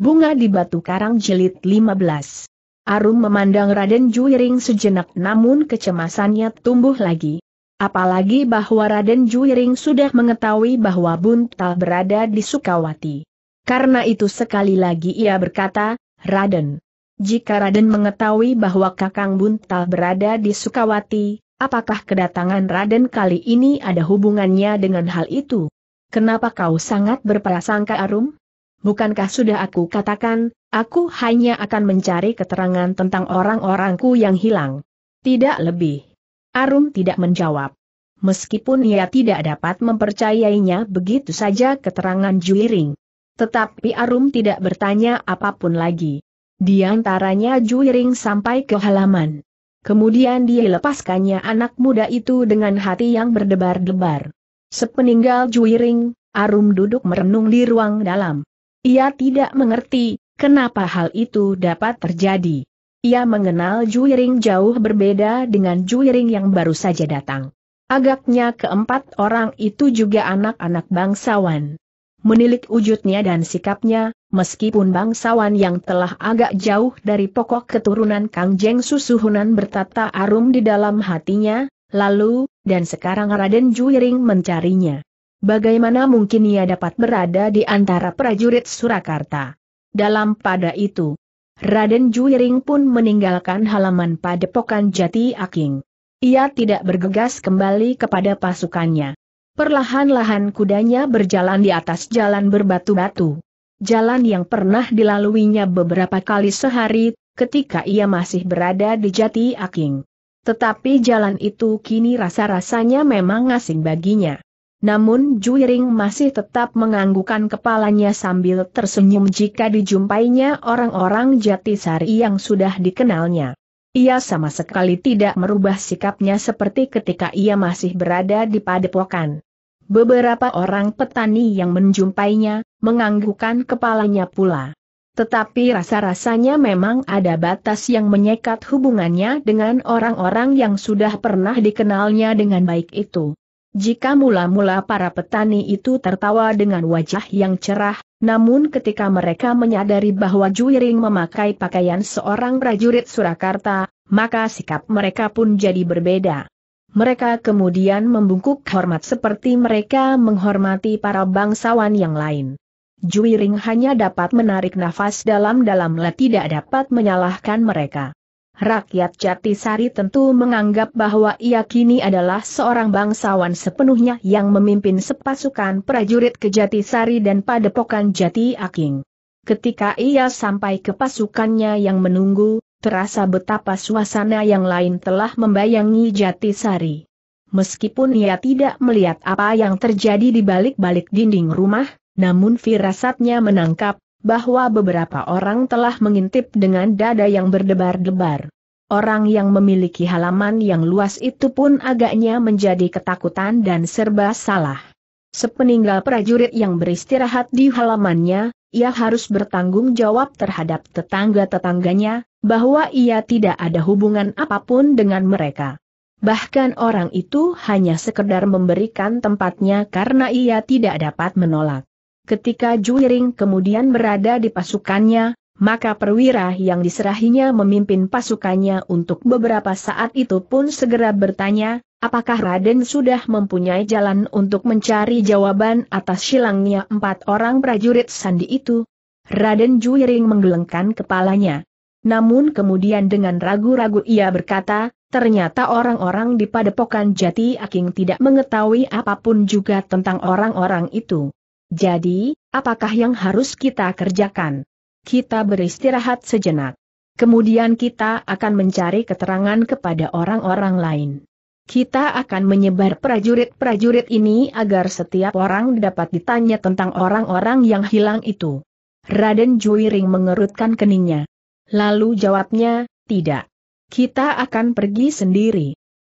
Bunga di Batu Karang Jilid 15. Arum memandang Raden Juiring sejenak namun kecemasannya tumbuh lagi. Apalagi bahwa Raden Juiring sudah mengetahui bahwa Buntal berada di Sukawati. Karena itu sekali lagi ia berkata, Raden. Jika Raden mengetahui bahwa Kakang Buntal berada di Sukawati, apakah kedatangan Raden kali ini ada hubungannya dengan hal itu? Kenapa kau sangat berprasangka Arum? Bukankah sudah aku katakan, aku hanya akan mencari keterangan tentang orang-orangku yang hilang. Tidak lebih. Arum tidak menjawab. Meskipun ia tidak dapat mempercayainya begitu saja keterangan Juiring. Tetapi Arum tidak bertanya apapun lagi. Di antaranya Juiring sampai ke halaman. Kemudian dia lepaskannya anak muda itu dengan hati yang berdebar-debar. Sepeninggal Juiring, Arum duduk merenung di ruang dalam. Ia tidak mengerti, kenapa hal itu dapat terjadi. Ia mengenal Juiring jauh berbeda dengan Juiring yang baru saja datang. Agaknya keempat orang itu juga anak-anak bangsawan. Menilik wujudnya dan sikapnya, meskipun bangsawan yang telah agak jauh dari pokok keturunan Kang Jeng Susuhunan bertata arum di dalam hatinya, lalu, dan sekarang Raden Juiring mencarinya. Bagaimana mungkin ia dapat berada di antara prajurit Surakarta? Dalam pada itu, Raden Juiring pun meninggalkan halaman padepokan Jati Aking. Ia tidak bergegas kembali kepada pasukannya. Perlahan-lahan kudanya berjalan di atas jalan berbatu-batu. Jalan yang pernah dilaluinya beberapa kali sehari, ketika ia masih berada di Jati Aking. Tetapi jalan itu kini rasa-rasanya memang asing baginya. Namun Juiring masih tetap menganggukan kepalanya sambil tersenyum jika dijumpainya orang-orang Jatisari yang sudah dikenalnya. Ia sama sekali tidak merubah sikapnya seperti ketika ia masih berada di padepokan. Beberapa orang petani yang menjumpainya, menganggukkan kepalanya pula. Tetapi rasa-rasanya memang ada batas yang menyekat hubungannya dengan orang-orang yang sudah pernah dikenalnya dengan baik itu. Jika mula-mula para petani itu tertawa dengan wajah yang cerah, namun ketika mereka menyadari bahwa Juiring memakai pakaian seorang prajurit Surakarta, maka sikap mereka pun jadi berbeda. Mereka kemudian membungkuk hormat seperti mereka menghormati para bangsawan yang lain. Juiring hanya dapat menarik nafas dalam-dalam dan tidak dapat menyalahkan mereka rakyat Jatisari tentu menganggap bahwa ia kini adalah seorang bangsawan sepenuhnya yang memimpin sepasukan prajurit ke Jatisari dan padepokan Jati Aking. Ketika ia sampai ke pasukannya yang menunggu, terasa betapa suasana yang lain telah membayangi Jatisari. Meskipun ia tidak melihat apa yang terjadi di balik-balik dinding rumah, namun firasatnya menangkap bahwa beberapa orang telah mengintip dengan dada yang berdebar-debar. Orang yang memiliki halaman yang luas itu pun agaknya menjadi ketakutan dan serba salah. Sepeninggal prajurit yang beristirahat di halamannya, ia harus bertanggung jawab terhadap tetangga-tetangganya, bahwa ia tidak ada hubungan apapun dengan mereka. Bahkan orang itu hanya sekedar memberikan tempatnya karena ia tidak dapat menolak. Ketika Juiring kemudian berada di pasukannya, maka perwira yang diserahinya memimpin pasukannya untuk beberapa saat itu pun segera bertanya, apakah Raden sudah mempunyai jalan untuk mencari jawaban atas silangnya empat orang prajurit sandi itu? Raden Juiring menggelengkan kepalanya. Namun kemudian dengan ragu-ragu ia berkata, ternyata orang-orang di padepokan jati aking tidak mengetahui apapun juga tentang orang-orang itu. Jadi, apakah yang harus kita kerjakan? Kita beristirahat sejenak. Kemudian kita akan mencari keterangan kepada orang-orang lain. Kita akan menyebar prajurit-prajurit ini agar setiap orang dapat ditanya tentang orang-orang yang hilang itu. Raden Juiring mengerutkan keningnya. Lalu jawabnya, tidak. Kita akan pergi sendiri.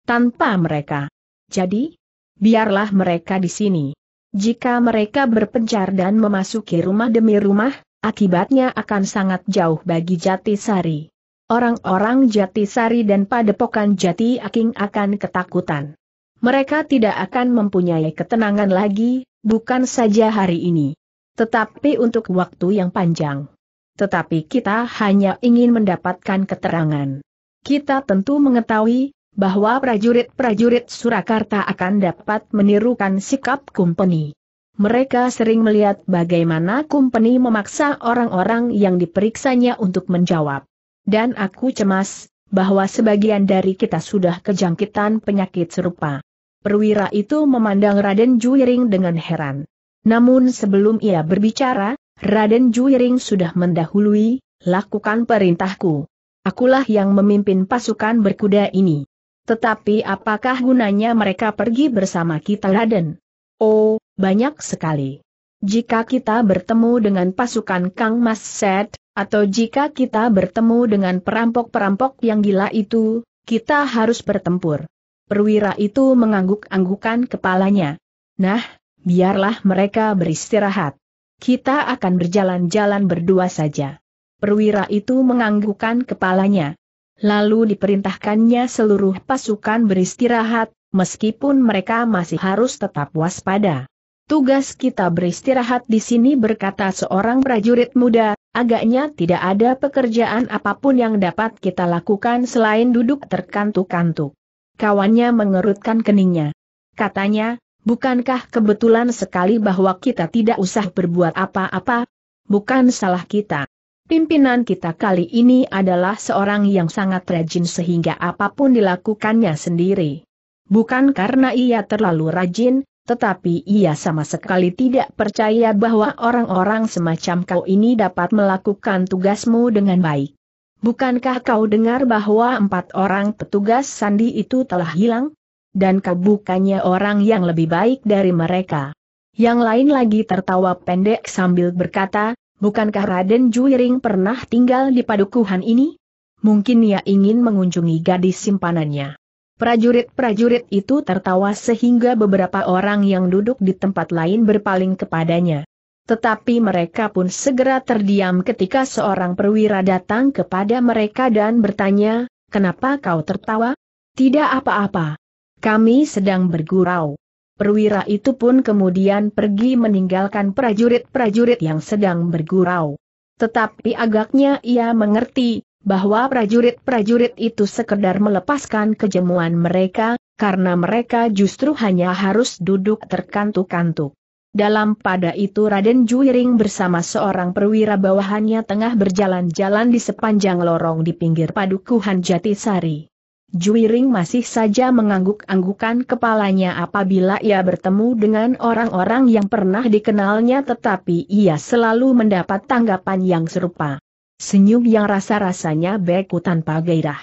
Tanpa mereka. Jadi, biarlah mereka di sini. Jika mereka berpencar dan memasuki rumah demi rumah, akibatnya akan sangat jauh bagi Jatisari. Orang-orang Jatisari dan padepokan Jati Aking akan ketakutan. Mereka tidak akan mempunyai ketenangan lagi, bukan saja hari ini. Tetapi untuk waktu yang panjang. Tetapi kita hanya ingin mendapatkan keterangan. Kita tentu mengetahui, bahwa prajurit-prajurit Surakarta akan dapat menirukan sikap kumpeni. Mereka sering melihat bagaimana kumpeni memaksa orang-orang yang diperiksanya untuk menjawab. Dan aku cemas, bahwa sebagian dari kita sudah kejangkitan penyakit serupa. Perwira itu memandang Raden Juiring dengan heran. Namun sebelum ia berbicara, Raden Juiring sudah mendahului, lakukan perintahku. Akulah yang memimpin pasukan berkuda ini. Tetapi apakah gunanya mereka pergi bersama kita Raden? Oh, banyak sekali. Jika kita bertemu dengan pasukan Kang Mas Set, atau jika kita bertemu dengan perampok-perampok yang gila itu, kita harus bertempur. Perwira itu mengangguk-anggukan kepalanya. Nah, biarlah mereka beristirahat. Kita akan berjalan-jalan berdua saja. Perwira itu menganggukkan kepalanya. Lalu diperintahkannya seluruh pasukan beristirahat, meskipun mereka masih harus tetap waspada. Tugas kita beristirahat di sini berkata seorang prajurit muda, agaknya tidak ada pekerjaan apapun yang dapat kita lakukan selain duduk terkantuk-kantuk. Kawannya mengerutkan keningnya. Katanya, bukankah kebetulan sekali bahwa kita tidak usah berbuat apa-apa? Bukan salah kita. Pimpinan kita kali ini adalah seorang yang sangat rajin sehingga apapun dilakukannya sendiri. Bukan karena ia terlalu rajin, tetapi ia sama sekali tidak percaya bahwa orang-orang semacam kau ini dapat melakukan tugasmu dengan baik. Bukankah kau dengar bahwa empat orang petugas sandi itu telah hilang? Dan kau bukannya orang yang lebih baik dari mereka. Yang lain lagi tertawa pendek sambil berkata, Bukankah Raden Juiring pernah tinggal di padukuhan ini? Mungkin ia ingin mengunjungi gadis simpanannya. Prajurit-prajurit itu tertawa sehingga beberapa orang yang duduk di tempat lain berpaling kepadanya. Tetapi mereka pun segera terdiam ketika seorang perwira datang kepada mereka dan bertanya, Kenapa kau tertawa? Tidak apa-apa. Kami sedang bergurau perwira itu pun kemudian pergi meninggalkan prajurit-prajurit yang sedang bergurau. Tetapi agaknya ia mengerti, bahwa prajurit-prajurit itu sekedar melepaskan kejemuan mereka, karena mereka justru hanya harus duduk terkantuk-kantuk. Dalam pada itu Raden Juiring bersama seorang perwira bawahannya tengah berjalan-jalan di sepanjang lorong di pinggir padukuhan Jatisari. Juiring masih saja mengangguk-anggukan kepalanya apabila ia bertemu dengan orang-orang yang pernah dikenalnya tetapi ia selalu mendapat tanggapan yang serupa. Senyum yang rasa-rasanya beku tanpa gairah.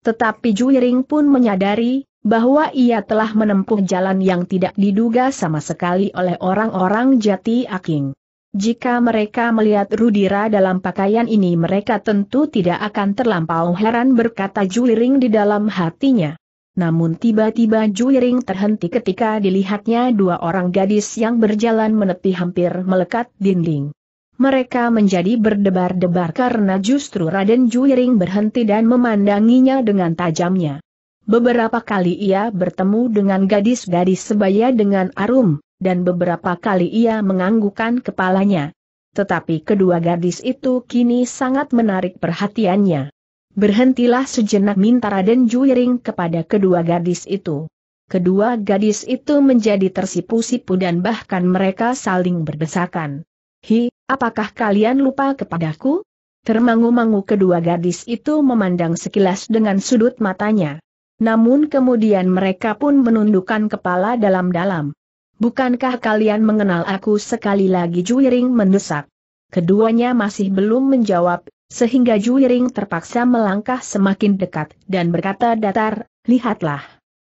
Tetapi Juiring pun menyadari, bahwa ia telah menempuh jalan yang tidak diduga sama sekali oleh orang-orang jati aking. Jika mereka melihat Rudira dalam pakaian ini mereka tentu tidak akan terlampau heran berkata Juliring di dalam hatinya. Namun tiba-tiba Juliring terhenti ketika dilihatnya dua orang gadis yang berjalan menepi hampir melekat dinding. Mereka menjadi berdebar-debar karena justru Raden Juiring berhenti dan memandanginya dengan tajamnya. Beberapa kali ia bertemu dengan gadis-gadis sebaya dengan Arum, dan beberapa kali ia menganggukkan kepalanya. Tetapi kedua gadis itu kini sangat menarik perhatiannya. Berhentilah sejenak minta Raden Juiring kepada kedua gadis itu. Kedua gadis itu menjadi tersipu-sipu dan bahkan mereka saling berdesakan. Hi, apakah kalian lupa kepadaku? Termangu-mangu kedua gadis itu memandang sekilas dengan sudut matanya. Namun kemudian mereka pun menundukkan kepala dalam-dalam. Bukankah kalian mengenal aku sekali lagi Juiring mendesak? Keduanya masih belum menjawab, sehingga Juiring terpaksa melangkah semakin dekat dan berkata datar, lihatlah.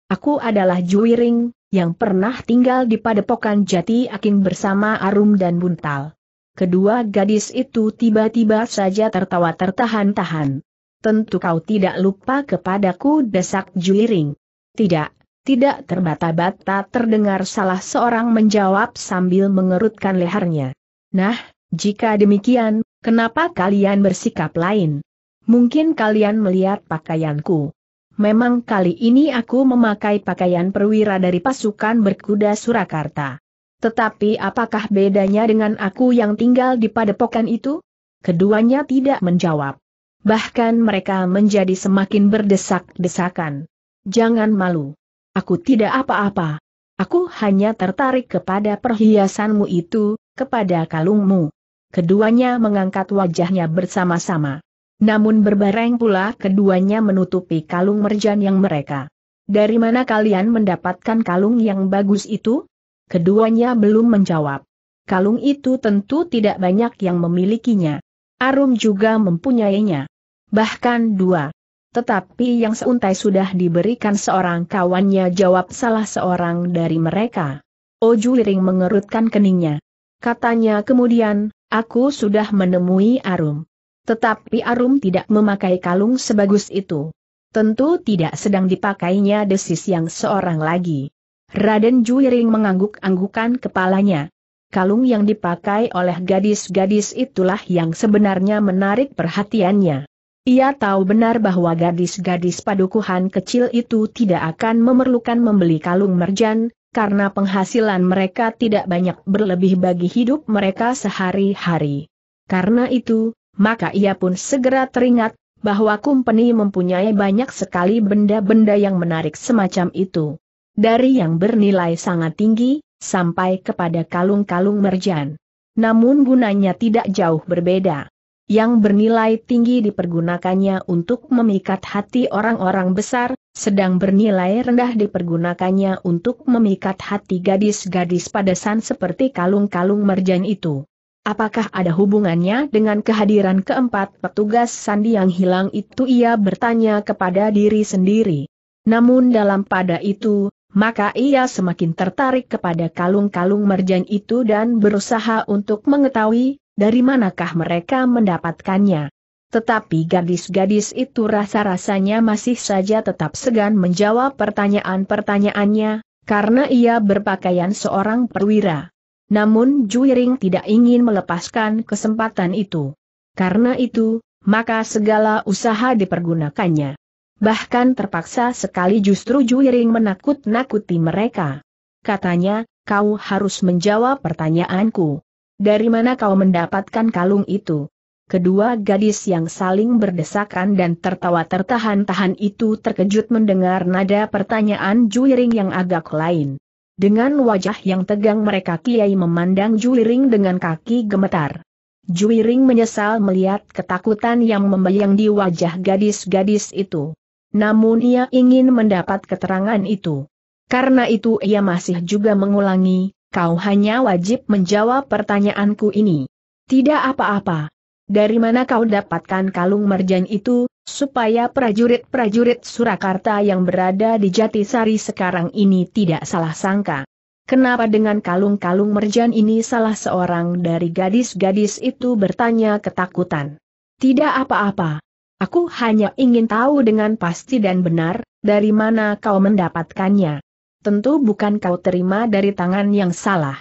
Aku adalah Juiring, yang pernah tinggal di padepokan jati akin bersama Arum dan Buntal. Kedua gadis itu tiba-tiba saja tertawa tertahan-tahan. Tentu kau tidak lupa kepadaku desak Juiring. Tidak, tidak terbata-bata terdengar salah seorang menjawab sambil mengerutkan lehernya. Nah, jika demikian, kenapa kalian bersikap lain? Mungkin kalian melihat pakaianku. Memang kali ini aku memakai pakaian perwira dari pasukan berkuda Surakarta. Tetapi apakah bedanya dengan aku yang tinggal di padepokan itu? Keduanya tidak menjawab. Bahkan mereka menjadi semakin berdesak-desakan. Jangan malu. Aku tidak apa-apa. Aku hanya tertarik kepada perhiasanmu itu, kepada kalungmu. Keduanya mengangkat wajahnya bersama-sama. Namun berbareng pula keduanya menutupi kalung merjan yang mereka. Dari mana kalian mendapatkan kalung yang bagus itu? Keduanya belum menjawab. Kalung itu tentu tidak banyak yang memilikinya. Arum juga mempunyainya. Bahkan dua. Tetapi yang seuntai sudah diberikan seorang kawannya jawab salah seorang dari mereka. Oju oh, Liring mengerutkan keningnya. Katanya kemudian, aku sudah menemui Arum. Tetapi Arum tidak memakai kalung sebagus itu. Tentu tidak sedang dipakainya desis yang seorang lagi. Raden Juiring mengangguk-anggukan kepalanya. Kalung yang dipakai oleh gadis-gadis itulah yang sebenarnya menarik perhatiannya. Ia tahu benar bahwa gadis-gadis padukuhan kecil itu tidak akan memerlukan membeli kalung merjan, karena penghasilan mereka tidak banyak berlebih bagi hidup mereka sehari-hari. Karena itu, maka ia pun segera teringat, bahwa kumpeni mempunyai banyak sekali benda-benda yang menarik semacam itu. Dari yang bernilai sangat tinggi, sampai kepada kalung-kalung merjan. Namun gunanya tidak jauh berbeda yang bernilai tinggi dipergunakannya untuk memikat hati orang-orang besar, sedang bernilai rendah dipergunakannya untuk memikat hati gadis-gadis padasan seperti kalung-kalung merjan itu. Apakah ada hubungannya dengan kehadiran keempat petugas sandi yang hilang itu ia bertanya kepada diri sendiri. Namun dalam pada itu, maka ia semakin tertarik kepada kalung-kalung merjan itu dan berusaha untuk mengetahui dari manakah mereka mendapatkannya? Tetapi gadis-gadis itu rasa-rasanya masih saja tetap segan menjawab pertanyaan-pertanyaannya, karena ia berpakaian seorang perwira. Namun Juiring tidak ingin melepaskan kesempatan itu. Karena itu, maka segala usaha dipergunakannya. Bahkan terpaksa sekali justru Juiring menakut-nakuti mereka. Katanya, kau harus menjawab pertanyaanku. Dari mana kau mendapatkan kalung itu? Kedua gadis yang saling berdesakan dan tertawa tertahan-tahan itu terkejut mendengar nada pertanyaan Juiring yang agak lain. Dengan wajah yang tegang mereka kiai memandang Juiring dengan kaki gemetar. Juiring menyesal melihat ketakutan yang membayang di wajah gadis-gadis itu. Namun ia ingin mendapat keterangan itu. Karena itu ia masih juga mengulangi, kau hanya wajib menjawab pertanyaanku ini. Tidak apa-apa. Dari mana kau dapatkan kalung merjan itu, supaya prajurit-prajurit Surakarta yang berada di Jatisari sekarang ini tidak salah sangka? Kenapa dengan kalung-kalung merjan ini salah seorang dari gadis-gadis itu bertanya ketakutan? Tidak apa-apa. Aku hanya ingin tahu dengan pasti dan benar, dari mana kau mendapatkannya. Tentu bukan kau terima dari tangan yang salah.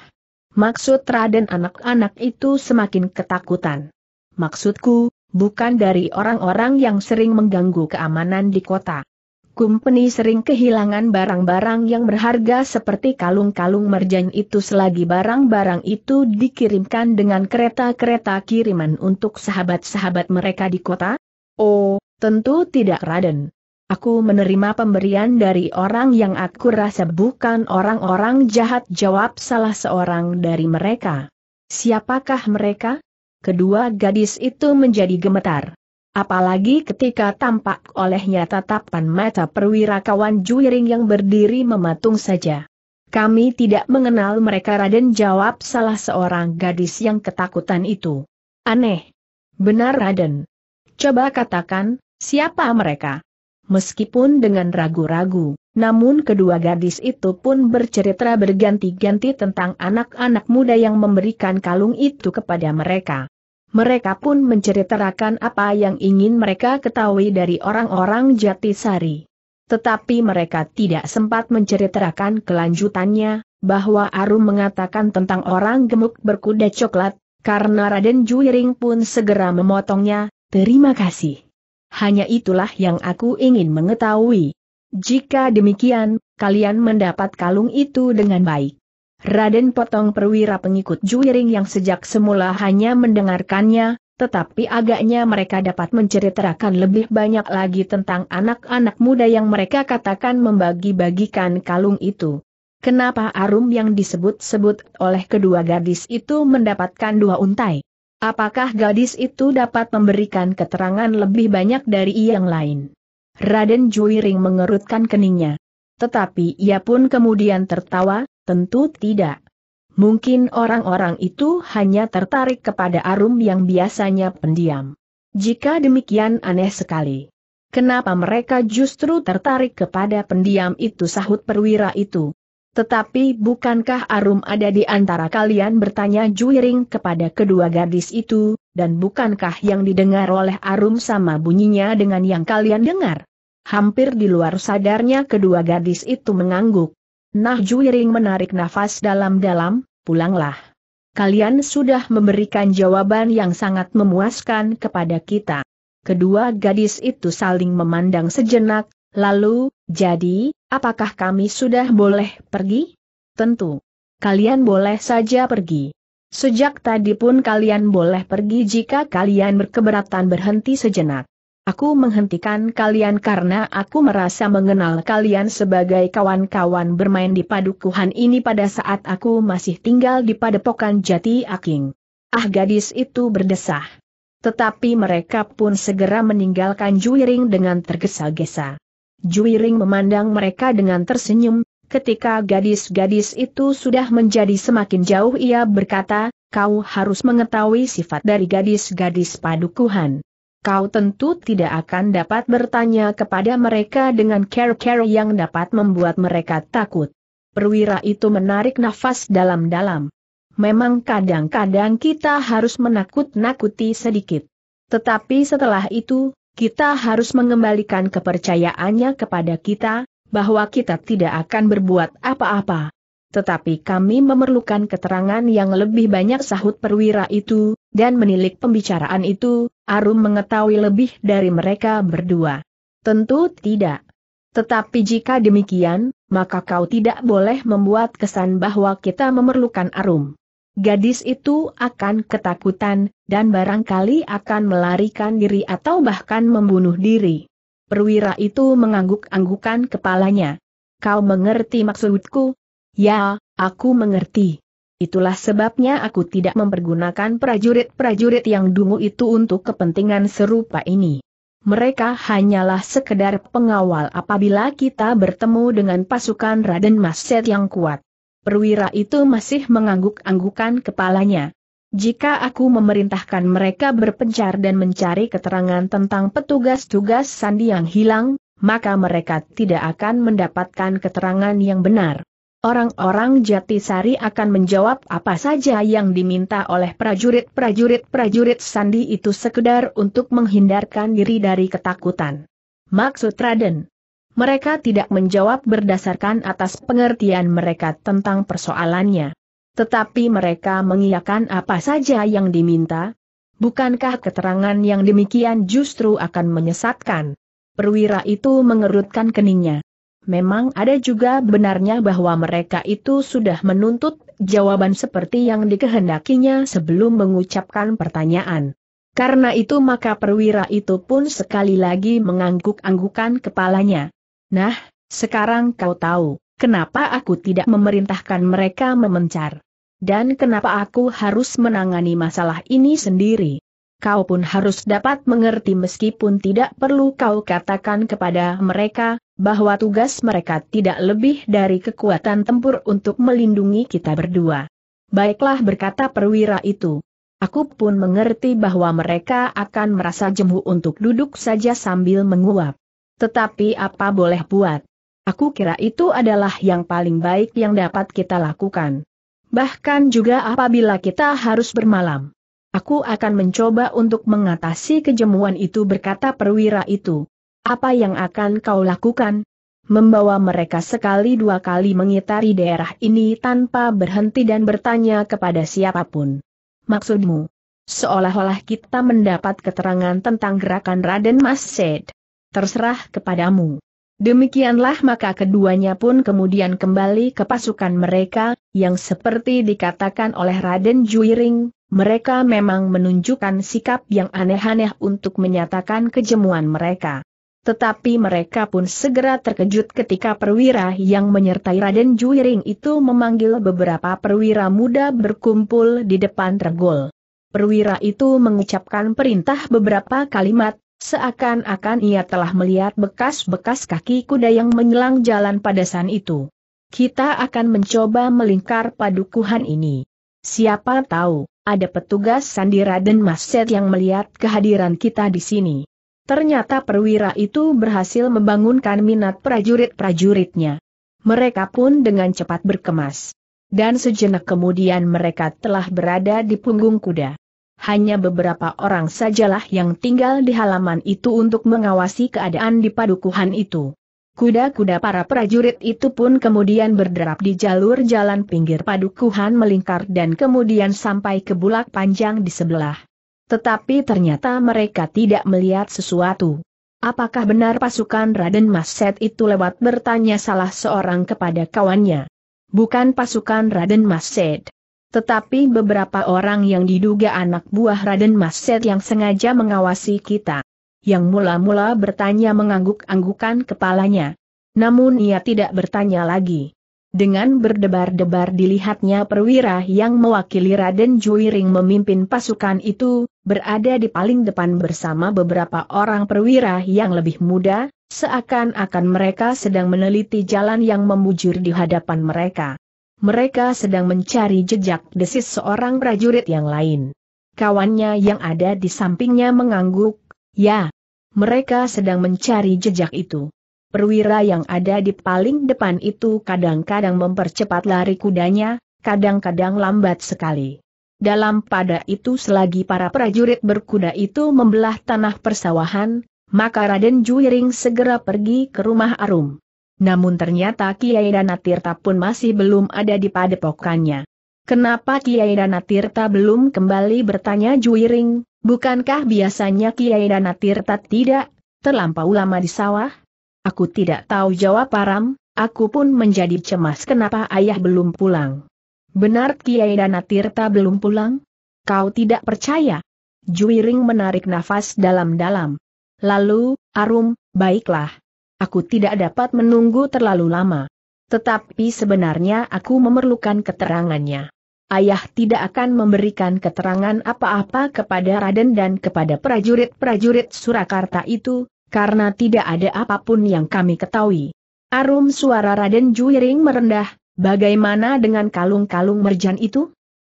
Maksud Raden anak-anak itu semakin ketakutan. Maksudku, bukan dari orang-orang yang sering mengganggu keamanan di kota. Kumpeni sering kehilangan barang-barang yang berharga seperti kalung-kalung merjan itu selagi barang-barang itu dikirimkan dengan kereta-kereta kiriman untuk sahabat-sahabat mereka di kota? Oh, tentu tidak Raden. Aku menerima pemberian dari orang yang aku rasa bukan orang-orang jahat jawab salah seorang dari mereka. Siapakah mereka? Kedua gadis itu menjadi gemetar. Apalagi ketika tampak olehnya tatapan mata perwira kawan juiring yang berdiri mematung saja. Kami tidak mengenal mereka Raden jawab salah seorang gadis yang ketakutan itu. Aneh. Benar Raden. Coba katakan, siapa mereka? meskipun dengan ragu-ragu. Namun kedua gadis itu pun bercerita berganti-ganti tentang anak-anak muda yang memberikan kalung itu kepada mereka. Mereka pun menceritakan apa yang ingin mereka ketahui dari orang-orang Jatisari. Tetapi mereka tidak sempat menceritakan kelanjutannya, bahwa Arum mengatakan tentang orang gemuk berkuda coklat, karena Raden Juiring pun segera memotongnya, terima kasih hanya itulah yang aku ingin mengetahui. Jika demikian, kalian mendapat kalung itu dengan baik. Raden Potong perwira pengikut Juiring yang sejak semula hanya mendengarkannya, tetapi agaknya mereka dapat menceritakan lebih banyak lagi tentang anak-anak muda yang mereka katakan membagi-bagikan kalung itu. Kenapa Arum yang disebut-sebut oleh kedua gadis itu mendapatkan dua untai? Apakah gadis itu dapat memberikan keterangan lebih banyak dari yang lain? Raden Juiring mengerutkan keningnya. Tetapi ia pun kemudian tertawa, tentu tidak. Mungkin orang-orang itu hanya tertarik kepada Arum yang biasanya pendiam. Jika demikian aneh sekali. Kenapa mereka justru tertarik kepada pendiam itu sahut perwira itu? Tetapi bukankah Arum ada di antara kalian bertanya Juiring kepada kedua gadis itu, dan bukankah yang didengar oleh Arum sama bunyinya dengan yang kalian dengar? Hampir di luar sadarnya kedua gadis itu mengangguk. Nah Juiring menarik nafas dalam-dalam, pulanglah. Kalian sudah memberikan jawaban yang sangat memuaskan kepada kita. Kedua gadis itu saling memandang sejenak, Lalu, jadi, apakah kami sudah boleh pergi? Tentu. Kalian boleh saja pergi. Sejak tadi pun kalian boleh pergi jika kalian berkeberatan berhenti sejenak. Aku menghentikan kalian karena aku merasa mengenal kalian sebagai kawan-kawan bermain di padukuhan ini pada saat aku masih tinggal di padepokan Jati Aking. Ah gadis itu berdesah. Tetapi mereka pun segera meninggalkan Juiring dengan tergesa-gesa. Juiring memandang mereka dengan tersenyum, ketika gadis-gadis itu sudah menjadi semakin jauh ia berkata, kau harus mengetahui sifat dari gadis-gadis padukuhan. Kau tentu tidak akan dapat bertanya kepada mereka dengan care-care yang dapat membuat mereka takut. Perwira itu menarik nafas dalam-dalam. Memang kadang-kadang kita harus menakut-nakuti sedikit. Tetapi setelah itu, kita harus mengembalikan kepercayaannya kepada kita, bahwa kita tidak akan berbuat apa-apa. Tetapi kami memerlukan keterangan yang lebih banyak sahut perwira itu, dan menilik pembicaraan itu, Arum mengetahui lebih dari mereka berdua. Tentu tidak. Tetapi jika demikian, maka kau tidak boleh membuat kesan bahwa kita memerlukan Arum gadis itu akan ketakutan, dan barangkali akan melarikan diri atau bahkan membunuh diri. Perwira itu mengangguk-anggukan kepalanya. Kau mengerti maksudku? Ya, aku mengerti. Itulah sebabnya aku tidak mempergunakan prajurit-prajurit yang dungu itu untuk kepentingan serupa ini. Mereka hanyalah sekedar pengawal apabila kita bertemu dengan pasukan Raden Maset yang kuat perwira itu masih mengangguk-anggukan kepalanya. Jika aku memerintahkan mereka berpencar dan mencari keterangan tentang petugas-tugas sandi yang hilang, maka mereka tidak akan mendapatkan keterangan yang benar. Orang-orang Jatisari akan menjawab apa saja yang diminta oleh prajurit-prajurit-prajurit sandi itu sekedar untuk menghindarkan diri dari ketakutan. Maksud Raden, mereka tidak menjawab berdasarkan atas pengertian mereka tentang persoalannya. Tetapi mereka mengiyakan apa saja yang diminta. Bukankah keterangan yang demikian justru akan menyesatkan? Perwira itu mengerutkan keningnya. Memang ada juga benarnya bahwa mereka itu sudah menuntut jawaban seperti yang dikehendakinya sebelum mengucapkan pertanyaan. Karena itu maka perwira itu pun sekali lagi mengangguk-anggukan kepalanya. Nah, sekarang kau tahu, kenapa aku tidak memerintahkan mereka memencar. Dan kenapa aku harus menangani masalah ini sendiri. Kau pun harus dapat mengerti meskipun tidak perlu kau katakan kepada mereka, bahwa tugas mereka tidak lebih dari kekuatan tempur untuk melindungi kita berdua. Baiklah berkata perwira itu. Aku pun mengerti bahwa mereka akan merasa jemu untuk duduk saja sambil menguap. Tetapi apa boleh buat? Aku kira itu adalah yang paling baik yang dapat kita lakukan. Bahkan juga apabila kita harus bermalam. Aku akan mencoba untuk mengatasi kejemuan itu berkata perwira itu. Apa yang akan kau lakukan? Membawa mereka sekali dua kali mengitari daerah ini tanpa berhenti dan bertanya kepada siapapun. Maksudmu? Seolah-olah kita mendapat keterangan tentang gerakan Raden Mas Said terserah kepadamu. Demikianlah maka keduanya pun kemudian kembali ke pasukan mereka, yang seperti dikatakan oleh Raden Juiring, mereka memang menunjukkan sikap yang aneh-aneh untuk menyatakan kejemuan mereka. Tetapi mereka pun segera terkejut ketika perwira yang menyertai Raden Juiring itu memanggil beberapa perwira muda berkumpul di depan tergol. Perwira itu mengucapkan perintah beberapa kalimat, Seakan-akan ia telah melihat bekas-bekas kaki kuda yang menyelang jalan padasan itu. Kita akan mencoba melingkar padukuhan ini. Siapa tahu, ada petugas Sandira dan Maset yang melihat kehadiran kita di sini. Ternyata perwira itu berhasil membangunkan minat prajurit-prajuritnya. Mereka pun dengan cepat berkemas. Dan sejenak kemudian mereka telah berada di punggung kuda. Hanya beberapa orang sajalah yang tinggal di halaman itu untuk mengawasi keadaan di padukuhan itu. Kuda-kuda para prajurit itu pun kemudian berderap di jalur jalan pinggir padukuhan melingkar dan kemudian sampai ke bulak panjang di sebelah. Tetapi ternyata mereka tidak melihat sesuatu. Apakah benar pasukan Raden Mas Set itu lewat bertanya salah seorang kepada kawannya? Bukan pasukan Raden Mas Set tetapi beberapa orang yang diduga anak buah Raden Mas Set yang sengaja mengawasi kita. Yang mula-mula bertanya mengangguk-anggukan kepalanya. Namun ia tidak bertanya lagi. Dengan berdebar-debar dilihatnya perwira yang mewakili Raden Juiring memimpin pasukan itu, berada di paling depan bersama beberapa orang perwira yang lebih muda, seakan-akan mereka sedang meneliti jalan yang memujur di hadapan mereka mereka sedang mencari jejak desis seorang prajurit yang lain. Kawannya yang ada di sampingnya mengangguk, ya, mereka sedang mencari jejak itu. Perwira yang ada di paling depan itu kadang-kadang mempercepat lari kudanya, kadang-kadang lambat sekali. Dalam pada itu selagi para prajurit berkuda itu membelah tanah persawahan, maka Raden Juiring segera pergi ke rumah Arum. Namun ternyata Kiai Danatirta pun masih belum ada di padepokannya. Kenapa Kiai Danatirta belum kembali bertanya Juiring, bukankah biasanya Kiai Danatirta tidak terlampau lama di sawah? Aku tidak tahu jawab Aram, aku pun menjadi cemas kenapa ayah belum pulang. Benar Kiai Danatirta belum pulang? Kau tidak percaya? Juiring menarik nafas dalam-dalam. Lalu, Arum, baiklah. Aku tidak dapat menunggu terlalu lama. Tetapi sebenarnya aku memerlukan keterangannya. Ayah tidak akan memberikan keterangan apa-apa kepada Raden dan kepada prajurit-prajurit Surakarta itu, karena tidak ada apapun yang kami ketahui. Arum suara Raden Juiring merendah, bagaimana dengan kalung-kalung merjan itu?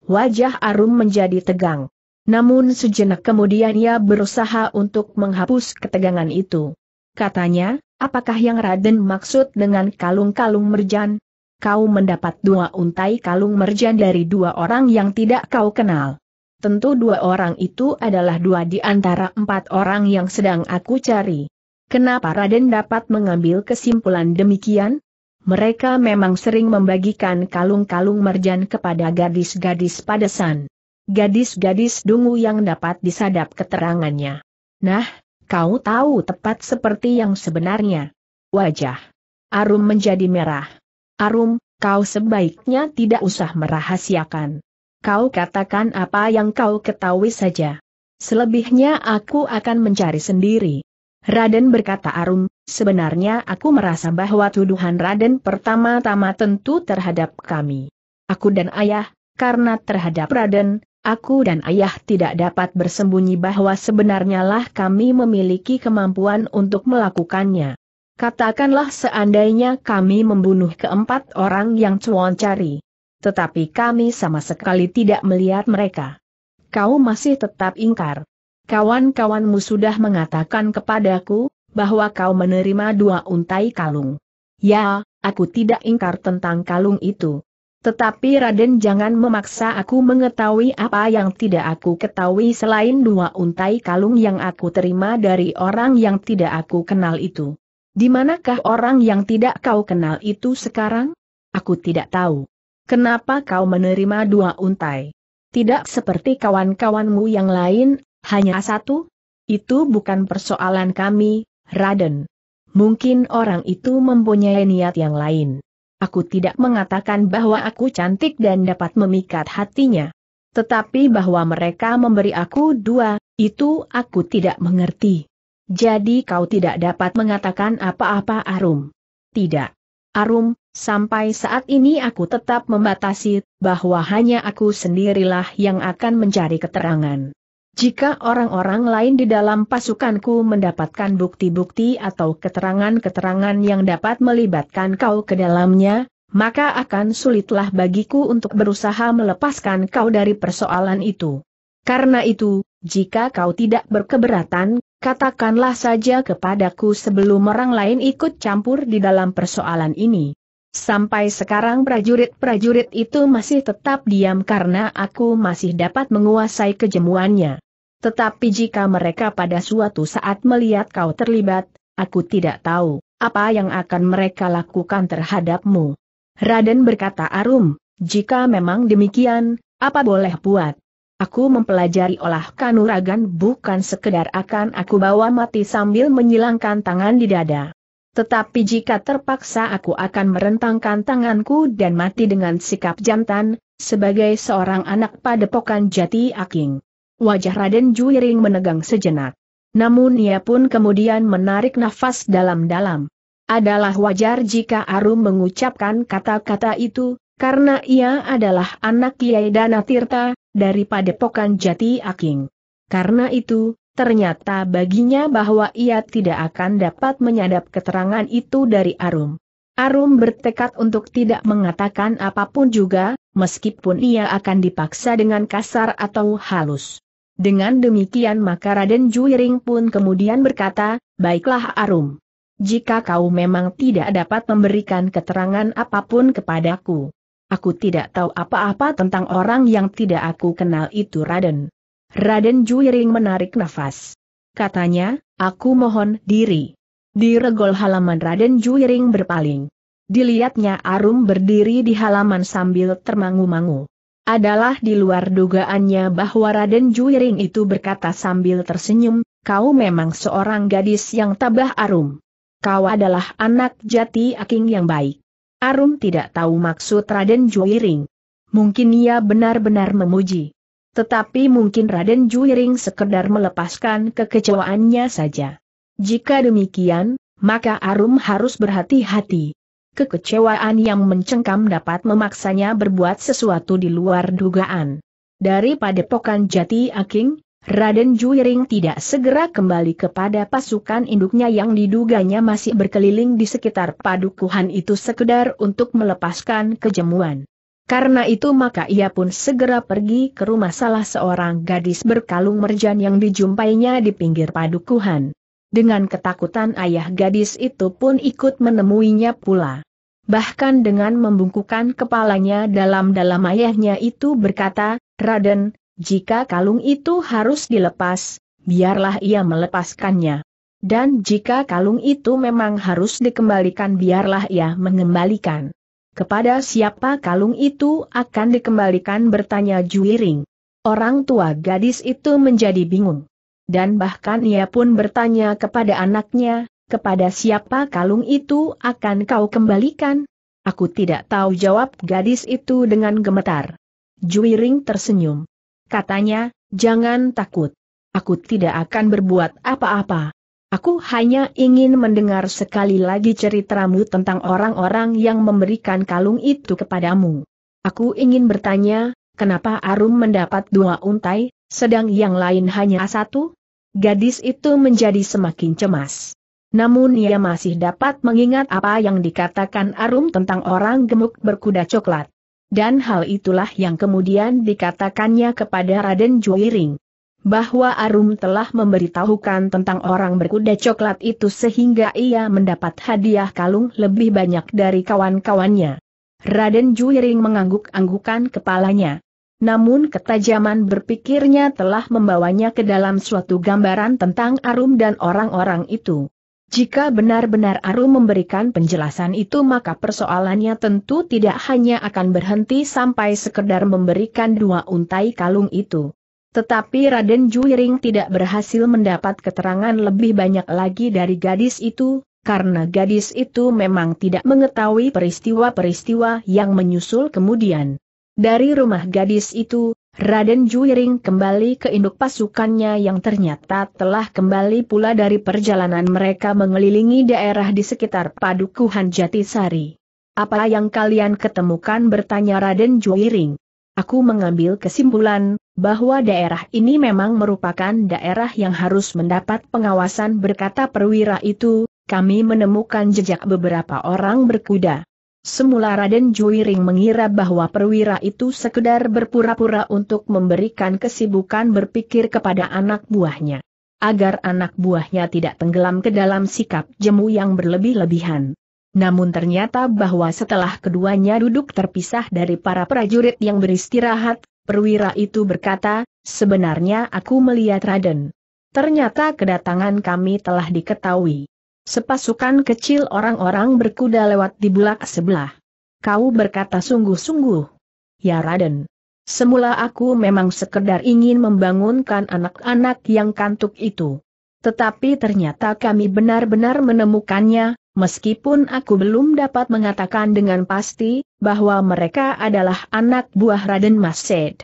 Wajah Arum menjadi tegang. Namun sejenak kemudian ia berusaha untuk menghapus ketegangan itu. Katanya, Apakah yang Raden maksud dengan kalung-kalung merjan? Kau mendapat dua untai kalung merjan dari dua orang yang tidak kau kenal. Tentu dua orang itu adalah dua di antara empat orang yang sedang aku cari. Kenapa Raden dapat mengambil kesimpulan demikian? Mereka memang sering membagikan kalung-kalung merjan kepada gadis-gadis padesan. Gadis-gadis dungu yang dapat disadap keterangannya. Nah, Kau tahu tepat seperti yang sebenarnya. Wajah. Arum menjadi merah. Arum, kau sebaiknya tidak usah merahasiakan. Kau katakan apa yang kau ketahui saja. Selebihnya aku akan mencari sendiri. Raden berkata Arum, sebenarnya aku merasa bahwa tuduhan Raden pertama-tama tentu terhadap kami. Aku dan ayah, karena terhadap Raden, Aku dan ayah tidak dapat bersembunyi bahwa sebenarnya lah kami memiliki kemampuan untuk melakukannya. Katakanlah seandainya kami membunuh keempat orang yang cuan cari. Tetapi kami sama sekali tidak melihat mereka. Kau masih tetap ingkar. Kawan-kawanmu sudah mengatakan kepadaku, bahwa kau menerima dua untai kalung. Ya, aku tidak ingkar tentang kalung itu, tetapi Raden jangan memaksa aku mengetahui apa yang tidak aku ketahui selain dua untai kalung yang aku terima dari orang yang tidak aku kenal itu. Di manakah orang yang tidak kau kenal itu sekarang? Aku tidak tahu. Kenapa kau menerima dua untai? Tidak seperti kawan-kawanmu yang lain, hanya satu? Itu bukan persoalan kami, Raden. Mungkin orang itu mempunyai niat yang lain. Aku tidak mengatakan bahwa aku cantik dan dapat memikat hatinya. Tetapi bahwa mereka memberi aku dua, itu aku tidak mengerti. Jadi kau tidak dapat mengatakan apa-apa Arum. Tidak. Arum, sampai saat ini aku tetap membatasi, bahwa hanya aku sendirilah yang akan mencari keterangan. Jika orang-orang lain di dalam pasukanku mendapatkan bukti-bukti atau keterangan-keterangan yang dapat melibatkan kau ke dalamnya, maka akan sulitlah bagiku untuk berusaha melepaskan kau dari persoalan itu. Karena itu, jika kau tidak berkeberatan, katakanlah saja kepadaku sebelum orang lain ikut campur di dalam persoalan ini. Sampai sekarang prajurit-prajurit itu masih tetap diam karena aku masih dapat menguasai kejemuannya. Tetapi jika mereka pada suatu saat melihat kau terlibat, aku tidak tahu apa yang akan mereka lakukan terhadapmu. Raden berkata Arum, jika memang demikian, apa boleh buat? Aku mempelajari olah kanuragan bukan sekedar akan aku bawa mati sambil menyilangkan tangan di dada. Tetapi jika terpaksa aku akan merentangkan tanganku dan mati dengan sikap jantan, sebagai seorang anak padepokan jati aking. Wajah Raden Juiring menegang sejenak. Namun ia pun kemudian menarik nafas dalam-dalam. Adalah wajar jika Arum mengucapkan kata-kata itu, karena ia adalah anak Kiai Tirta, daripada Pokan Jati Aking. Karena itu, ternyata baginya bahwa ia tidak akan dapat menyadap keterangan itu dari Arum. Arum bertekad untuk tidak mengatakan apapun juga, meskipun ia akan dipaksa dengan kasar atau halus. Dengan demikian maka Raden Juiring pun kemudian berkata, Baiklah Arum. Jika kau memang tidak dapat memberikan keterangan apapun kepadaku. Aku tidak tahu apa-apa tentang orang yang tidak aku kenal itu Raden. Raden Juiring menarik nafas. Katanya, aku mohon diri. Di regol halaman Raden Juiring berpaling. Dilihatnya Arum berdiri di halaman sambil termangu-mangu. Adalah di luar dugaannya bahwa Raden Juiring itu berkata sambil tersenyum, kau memang seorang gadis yang tabah arum. Kau adalah anak jati aking yang baik. Arum tidak tahu maksud Raden Juiring. Mungkin ia benar-benar memuji. Tetapi mungkin Raden Juiring sekedar melepaskan kekecewaannya saja. Jika demikian, maka Arum harus berhati-hati kekecewaan yang mencengkam dapat memaksanya berbuat sesuatu di luar dugaan. Dari padepokan Jati Aking, Raden Juiring tidak segera kembali kepada pasukan induknya yang diduganya masih berkeliling di sekitar padukuhan itu sekedar untuk melepaskan kejemuan. Karena itu maka ia pun segera pergi ke rumah salah seorang gadis berkalung merjan yang dijumpainya di pinggir padukuhan. Dengan ketakutan ayah gadis itu pun ikut menemuinya pula. Bahkan dengan membungkukkan kepalanya dalam-dalam ayahnya itu berkata, Raden, jika kalung itu harus dilepas, biarlah ia melepaskannya. Dan jika kalung itu memang harus dikembalikan biarlah ia mengembalikan. Kepada siapa kalung itu akan dikembalikan bertanya Juiring. Orang tua gadis itu menjadi bingung dan bahkan ia pun bertanya kepada anaknya, kepada siapa kalung itu akan kau kembalikan? Aku tidak tahu jawab gadis itu dengan gemetar. Juiring tersenyum. Katanya, jangan takut. Aku tidak akan berbuat apa-apa. Aku hanya ingin mendengar sekali lagi ceritamu tentang orang-orang yang memberikan kalung itu kepadamu. Aku ingin bertanya, kenapa Arum mendapat dua untai, sedang yang lain hanya satu? Gadis itu menjadi semakin cemas. Namun ia masih dapat mengingat apa yang dikatakan Arum tentang orang gemuk berkuda coklat. Dan hal itulah yang kemudian dikatakannya kepada Raden Juiring. Bahwa Arum telah memberitahukan tentang orang berkuda coklat itu sehingga ia mendapat hadiah kalung lebih banyak dari kawan-kawannya. Raden Juiring mengangguk-anggukan kepalanya namun ketajaman berpikirnya telah membawanya ke dalam suatu gambaran tentang Arum dan orang-orang itu. Jika benar-benar Arum memberikan penjelasan itu maka persoalannya tentu tidak hanya akan berhenti sampai sekedar memberikan dua untai kalung itu. Tetapi Raden Juiring tidak berhasil mendapat keterangan lebih banyak lagi dari gadis itu, karena gadis itu memang tidak mengetahui peristiwa-peristiwa yang menyusul kemudian. Dari rumah gadis itu, Raden Juiring kembali ke induk pasukannya yang ternyata telah kembali pula dari perjalanan mereka mengelilingi daerah di sekitar Padukuhan Jatisari. Apa yang kalian ketemukan bertanya Raden Juiring. Aku mengambil kesimpulan, bahwa daerah ini memang merupakan daerah yang harus mendapat pengawasan berkata perwira itu, kami menemukan jejak beberapa orang berkuda. Semula Raden Juiring mengira bahwa perwira itu sekedar berpura-pura untuk memberikan kesibukan berpikir kepada anak buahnya. Agar anak buahnya tidak tenggelam ke dalam sikap jemu yang berlebih-lebihan. Namun ternyata bahwa setelah keduanya duduk terpisah dari para prajurit yang beristirahat, perwira itu berkata, sebenarnya aku melihat Raden. Ternyata kedatangan kami telah diketahui. Sepasukan kecil orang-orang berkuda lewat di bulak sebelah. Kau berkata sungguh-sungguh. Ya Raden. Semula aku memang sekedar ingin membangunkan anak-anak yang kantuk itu. Tetapi ternyata kami benar-benar menemukannya, meskipun aku belum dapat mengatakan dengan pasti, bahwa mereka adalah anak buah Raden Mased.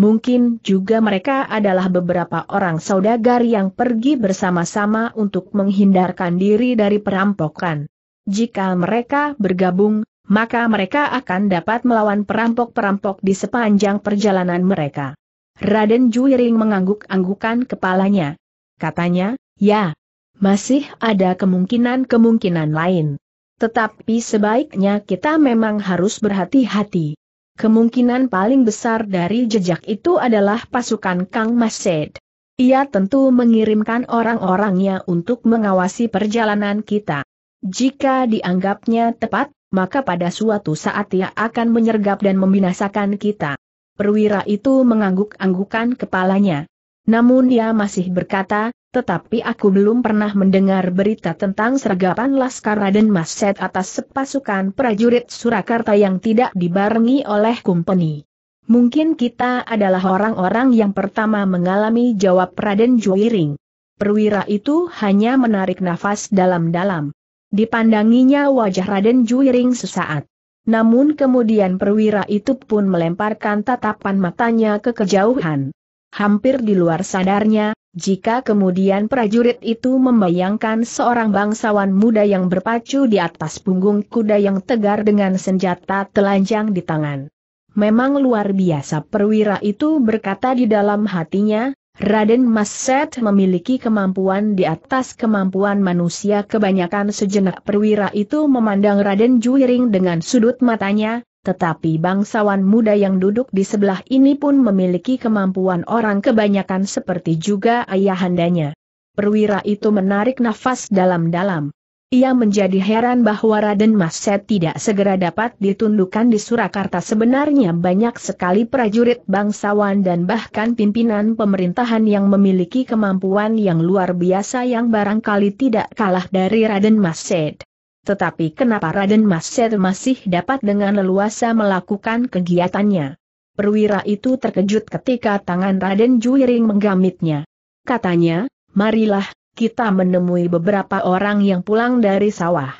Mungkin juga mereka adalah beberapa orang saudagar yang pergi bersama-sama untuk menghindarkan diri dari perampokan. Jika mereka bergabung, maka mereka akan dapat melawan perampok-perampok di sepanjang perjalanan mereka. Raden Juiring mengangguk-anggukan kepalanya. Katanya, ya, masih ada kemungkinan-kemungkinan lain. Tetapi sebaiknya kita memang harus berhati-hati. Kemungkinan paling besar dari jejak itu adalah pasukan Kang Mased. Ia tentu mengirimkan orang-orangnya untuk mengawasi perjalanan kita. Jika dianggapnya tepat, maka pada suatu saat ia akan menyergap dan membinasakan kita. Perwira itu mengangguk-anggukan kepalanya. Namun ia masih berkata, tetapi aku belum pernah mendengar berita tentang sergapan Laskar Raden Mas Set atas sepasukan prajurit Surakarta yang tidak dibarengi oleh kumpeni. Mungkin kita adalah orang-orang yang pertama mengalami jawab Raden Juwiring. Perwira itu hanya menarik nafas dalam-dalam. Dipandanginya wajah Raden Juwiring sesaat. Namun kemudian perwira itu pun melemparkan tatapan matanya ke kejauhan. Hampir di luar sadarnya, jika kemudian prajurit itu membayangkan seorang bangsawan muda yang berpacu di atas punggung kuda yang tegar dengan senjata telanjang di tangan. Memang luar biasa perwira itu berkata di dalam hatinya, Raden Mas Set memiliki kemampuan di atas kemampuan manusia kebanyakan sejenak perwira itu memandang Raden Juiring dengan sudut matanya, tetapi bangsawan muda yang duduk di sebelah ini pun memiliki kemampuan orang kebanyakan seperti juga ayahandanya. Perwira itu menarik nafas dalam-dalam. Ia menjadi heran bahwa Raden Mas Set tidak segera dapat ditundukkan di Surakarta sebenarnya banyak sekali prajurit bangsawan dan bahkan pimpinan pemerintahan yang memiliki kemampuan yang luar biasa yang barangkali tidak kalah dari Raden Mas Set. Tetapi kenapa Raden Maser masih dapat dengan leluasa melakukan kegiatannya? Perwira itu terkejut ketika tangan Raden Juiring menggamitnya. Katanya, marilah, kita menemui beberapa orang yang pulang dari sawah.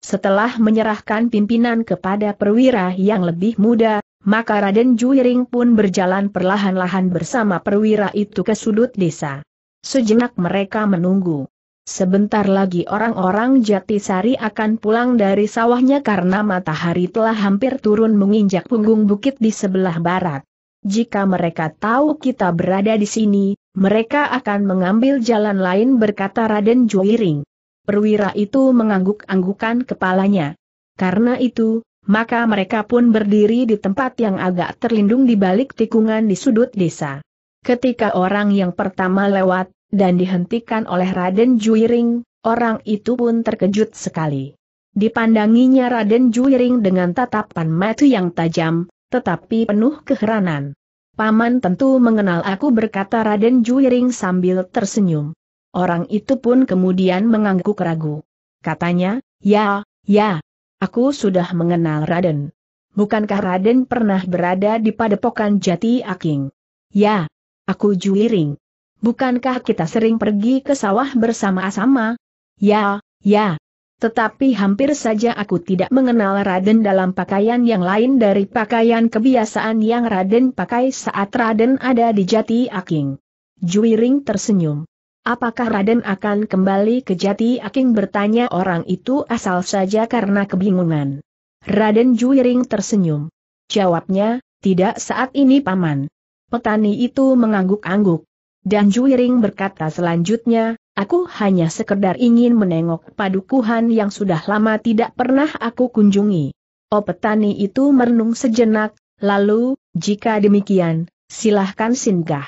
Setelah menyerahkan pimpinan kepada perwira yang lebih muda, maka Raden Juiring pun berjalan perlahan-lahan bersama perwira itu ke sudut desa. Sejenak mereka menunggu. Sebentar lagi orang-orang Jatisari akan pulang dari sawahnya karena matahari telah hampir turun menginjak punggung bukit di sebelah barat. Jika mereka tahu kita berada di sini, mereka akan mengambil jalan lain berkata Raden Juiring. Perwira itu mengangguk-anggukan kepalanya. Karena itu, maka mereka pun berdiri di tempat yang agak terlindung di balik tikungan di sudut desa. Ketika orang yang pertama lewat, dan dihentikan oleh Raden Juiring, orang itu pun terkejut sekali. Dipandanginya Raden Juiring dengan tatapan mata yang tajam, tetapi penuh keheranan. Paman tentu mengenal aku berkata Raden Juiring sambil tersenyum. Orang itu pun kemudian mengangguk ragu. Katanya, ya, ya, aku sudah mengenal Raden. Bukankah Raden pernah berada di padepokan Jati Aking? Ya, aku Juiring. Bukankah kita sering pergi ke sawah bersama-sama? Ya, ya. Tetapi hampir saja aku tidak mengenal Raden dalam pakaian yang lain dari pakaian kebiasaan yang Raden pakai saat Raden ada di Jati Aking. Juwiring tersenyum. Apakah Raden akan kembali ke Jati Aking bertanya orang itu asal saja karena kebingungan. Raden Juwiring tersenyum. Jawabnya, tidak saat ini paman. Petani itu mengangguk-angguk. Dan Juiring berkata selanjutnya, aku hanya sekedar ingin menengok padukuhan yang sudah lama tidak pernah aku kunjungi. Oh petani itu merenung sejenak, lalu, jika demikian, silahkan singgah.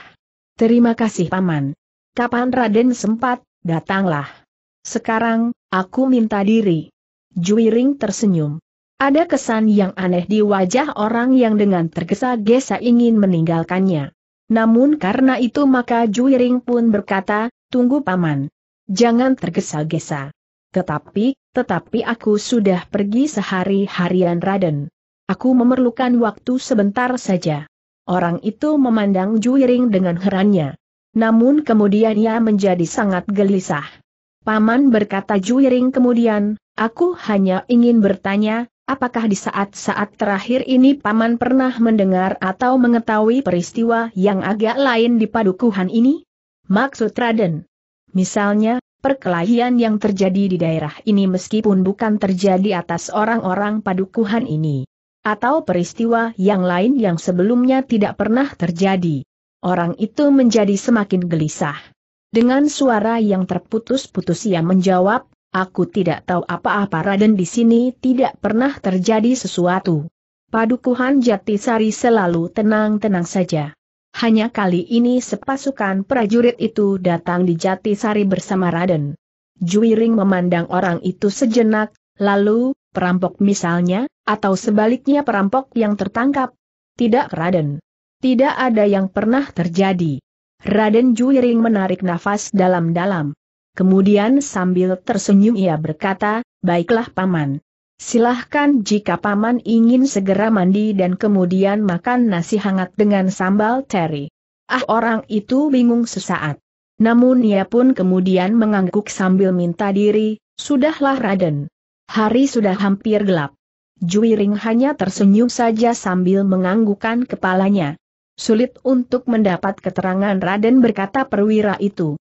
Terima kasih paman. Kapan Raden sempat, datanglah. Sekarang, aku minta diri. Juiring tersenyum. Ada kesan yang aneh di wajah orang yang dengan tergesa-gesa ingin meninggalkannya. Namun karena itu maka Juiring pun berkata, tunggu paman. Jangan tergesa-gesa. Tetapi, tetapi aku sudah pergi sehari-harian Raden. Aku memerlukan waktu sebentar saja. Orang itu memandang Juiring dengan herannya. Namun kemudian ia menjadi sangat gelisah. Paman berkata Juiring kemudian, aku hanya ingin bertanya, Apakah di saat-saat terakhir ini Paman pernah mendengar atau mengetahui peristiwa yang agak lain di padukuhan ini? Maksud Raden. Misalnya, perkelahian yang terjadi di daerah ini meskipun bukan terjadi atas orang-orang padukuhan ini. Atau peristiwa yang lain yang sebelumnya tidak pernah terjadi. Orang itu menjadi semakin gelisah. Dengan suara yang terputus-putus ia menjawab, Aku tidak tahu apa-apa Raden di sini tidak pernah terjadi sesuatu. Padukuhan Jatisari selalu tenang-tenang saja. Hanya kali ini sepasukan prajurit itu datang di Jatisari bersama Raden. Juiring memandang orang itu sejenak, lalu, perampok misalnya, atau sebaliknya perampok yang tertangkap. Tidak Raden. Tidak ada yang pernah terjadi. Raden Juiring menarik nafas dalam-dalam. Kemudian sambil tersenyum ia berkata, baiklah paman. Silahkan jika paman ingin segera mandi dan kemudian makan nasi hangat dengan sambal teri. Ah orang itu bingung sesaat. Namun ia pun kemudian mengangguk sambil minta diri, sudahlah Raden. Hari sudah hampir gelap. Juiring hanya tersenyum saja sambil menganggukkan kepalanya. Sulit untuk mendapat keterangan Raden berkata perwira itu.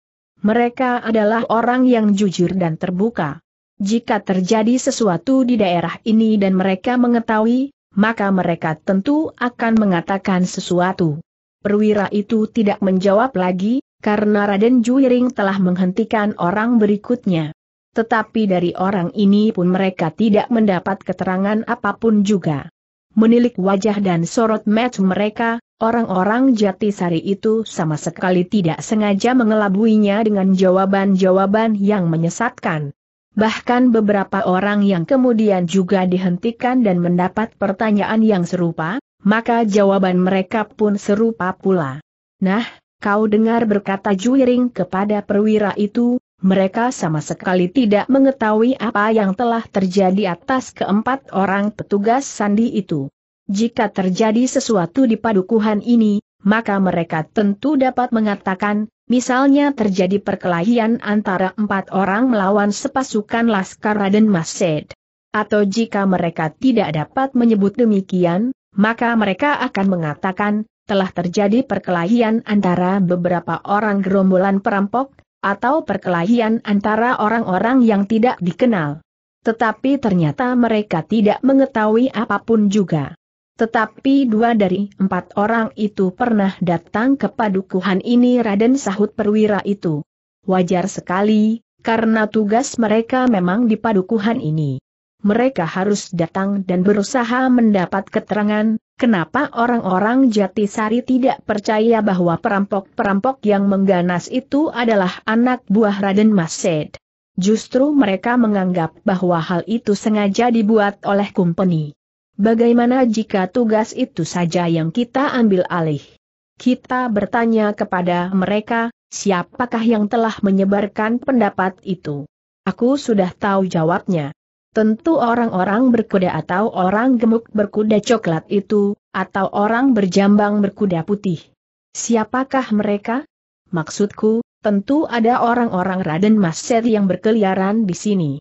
Mereka adalah orang yang jujur dan terbuka. Jika terjadi sesuatu di daerah ini dan mereka mengetahui, maka mereka tentu akan mengatakan sesuatu. Perwira itu tidak menjawab lagi, karena Raden Juiring telah menghentikan orang berikutnya. Tetapi dari orang ini pun mereka tidak mendapat keterangan apapun juga. Menilik wajah dan sorot match mereka, orang-orang jati sari itu sama sekali tidak sengaja mengelabuinya dengan jawaban-jawaban yang menyesatkan. Bahkan beberapa orang yang kemudian juga dihentikan dan mendapat pertanyaan yang serupa, maka jawaban mereka pun serupa pula. Nah, kau dengar berkata Juiring kepada perwira itu, mereka sama sekali tidak mengetahui apa yang telah terjadi atas keempat orang petugas sandi itu. Jika terjadi sesuatu di padukuhan ini, maka mereka tentu dapat mengatakan, misalnya terjadi perkelahian antara empat orang melawan sepasukan Laskar Raden Mased. Atau jika mereka tidak dapat menyebut demikian, maka mereka akan mengatakan, telah terjadi perkelahian antara beberapa orang gerombolan perampok, atau perkelahian antara orang-orang yang tidak dikenal. Tetapi ternyata mereka tidak mengetahui apapun juga. Tetapi dua dari empat orang itu pernah datang ke padukuhan ini Raden sahut perwira itu. Wajar sekali, karena tugas mereka memang di padukuhan ini mereka harus datang dan berusaha mendapat keterangan, kenapa orang-orang Jatisari tidak percaya bahwa perampok-perampok yang mengganas itu adalah anak buah Raden Mased. Justru mereka menganggap bahwa hal itu sengaja dibuat oleh kumpeni. Bagaimana jika tugas itu saja yang kita ambil alih? Kita bertanya kepada mereka, siapakah yang telah menyebarkan pendapat itu? Aku sudah tahu jawabnya. Tentu orang-orang berkuda atau orang gemuk berkuda coklat itu, atau orang berjambang berkuda putih. Siapakah mereka? Maksudku, tentu ada orang-orang Raden Mas Maser yang berkeliaran di sini.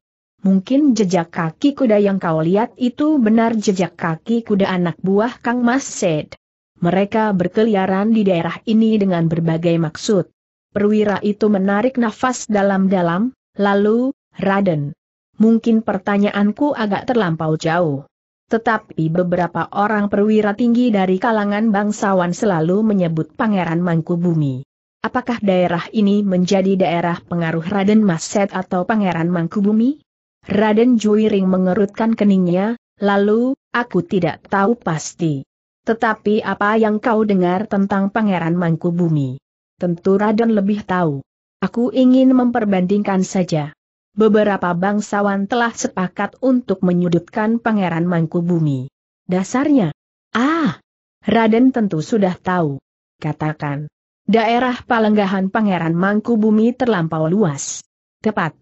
Mungkin jejak kaki kuda yang kau lihat itu benar jejak kaki kuda anak buah Kang Mas Sed. Mereka berkeliaran di daerah ini dengan berbagai maksud. Perwira itu menarik nafas dalam-dalam, lalu, Raden, mungkin pertanyaanku agak terlampau jauh. Tetapi beberapa orang perwira tinggi dari kalangan bangsawan selalu menyebut Pangeran Mangkubumi. Apakah daerah ini menjadi daerah pengaruh Raden Maset atau Pangeran Mangkubumi? Raden Juiring mengerutkan keningnya, lalu, aku tidak tahu pasti. Tetapi apa yang kau dengar tentang Pangeran Mangkubumi? Tentu Raden lebih tahu. Aku ingin memperbandingkan saja beberapa bangsawan telah sepakat untuk menyudutkan Pangeran Mangkubumi. Dasarnya, ah, Raden tentu sudah tahu. Katakan, daerah palenggahan Pangeran Mangkubumi terlampau luas. Tepat.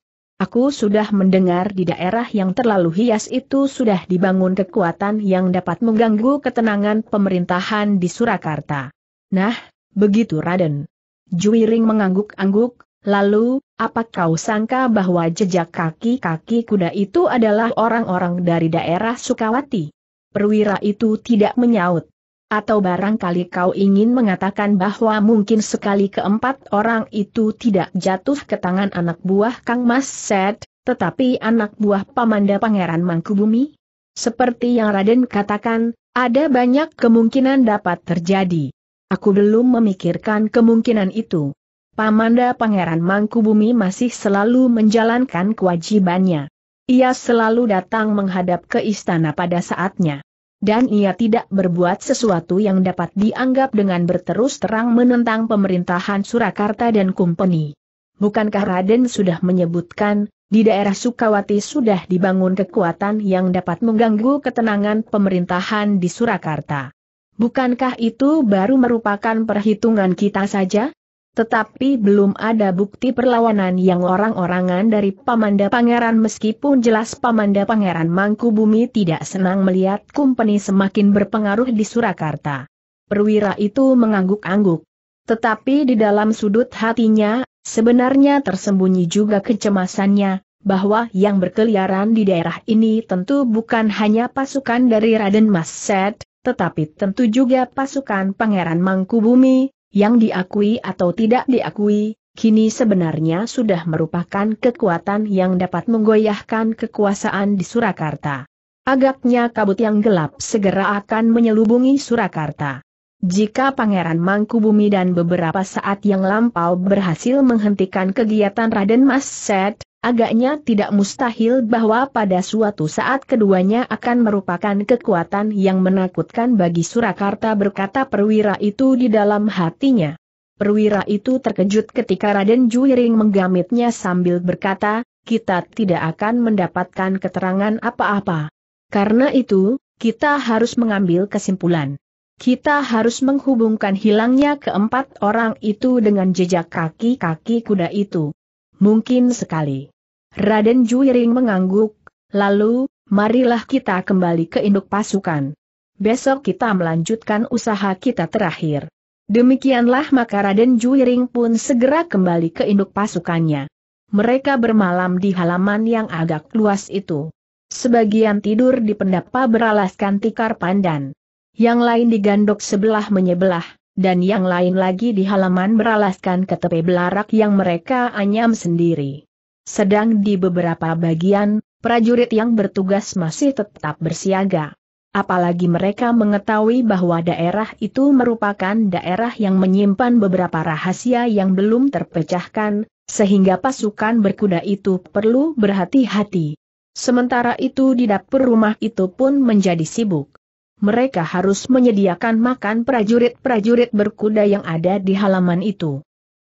Aku sudah mendengar di daerah yang terlalu hias itu sudah dibangun kekuatan yang dapat mengganggu ketenangan pemerintahan di Surakarta. Nah, begitu Raden. Juwiring mengangguk-angguk, Lalu, apa kau sangka bahwa jejak kaki-kaki kuda itu adalah orang-orang dari daerah Sukawati? Perwira itu tidak menyaut. Atau barangkali kau ingin mengatakan bahwa mungkin sekali keempat orang itu tidak jatuh ke tangan anak buah Kang Mas Set, tetapi anak buah Pamanda Pangeran Mangkubumi? Seperti yang Raden katakan, ada banyak kemungkinan dapat terjadi. Aku belum memikirkan kemungkinan itu. Pamanda Pangeran Mangkubumi masih selalu menjalankan kewajibannya. Ia selalu datang menghadap ke istana pada saatnya. Dan ia tidak berbuat sesuatu yang dapat dianggap dengan berterus terang menentang pemerintahan Surakarta dan Kumpeni. Bukankah Raden sudah menyebutkan, di daerah Sukawati sudah dibangun kekuatan yang dapat mengganggu ketenangan pemerintahan di Surakarta? Bukankah itu baru merupakan perhitungan kita saja? Tetapi belum ada bukti perlawanan yang orang-orangan dari Pamanda Pangeran meskipun jelas Pamanda Pangeran Mangkubumi tidak senang melihat kumpeni semakin berpengaruh di Surakarta. Perwira itu mengangguk-angguk. Tetapi di dalam sudut hatinya, sebenarnya tersembunyi juga kecemasannya, bahwa yang berkeliaran di daerah ini tentu bukan hanya pasukan dari Raden Mas Set, tetapi tentu juga pasukan Pangeran Mangkubumi, yang diakui atau tidak diakui, kini sebenarnya sudah merupakan kekuatan yang dapat menggoyahkan kekuasaan di Surakarta. Agaknya kabut yang gelap segera akan menyelubungi Surakarta. Jika Pangeran Mangkubumi dan beberapa saat yang lampau berhasil menghentikan kegiatan Raden Mas Set, agaknya tidak mustahil bahwa pada suatu saat keduanya akan merupakan kekuatan yang menakutkan bagi Surakarta berkata perwira itu di dalam hatinya. Perwira itu terkejut ketika Raden Juiring menggamitnya sambil berkata, kita tidak akan mendapatkan keterangan apa-apa. Karena itu, kita harus mengambil kesimpulan. Kita harus menghubungkan hilangnya keempat orang itu dengan jejak kaki-kaki kuda itu. Mungkin sekali. Raden Juiring mengangguk, lalu, marilah kita kembali ke induk pasukan. Besok kita melanjutkan usaha kita terakhir. Demikianlah maka Raden Juiring pun segera kembali ke induk pasukannya. Mereka bermalam di halaman yang agak luas itu. Sebagian tidur di pendapa beralaskan tikar pandan. Yang lain digandok sebelah menyebelah, dan yang lain lagi di halaman beralaskan ke tepi belarak yang mereka anyam sendiri. Sedang di beberapa bagian, prajurit yang bertugas masih tetap bersiaga. Apalagi mereka mengetahui bahwa daerah itu merupakan daerah yang menyimpan beberapa rahasia yang belum terpecahkan, sehingga pasukan berkuda itu perlu berhati-hati. Sementara itu di dapur rumah itu pun menjadi sibuk mereka harus menyediakan makan prajurit-prajurit berkuda yang ada di halaman itu.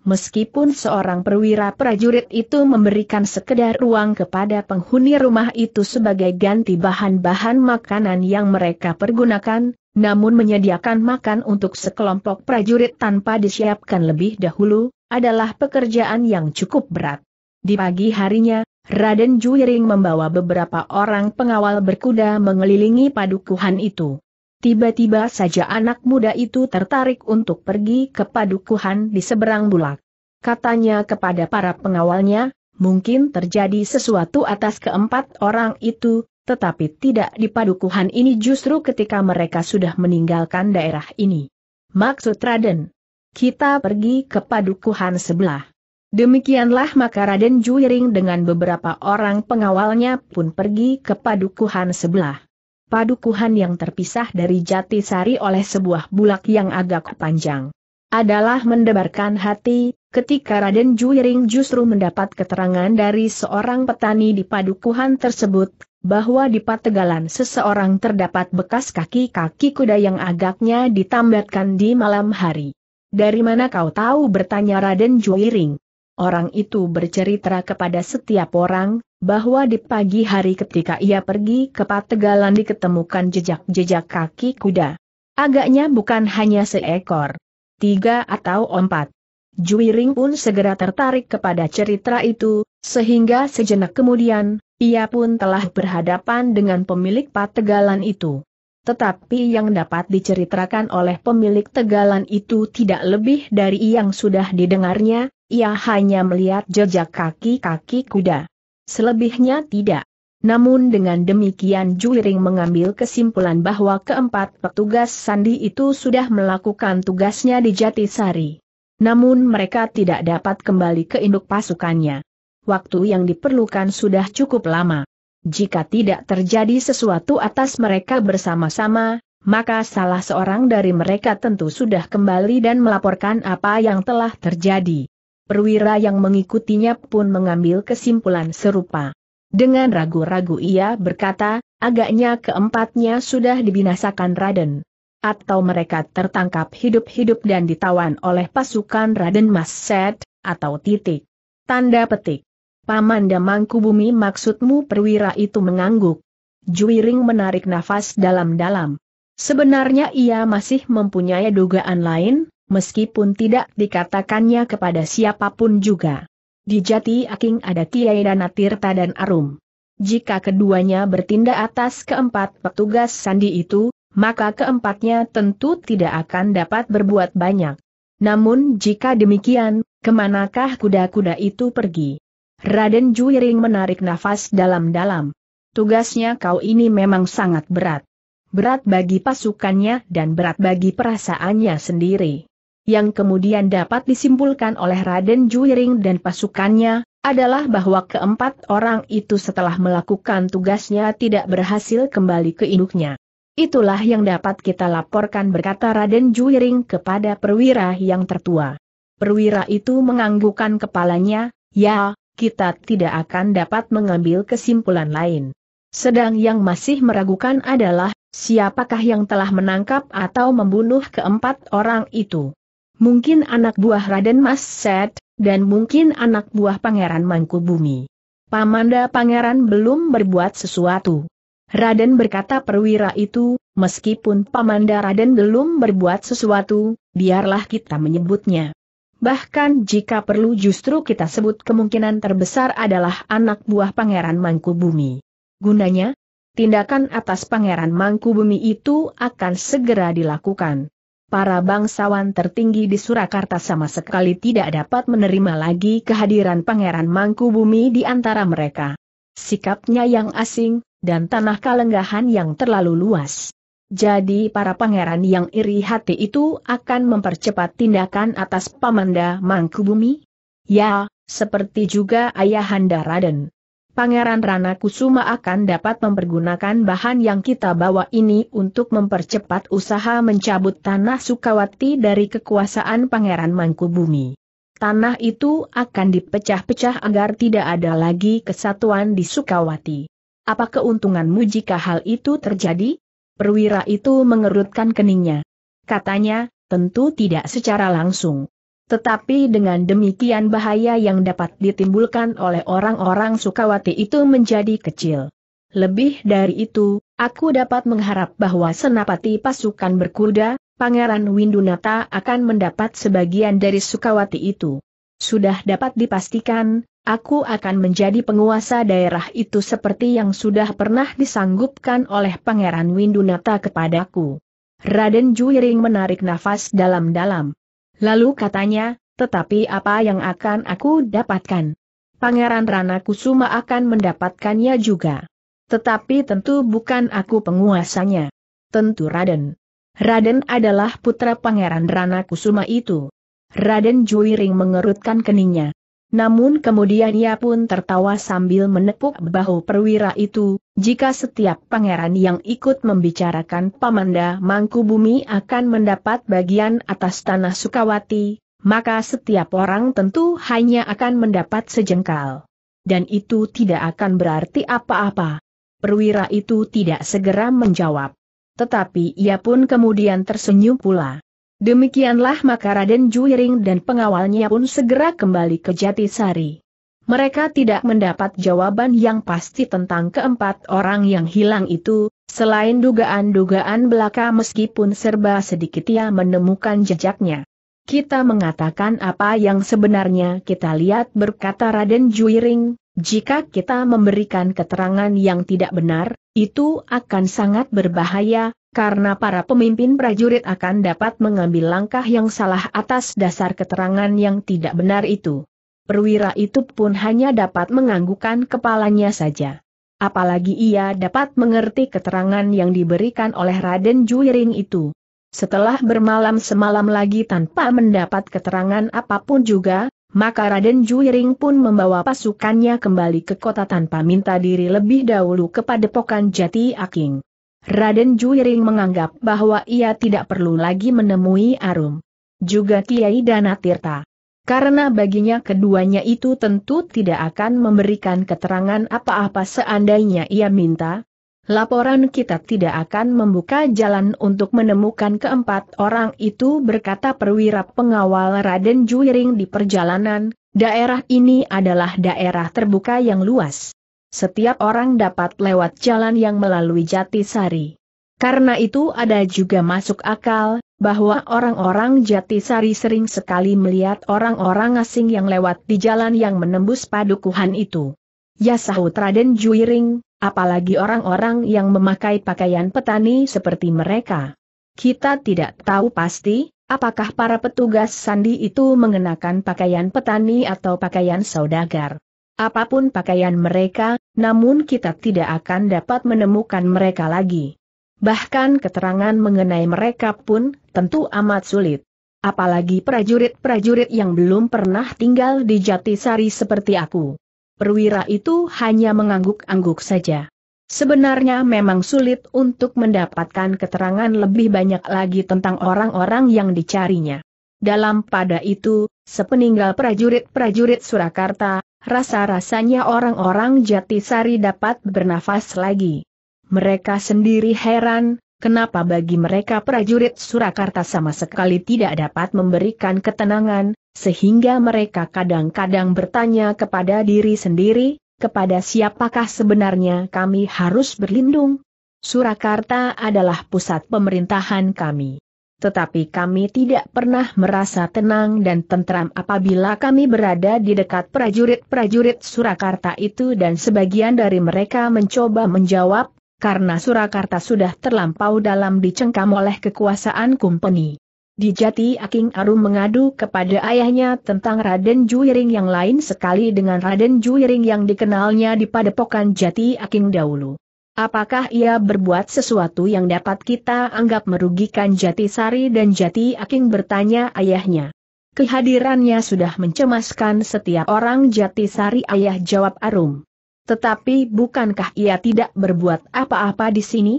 Meskipun seorang perwira prajurit itu memberikan sekedar ruang kepada penghuni rumah itu sebagai ganti bahan-bahan makanan yang mereka pergunakan, namun menyediakan makan untuk sekelompok prajurit tanpa disiapkan lebih dahulu, adalah pekerjaan yang cukup berat. Di pagi harinya, Raden Juiring membawa beberapa orang pengawal berkuda mengelilingi padukuhan itu. Tiba-tiba saja anak muda itu tertarik untuk pergi ke padukuhan di seberang bulak. Katanya kepada para pengawalnya, mungkin terjadi sesuatu atas keempat orang itu, tetapi tidak di padukuhan ini justru ketika mereka sudah meninggalkan daerah ini. Maksud Raden, kita pergi ke padukuhan sebelah. Demikianlah maka Raden Juiring dengan beberapa orang pengawalnya pun pergi ke padukuhan sebelah padukuhan yang terpisah dari jati sari oleh sebuah bulak yang agak panjang. Adalah mendebarkan hati, ketika Raden Juiring justru mendapat keterangan dari seorang petani di padukuhan tersebut, bahwa di pategalan seseorang terdapat bekas kaki-kaki kuda yang agaknya ditambatkan di malam hari. Dari mana kau tahu bertanya Raden Juiring? Orang itu bercerita kepada setiap orang, bahwa di pagi hari ketika ia pergi ke Pategalan diketemukan jejak-jejak kaki kuda. Agaknya bukan hanya seekor, tiga atau empat. Juiring pun segera tertarik kepada cerita itu, sehingga sejenak kemudian, ia pun telah berhadapan dengan pemilik Pategalan itu. Tetapi yang dapat diceritakan oleh pemilik tegalan itu tidak lebih dari yang sudah didengarnya, ia hanya melihat jejak kaki-kaki kuda. Selebihnya tidak. Namun dengan demikian Juiring mengambil kesimpulan bahwa keempat petugas sandi itu sudah melakukan tugasnya di Jatisari. Namun mereka tidak dapat kembali ke induk pasukannya. Waktu yang diperlukan sudah cukup lama. Jika tidak terjadi sesuatu atas mereka bersama-sama, maka salah seorang dari mereka tentu sudah kembali dan melaporkan apa yang telah terjadi perwira yang mengikutinya pun mengambil kesimpulan serupa. Dengan ragu-ragu ia berkata, agaknya keempatnya sudah dibinasakan Raden. Atau mereka tertangkap hidup-hidup dan ditawan oleh pasukan Raden Mas Set, atau titik. Tanda petik. Paman Damangku Bumi maksudmu perwira itu mengangguk. Juiring menarik nafas dalam-dalam. Sebenarnya ia masih mempunyai dugaan lain, meskipun tidak dikatakannya kepada siapapun juga. Di Jati Aking ada Kiai Dana Tirta dan Arum. Jika keduanya bertindak atas keempat petugas sandi itu, maka keempatnya tentu tidak akan dapat berbuat banyak. Namun jika demikian, kemanakah kuda-kuda itu pergi? Raden Juiring menarik nafas dalam-dalam. Tugasnya kau ini memang sangat berat. Berat bagi pasukannya dan berat bagi perasaannya sendiri yang kemudian dapat disimpulkan oleh Raden Juiring dan pasukannya, adalah bahwa keempat orang itu setelah melakukan tugasnya tidak berhasil kembali ke induknya. Itulah yang dapat kita laporkan berkata Raden Juiring kepada perwira yang tertua. Perwira itu menganggukkan kepalanya, ya, kita tidak akan dapat mengambil kesimpulan lain. Sedang yang masih meragukan adalah, siapakah yang telah menangkap atau membunuh keempat orang itu mungkin anak buah Raden Mas Set, dan mungkin anak buah Pangeran Mangkubumi. Pamanda Pangeran belum berbuat sesuatu. Raden berkata perwira itu, meskipun Pamanda Raden belum berbuat sesuatu, biarlah kita menyebutnya. Bahkan jika perlu justru kita sebut kemungkinan terbesar adalah anak buah Pangeran Mangkubumi. Gunanya, tindakan atas Pangeran Mangkubumi itu akan segera dilakukan para bangsawan tertinggi di Surakarta sama sekali tidak dapat menerima lagi kehadiran Pangeran Mangkubumi di antara mereka. Sikapnya yang asing, dan tanah kalenggahan yang terlalu luas. Jadi para pangeran yang iri hati itu akan mempercepat tindakan atas Pamanda Mangkubumi? Ya, seperti juga Ayahanda Raden. Pangeran Rana Kusuma akan dapat mempergunakan bahan yang kita bawa ini untuk mempercepat usaha mencabut tanah Sukawati dari kekuasaan Pangeran Mangkubumi. Tanah itu akan dipecah-pecah agar tidak ada lagi kesatuan di Sukawati. Apa keuntunganmu jika hal itu terjadi? Perwira itu mengerutkan keningnya. Katanya, tentu tidak secara langsung. Tetapi dengan demikian bahaya yang dapat ditimbulkan oleh orang-orang Sukawati itu menjadi kecil. Lebih dari itu, aku dapat mengharap bahwa senapati pasukan berkuda, Pangeran Windunata akan mendapat sebagian dari Sukawati itu. Sudah dapat dipastikan, aku akan menjadi penguasa daerah itu seperti yang sudah pernah disanggupkan oleh Pangeran Windunata kepadaku. Raden Juiring menarik nafas dalam-dalam. Lalu katanya, tetapi apa yang akan aku dapatkan? Pangeran Rana Kusuma akan mendapatkannya juga. Tetapi tentu bukan aku penguasanya. Tentu Raden. Raden adalah putra Pangeran Rana Kusuma itu. Raden Juiring mengerutkan keningnya. Namun kemudian ia pun tertawa sambil menepuk bahu perwira itu, jika setiap pangeran yang ikut membicarakan Pamanda bumi akan mendapat bagian atas tanah Sukawati, maka setiap orang tentu hanya akan mendapat sejengkal. Dan itu tidak akan berarti apa-apa. Perwira itu tidak segera menjawab. Tetapi ia pun kemudian tersenyum pula. Demikianlah maka Raden Juiring dan pengawalnya pun segera kembali ke Jatisari. Mereka tidak mendapat jawaban yang pasti tentang keempat orang yang hilang itu, selain dugaan-dugaan belaka meskipun serba sedikit ia menemukan jejaknya. Kita mengatakan apa yang sebenarnya kita lihat berkata Raden Juiring, jika kita memberikan keterangan yang tidak benar, itu akan sangat berbahaya, karena para pemimpin prajurit akan dapat mengambil langkah yang salah atas dasar keterangan yang tidak benar itu. Perwira itu pun hanya dapat menganggukkan kepalanya saja. Apalagi ia dapat mengerti keterangan yang diberikan oleh Raden Juiring itu. Setelah bermalam semalam lagi tanpa mendapat keterangan apapun juga, maka Raden Juiring pun membawa pasukannya kembali ke kota tanpa minta diri lebih dahulu kepada Pokan Jati Aking. Raden Juiring menganggap bahwa ia tidak perlu lagi menemui Arum. Juga Kiai Dana Tirta. Karena baginya keduanya itu tentu tidak akan memberikan keterangan apa-apa seandainya ia minta, Laporan kita tidak akan membuka jalan untuk menemukan keempat orang itu berkata perwira pengawal Raden Juiring di perjalanan, daerah ini adalah daerah terbuka yang luas setiap orang dapat lewat jalan yang melalui jati sari. Karena itu ada juga masuk akal, bahwa orang-orang jati sari sering sekali melihat orang-orang asing yang lewat di jalan yang menembus padukuhan itu. Ya sahut Raden Juiring, apalagi orang-orang yang memakai pakaian petani seperti mereka. Kita tidak tahu pasti, apakah para petugas sandi itu mengenakan pakaian petani atau pakaian saudagar. Apapun pakaian mereka, namun kita tidak akan dapat menemukan mereka lagi. Bahkan keterangan mengenai mereka pun tentu amat sulit. Apalagi prajurit-prajurit yang belum pernah tinggal di Jatisari seperti aku. Perwira itu hanya mengangguk-angguk saja. Sebenarnya memang sulit untuk mendapatkan keterangan lebih banyak lagi tentang orang-orang yang dicarinya. Dalam pada itu, sepeninggal prajurit-prajurit Surakarta, rasa-rasanya orang-orang Jatisari dapat bernafas lagi. Mereka sendiri heran, kenapa bagi mereka prajurit Surakarta sama sekali tidak dapat memberikan ketenangan, sehingga mereka kadang-kadang bertanya kepada diri sendiri, kepada siapakah sebenarnya kami harus berlindung? Surakarta adalah pusat pemerintahan kami tetapi kami tidak pernah merasa tenang dan tentram apabila kami berada di dekat prajurit-prajurit Surakarta itu dan sebagian dari mereka mencoba menjawab, karena Surakarta sudah terlampau dalam dicengkam oleh kekuasaan kumpeni. Di Jati Aking Arum mengadu kepada ayahnya tentang Raden Juiring yang lain sekali dengan Raden Juiring yang dikenalnya di padepokan Jati Aking dahulu. Apakah ia berbuat sesuatu yang dapat kita anggap merugikan Jati Sari dan Jati Aking bertanya ayahnya. Kehadirannya sudah mencemaskan setiap orang Jati Sari ayah jawab Arum. Tetapi bukankah ia tidak berbuat apa-apa di sini?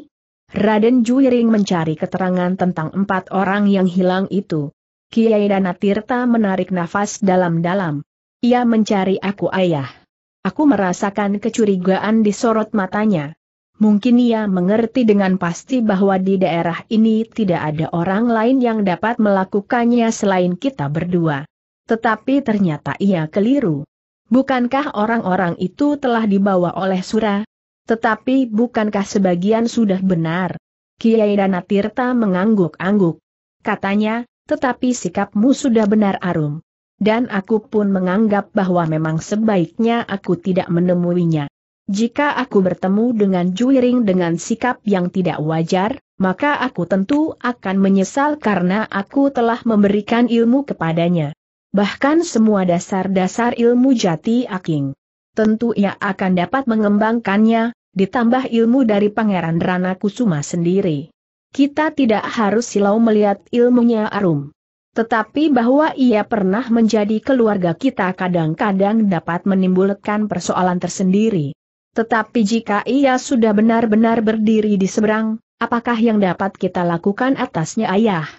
Raden Juiring mencari keterangan tentang empat orang yang hilang itu. Kiai Danatirta menarik nafas dalam-dalam. Ia mencari aku ayah. Aku merasakan kecurigaan di sorot matanya. Mungkin ia mengerti dengan pasti bahwa di daerah ini tidak ada orang lain yang dapat melakukannya selain kita berdua. Tetapi ternyata ia keliru. Bukankah orang-orang itu telah dibawa oleh Sura? Tetapi bukankah sebagian sudah benar? Kiai Danatirta mengangguk-angguk. Katanya, tetapi sikapmu sudah benar Arum. Dan aku pun menganggap bahwa memang sebaiknya aku tidak menemuinya. Jika aku bertemu dengan Juiring dengan sikap yang tidak wajar, maka aku tentu akan menyesal karena aku telah memberikan ilmu kepadanya. Bahkan semua dasar-dasar ilmu jati aking. Tentu ia akan dapat mengembangkannya, ditambah ilmu dari Pangeran Rana Kusuma sendiri. Kita tidak harus silau melihat ilmunya Arum. Tetapi bahwa ia pernah menjadi keluarga kita kadang-kadang dapat menimbulkan persoalan tersendiri. Tetapi jika ia sudah benar-benar berdiri di seberang, apakah yang dapat kita lakukan atasnya ayah?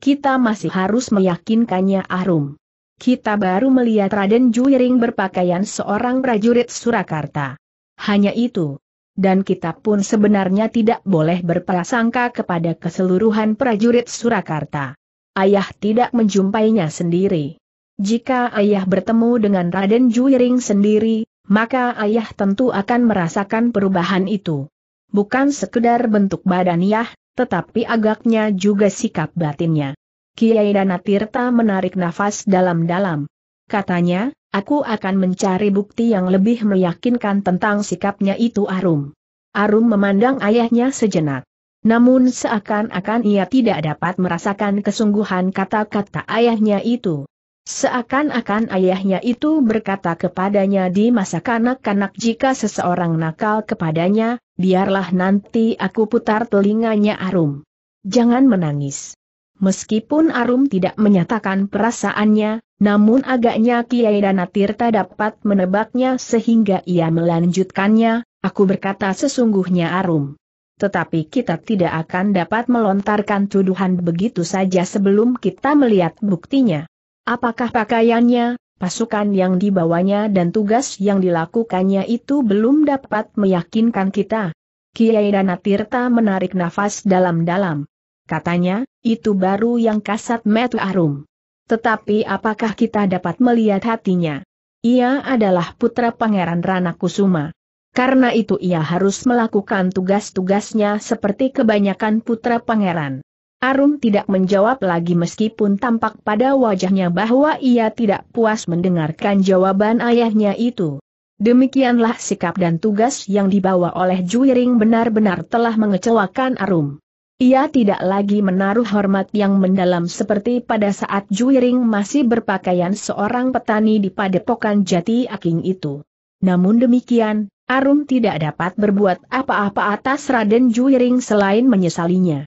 Kita masih harus meyakinkannya Arum. Kita baru melihat Raden Juiring berpakaian seorang prajurit Surakarta. Hanya itu. Dan kita pun sebenarnya tidak boleh berprasangka kepada keseluruhan prajurit Surakarta. Ayah tidak menjumpainya sendiri. Jika ayah bertemu dengan Raden Juiring sendiri, maka ayah tentu akan merasakan perubahan itu. Bukan sekedar bentuk badaniah, tetapi agaknya juga sikap batinnya. Kiai Danatirta menarik nafas dalam-dalam. Katanya, aku akan mencari bukti yang lebih meyakinkan tentang sikapnya itu Arum. Arum memandang ayahnya sejenak. Namun seakan-akan ia tidak dapat merasakan kesungguhan kata-kata ayahnya itu. Seakan-akan ayahnya itu berkata kepadanya di masa kanak-kanak jika seseorang nakal kepadanya, biarlah nanti aku putar telinganya Arum. Jangan menangis. Meskipun Arum tidak menyatakan perasaannya, namun agaknya Kiai Danatirta dapat menebaknya sehingga ia melanjutkannya, aku berkata sesungguhnya Arum. Tetapi kita tidak akan dapat melontarkan tuduhan begitu saja sebelum kita melihat buktinya. Apakah pakaiannya, pasukan yang dibawanya dan tugas yang dilakukannya itu belum dapat meyakinkan kita? Kiai Danatirta menarik nafas dalam-dalam. Katanya, itu baru yang kasat metu arum. Tetapi apakah kita dapat melihat hatinya? Ia adalah putra Pangeran Rana Kusuma. Karena itu ia harus melakukan tugas-tugasnya seperti kebanyakan putra pangeran. Arum tidak menjawab lagi meskipun tampak pada wajahnya bahwa ia tidak puas mendengarkan jawaban ayahnya itu. Demikianlah sikap dan tugas yang dibawa oleh Juiring benar-benar telah mengecewakan Arum. Ia tidak lagi menaruh hormat yang mendalam seperti pada saat Juiring masih berpakaian seorang petani di padepokan jati aking itu. Namun demikian, Arum tidak dapat berbuat apa-apa atas Raden Juiring selain menyesalinya.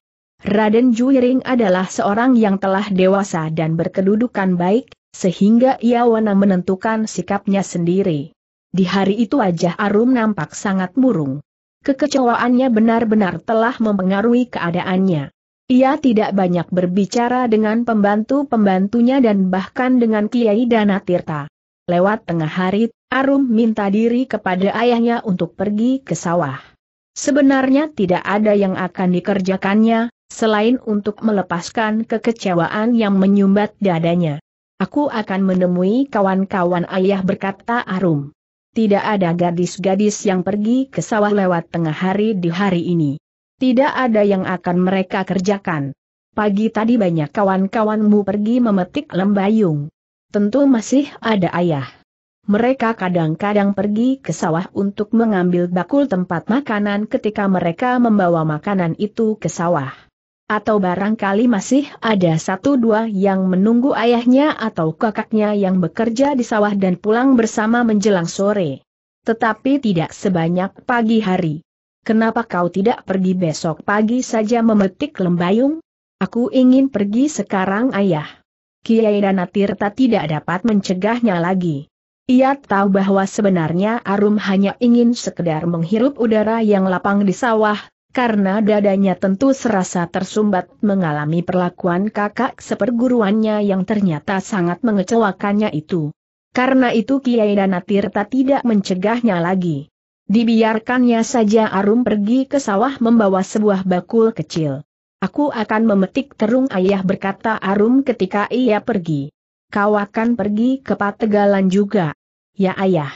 Raden Juiring adalah seorang yang telah dewasa dan berkedudukan baik, sehingga ia wana menentukan sikapnya sendiri. Di hari itu wajah Arum nampak sangat murung. Kekecewaannya benar-benar telah mempengaruhi keadaannya. Ia tidak banyak berbicara dengan pembantu-pembantunya dan bahkan dengan Kiai Danatirta. Lewat tengah hari, Arum minta diri kepada ayahnya untuk pergi ke sawah. Sebenarnya tidak ada yang akan dikerjakannya, selain untuk melepaskan kekecewaan yang menyumbat dadanya. Aku akan menemui kawan-kawan ayah berkata Arum. Tidak ada gadis-gadis yang pergi ke sawah lewat tengah hari di hari ini. Tidak ada yang akan mereka kerjakan. Pagi tadi banyak kawan-kawanmu pergi memetik lembayung. Tentu masih ada ayah. Mereka kadang-kadang pergi ke sawah untuk mengambil bakul tempat makanan ketika mereka membawa makanan itu ke sawah. Atau barangkali masih ada satu dua yang menunggu ayahnya atau kakaknya yang bekerja di sawah dan pulang bersama menjelang sore. Tetapi tidak sebanyak pagi hari. Kenapa kau tidak pergi besok pagi saja memetik lembayung? Aku ingin pergi sekarang ayah. Kiai Danatirta tidak dapat mencegahnya lagi. Ia tahu bahwa sebenarnya Arum hanya ingin sekedar menghirup udara yang lapang di sawah, karena dadanya tentu serasa tersumbat mengalami perlakuan kakak seperguruannya yang ternyata sangat mengecewakannya itu. Karena itu Kiai Danatirta tidak mencegahnya lagi. Dibiarkannya saja Arum pergi ke sawah membawa sebuah bakul kecil. Aku akan memetik terung ayah berkata Arum ketika ia pergi. Kau akan pergi ke Pategalan juga. Ya ayah.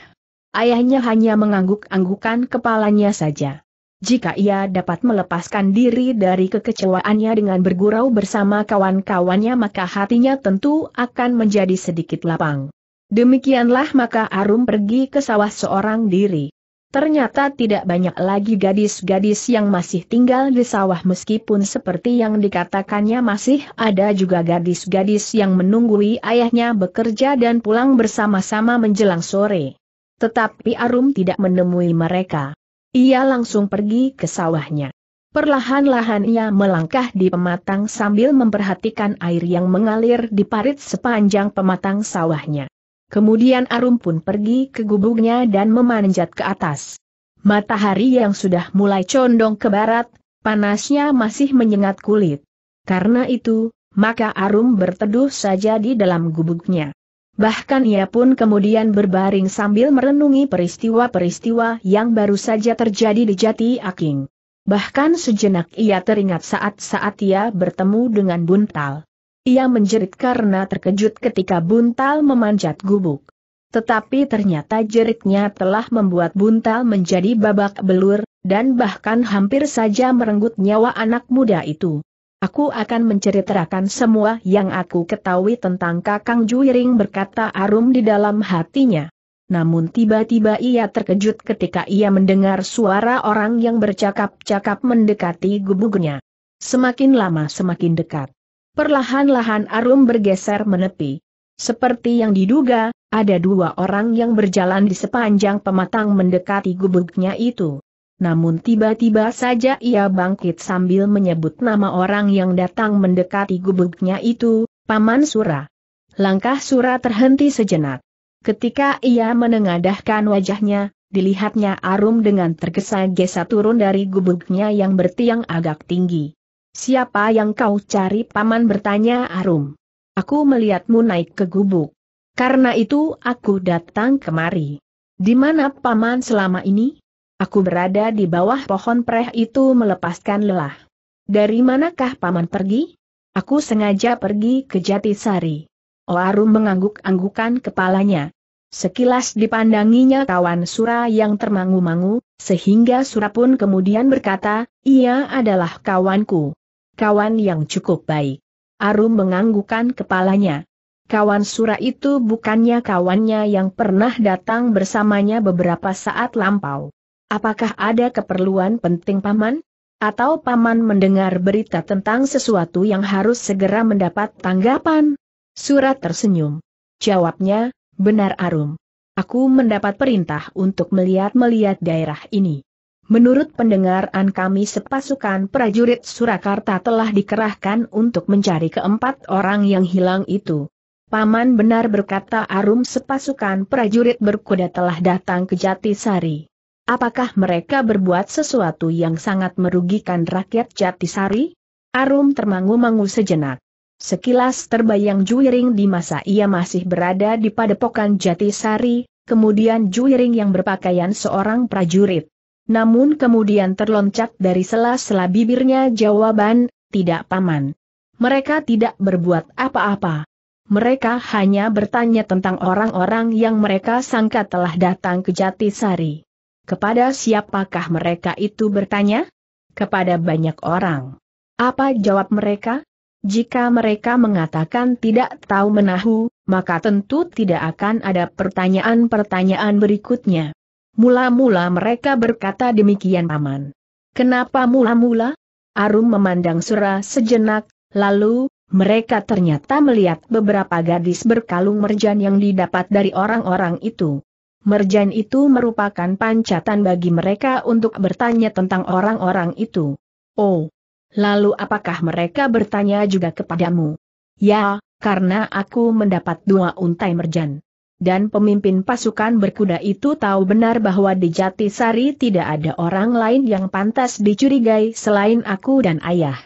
Ayahnya hanya mengangguk-anggukan kepalanya saja jika ia dapat melepaskan diri dari kekecewaannya dengan bergurau bersama kawan-kawannya maka hatinya tentu akan menjadi sedikit lapang. Demikianlah maka Arum pergi ke sawah seorang diri. Ternyata tidak banyak lagi gadis-gadis yang masih tinggal di sawah meskipun seperti yang dikatakannya masih ada juga gadis-gadis yang menunggui ayahnya bekerja dan pulang bersama-sama menjelang sore. Tetapi Arum tidak menemui mereka. Ia langsung pergi ke sawahnya. Perlahan-lahan ia melangkah di pematang sambil memperhatikan air yang mengalir di parit sepanjang pematang sawahnya. Kemudian Arum pun pergi ke gubuknya dan memanjat ke atas. Matahari yang sudah mulai condong ke barat, panasnya masih menyengat kulit. Karena itu, maka Arum berteduh saja di dalam gubuknya. Bahkan ia pun kemudian berbaring sambil merenungi peristiwa-peristiwa yang baru saja terjadi di Jati Aking. Bahkan sejenak ia teringat saat-saat ia bertemu dengan Buntal. Ia menjerit karena terkejut ketika Buntal memanjat gubuk. Tetapi ternyata jeritnya telah membuat Buntal menjadi babak belur, dan bahkan hampir saja merenggut nyawa anak muda itu. Aku akan menceritakan semua yang aku ketahui tentang Kakang Juiring berkata Arum di dalam hatinya. Namun tiba-tiba ia terkejut ketika ia mendengar suara orang yang bercakap-cakap mendekati gubugnya. Semakin lama semakin dekat. Perlahan-lahan Arum bergeser menepi. Seperti yang diduga, ada dua orang yang berjalan di sepanjang pematang mendekati gubugnya itu. Namun tiba-tiba saja ia bangkit sambil menyebut nama orang yang datang mendekati gubuknya itu, Paman Sura. Langkah Sura terhenti sejenak. Ketika ia menengadahkan wajahnya, dilihatnya Arum dengan tergesa-gesa turun dari gubuknya yang bertiang agak tinggi. Siapa yang kau cari Paman bertanya Arum. Aku melihatmu naik ke gubuk. Karena itu aku datang kemari. Di mana Paman selama ini? Aku berada di bawah pohon preh itu melepaskan lelah. Dari manakah paman pergi? Aku sengaja pergi ke Jatisari. Oarum mengangguk-anggukan kepalanya. Sekilas dipandanginya kawan Sura yang termangu-mangu, sehingga Sura pun kemudian berkata, ia adalah kawanku. Kawan yang cukup baik. Arum menganggukkan kepalanya. Kawan Sura itu bukannya kawannya yang pernah datang bersamanya beberapa saat lampau. Apakah ada keperluan penting Paman? Atau Paman mendengar berita tentang sesuatu yang harus segera mendapat tanggapan? Surat tersenyum. Jawabnya, benar Arum. Aku mendapat perintah untuk melihat-melihat daerah ini. Menurut pendengaran kami sepasukan prajurit Surakarta telah dikerahkan untuk mencari keempat orang yang hilang itu. Paman benar berkata Arum sepasukan prajurit berkuda telah datang ke Jatisari. Apakah mereka berbuat sesuatu yang sangat merugikan rakyat Jatisari? Arum termangu-mangu sejenak. Sekilas terbayang Juiring di masa ia masih berada di padepokan Jatisari, kemudian Juiring yang berpakaian seorang prajurit. Namun kemudian terloncat dari sela-sela bibirnya jawaban, tidak paman. Mereka tidak berbuat apa-apa. Mereka hanya bertanya tentang orang-orang yang mereka sangka telah datang ke Jatisari. Kepada siapakah mereka itu bertanya? Kepada banyak orang. Apa jawab mereka? Jika mereka mengatakan tidak tahu menahu, maka tentu tidak akan ada pertanyaan-pertanyaan berikutnya. Mula-mula mereka berkata demikian paman. Kenapa mula-mula? Arum memandang surah sejenak, lalu, mereka ternyata melihat beberapa gadis berkalung merjan yang didapat dari orang-orang itu merjan itu merupakan pancatan bagi mereka untuk bertanya tentang orang-orang itu. Oh, lalu apakah mereka bertanya juga kepadamu? Ya, karena aku mendapat dua untai merjan. Dan pemimpin pasukan berkuda itu tahu benar bahwa di Jatisari tidak ada orang lain yang pantas dicurigai selain aku dan ayah.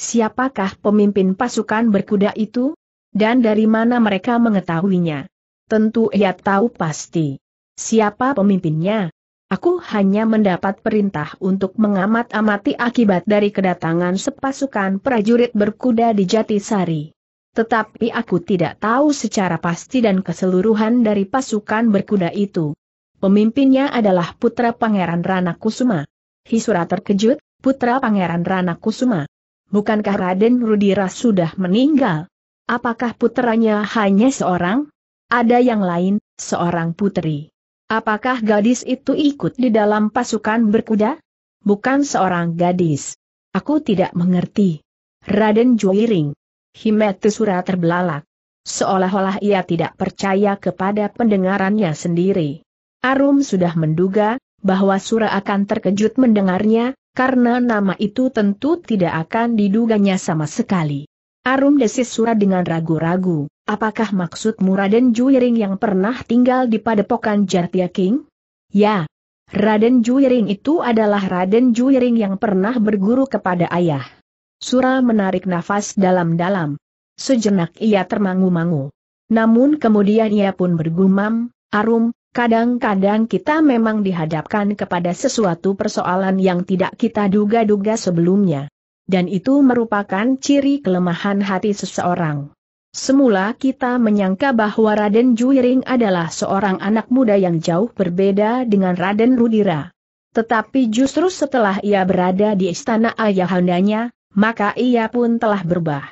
Siapakah pemimpin pasukan berkuda itu? Dan dari mana mereka mengetahuinya? Tentu ia tahu pasti. Siapa pemimpinnya? Aku hanya mendapat perintah untuk mengamat-amati akibat dari kedatangan sepasukan prajurit berkuda di Jatisari. Tetapi aku tidak tahu secara pasti dan keseluruhan dari pasukan berkuda itu. Pemimpinnya adalah putra Pangeran Rana Kusuma. Hisura terkejut, putra Pangeran Rana Kusuma. Bukankah Raden Rudira sudah meninggal? Apakah putranya hanya seorang? Ada yang lain, seorang putri. Apakah gadis itu ikut di dalam pasukan berkuda? Bukan seorang gadis. Aku tidak mengerti. Raden Juiring. Himet surat terbelalak. Seolah-olah ia tidak percaya kepada pendengarannya sendiri. Arum sudah menduga, bahwa Sura akan terkejut mendengarnya, karena nama itu tentu tidak akan diduganya sama sekali. Arum desis surat dengan ragu-ragu, apakah maksudmu Raden Juiring yang pernah tinggal di padepokan Jartia King? Ya, Raden Juiring itu adalah Raden Juiring yang pernah berguru kepada ayah. Sura menarik nafas dalam-dalam. Sejenak ia termangu-mangu. Namun kemudian ia pun bergumam, Arum, kadang-kadang kita memang dihadapkan kepada sesuatu persoalan yang tidak kita duga-duga sebelumnya dan itu merupakan ciri kelemahan hati seseorang. Semula kita menyangka bahwa Raden Juiring adalah seorang anak muda yang jauh berbeda dengan Raden Rudira. Tetapi justru setelah ia berada di istana ayahandanya, maka ia pun telah berubah.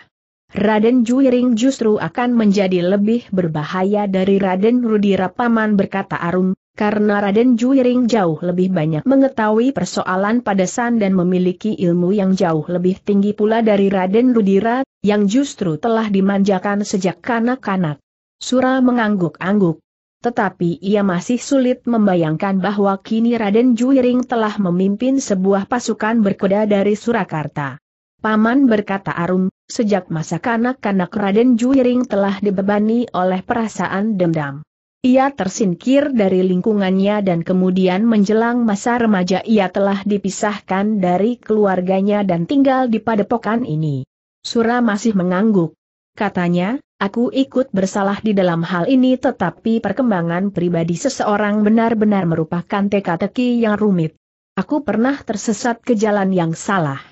Raden Juiring justru akan menjadi lebih berbahaya dari Raden Rudira Paman berkata Arum, karena Raden Juiring jauh lebih banyak mengetahui persoalan pada San dan memiliki ilmu yang jauh lebih tinggi pula dari Raden Rudira, yang justru telah dimanjakan sejak kanak-kanak. Sura mengangguk-angguk. Tetapi ia masih sulit membayangkan bahwa kini Raden Juiring telah memimpin sebuah pasukan berkuda dari Surakarta. Paman berkata Arum, sejak masa kanak-kanak Raden Juiring telah dibebani oleh perasaan dendam. Ia tersingkir dari lingkungannya dan kemudian menjelang masa remaja ia telah dipisahkan dari keluarganya dan tinggal di padepokan ini. Sura masih mengangguk. Katanya, aku ikut bersalah di dalam hal ini tetapi perkembangan pribadi seseorang benar-benar merupakan teka-teki yang rumit. Aku pernah tersesat ke jalan yang salah.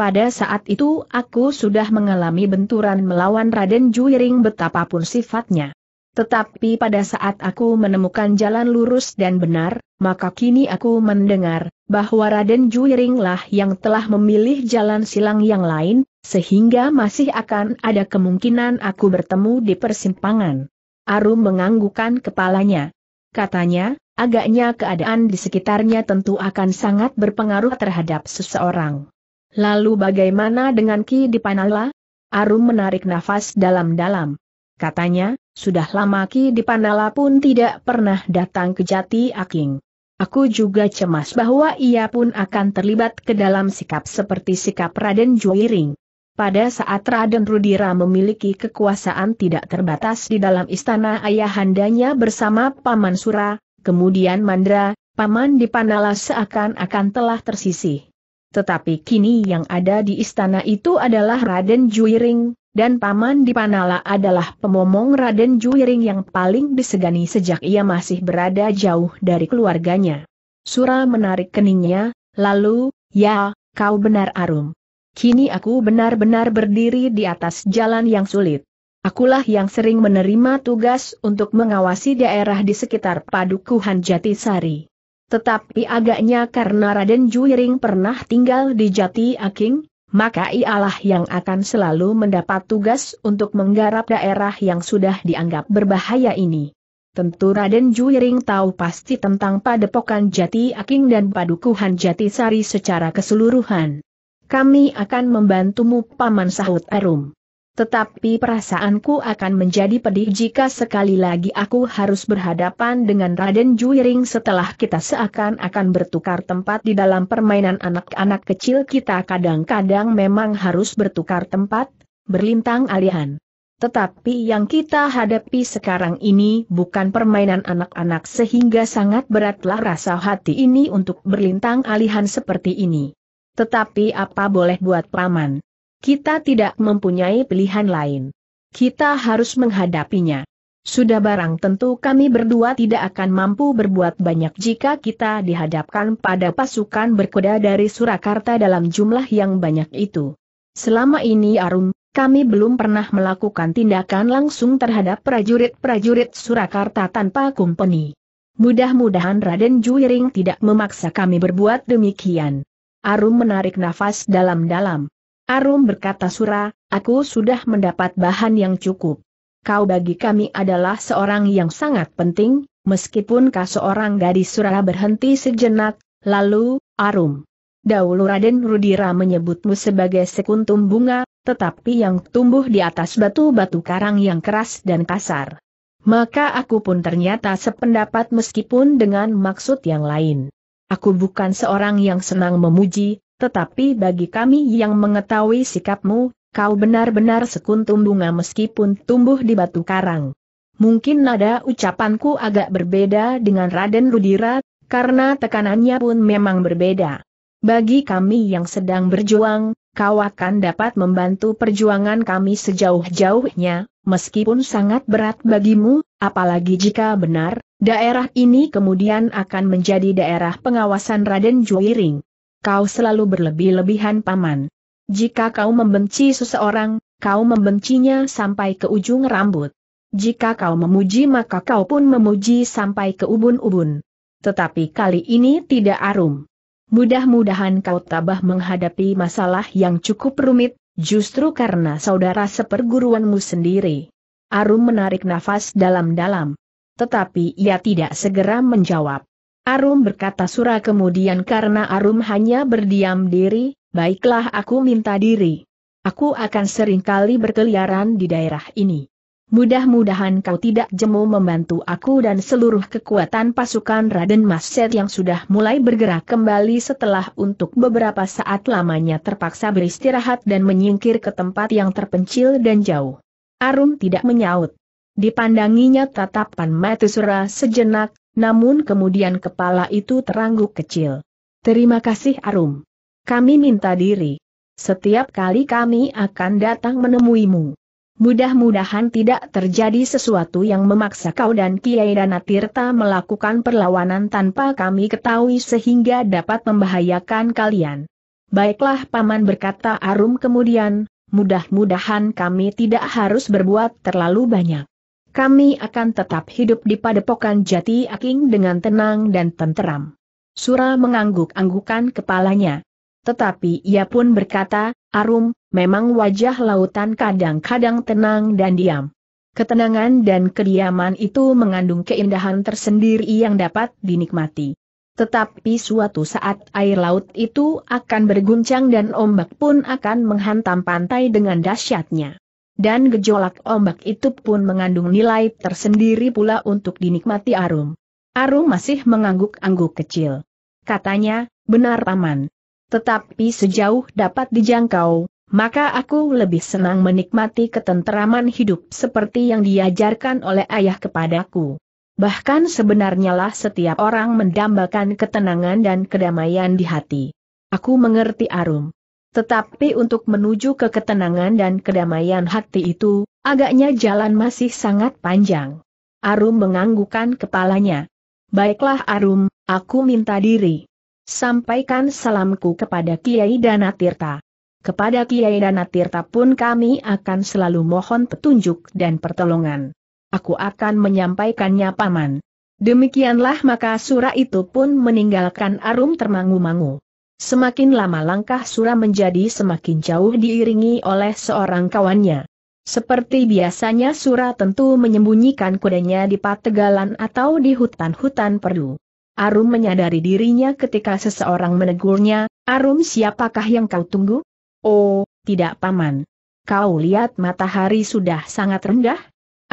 Pada saat itu aku sudah mengalami benturan melawan Raden Juiring betapapun sifatnya. Tetapi pada saat aku menemukan jalan lurus dan benar, maka kini aku mendengar, bahwa Raden Juiringlah yang telah memilih jalan silang yang lain, sehingga masih akan ada kemungkinan aku bertemu di persimpangan. Arum menganggukkan kepalanya. Katanya, agaknya keadaan di sekitarnya tentu akan sangat berpengaruh terhadap seseorang. Lalu bagaimana dengan Ki Dipanala? Arum menarik nafas dalam-dalam. Katanya, sudah lama Ki Dipanala pun tidak pernah datang ke Jati Aking. Aku juga cemas bahwa ia pun akan terlibat ke dalam sikap seperti sikap Raden Juiring. Pada saat Raden Rudira memiliki kekuasaan tidak terbatas di dalam istana ayahandanya bersama Paman Sura, kemudian Mandra, Paman Dipanala seakan-akan telah tersisih. Tetapi kini yang ada di istana itu adalah Raden Juiring, dan Paman Dipanala adalah pemomong Raden Juiring yang paling disegani sejak ia masih berada jauh dari keluarganya. Sura menarik keningnya, lalu, ya, kau benar Arum. Kini aku benar-benar berdiri di atas jalan yang sulit. Akulah yang sering menerima tugas untuk mengawasi daerah di sekitar Padukuhan Jatisari. Tetapi agaknya karena Raden Juiring pernah tinggal di Jati Aking, maka ialah yang akan selalu mendapat tugas untuk menggarap daerah yang sudah dianggap berbahaya ini. Tentu Raden Juiring tahu pasti tentang padepokan Jati Aking dan padukuhan Jati Sari secara keseluruhan. Kami akan membantumu Paman Sahut Arum. Tetapi perasaanku akan menjadi pedih jika sekali lagi aku harus berhadapan dengan Raden Juiring setelah kita seakan-akan bertukar tempat di dalam permainan anak-anak kecil kita kadang-kadang memang harus bertukar tempat, berlintang alihan. Tetapi yang kita hadapi sekarang ini bukan permainan anak-anak sehingga sangat beratlah rasa hati ini untuk berlintang alihan seperti ini. Tetapi apa boleh buat paman? Kita tidak mempunyai pilihan lain. Kita harus menghadapinya. Sudah barang tentu kami berdua tidak akan mampu berbuat banyak jika kita dihadapkan pada pasukan berkuda dari Surakarta dalam jumlah yang banyak itu. Selama ini Arum, kami belum pernah melakukan tindakan langsung terhadap prajurit-prajurit Surakarta tanpa kumpeni. Mudah-mudahan Raden Juiring tidak memaksa kami berbuat demikian. Arum menarik nafas dalam-dalam. Arum berkata Sura, aku sudah mendapat bahan yang cukup. Kau bagi kami adalah seorang yang sangat penting, meskipun kau seorang gadis Sura berhenti sejenak, lalu, Arum. Dahulu Raden Rudira menyebutmu sebagai sekuntum bunga, tetapi yang tumbuh di atas batu-batu karang yang keras dan kasar. Maka aku pun ternyata sependapat meskipun dengan maksud yang lain. Aku bukan seorang yang senang memuji, tetapi bagi kami yang mengetahui sikapmu, kau benar-benar sekuntum bunga meskipun tumbuh di batu karang. Mungkin nada ucapanku agak berbeda dengan Raden Rudira, karena tekanannya pun memang berbeda. Bagi kami yang sedang berjuang, kau akan dapat membantu perjuangan kami sejauh-jauhnya, meskipun sangat berat bagimu, apalagi jika benar, daerah ini kemudian akan menjadi daerah pengawasan Raden Juwiring kau selalu berlebih-lebihan paman. Jika kau membenci seseorang, kau membencinya sampai ke ujung rambut. Jika kau memuji maka kau pun memuji sampai ke ubun-ubun. Tetapi kali ini tidak arum. Mudah-mudahan kau tabah menghadapi masalah yang cukup rumit, justru karena saudara seperguruanmu sendiri. Arum menarik nafas dalam-dalam. Tetapi ia tidak segera menjawab. Arum berkata surah kemudian karena Arum hanya berdiam diri, baiklah aku minta diri. Aku akan seringkali berkeliaran di daerah ini. Mudah-mudahan kau tidak jemu membantu aku dan seluruh kekuatan pasukan Raden Maset yang sudah mulai bergerak kembali setelah untuk beberapa saat lamanya terpaksa beristirahat dan menyingkir ke tempat yang terpencil dan jauh. Arum tidak menyaut. Dipandanginya tatapan Matisura sejenak, namun kemudian kepala itu terangguk kecil. Terima kasih Arum. Kami minta diri. Setiap kali kami akan datang menemuimu. Mudah-mudahan tidak terjadi sesuatu yang memaksa kau dan Kiai Danatirta melakukan perlawanan tanpa kami ketahui sehingga dapat membahayakan kalian. Baiklah Paman berkata Arum kemudian, mudah-mudahan kami tidak harus berbuat terlalu banyak kami akan tetap hidup di padepokan jati aking dengan tenang dan tenteram. Sura mengangguk-anggukan kepalanya. Tetapi ia pun berkata, Arum, memang wajah lautan kadang-kadang tenang dan diam. Ketenangan dan kediaman itu mengandung keindahan tersendiri yang dapat dinikmati. Tetapi suatu saat air laut itu akan berguncang dan ombak pun akan menghantam pantai dengan dahsyatnya. Dan gejolak ombak itu pun mengandung nilai tersendiri pula untuk dinikmati Arum. Arum masih mengangguk-angguk kecil. Katanya, benar paman. Tetapi sejauh dapat dijangkau, maka aku lebih senang menikmati ketenteraman hidup seperti yang diajarkan oleh ayah kepadaku. Bahkan sebenarnya lah setiap orang mendambakan ketenangan dan kedamaian di hati. Aku mengerti Arum. Tetapi untuk menuju ke ketenangan dan kedamaian hati itu, agaknya jalan masih sangat panjang. Arum menganggukkan kepalanya. Baiklah Arum, aku minta diri. Sampaikan salamku kepada Kiai Danatirta. Kepada Kiai Danatirta pun kami akan selalu mohon petunjuk dan pertolongan. Aku akan menyampaikannya paman. Demikianlah maka surah itu pun meninggalkan Arum termangu-mangu. Semakin lama langkah Sura menjadi semakin jauh diiringi oleh seorang kawannya. Seperti biasanya Sura tentu menyembunyikan kudanya di pategalan atau di hutan-hutan perlu. Arum menyadari dirinya ketika seseorang menegurnya, Arum siapakah yang kau tunggu? Oh, tidak paman. Kau lihat matahari sudah sangat rendah?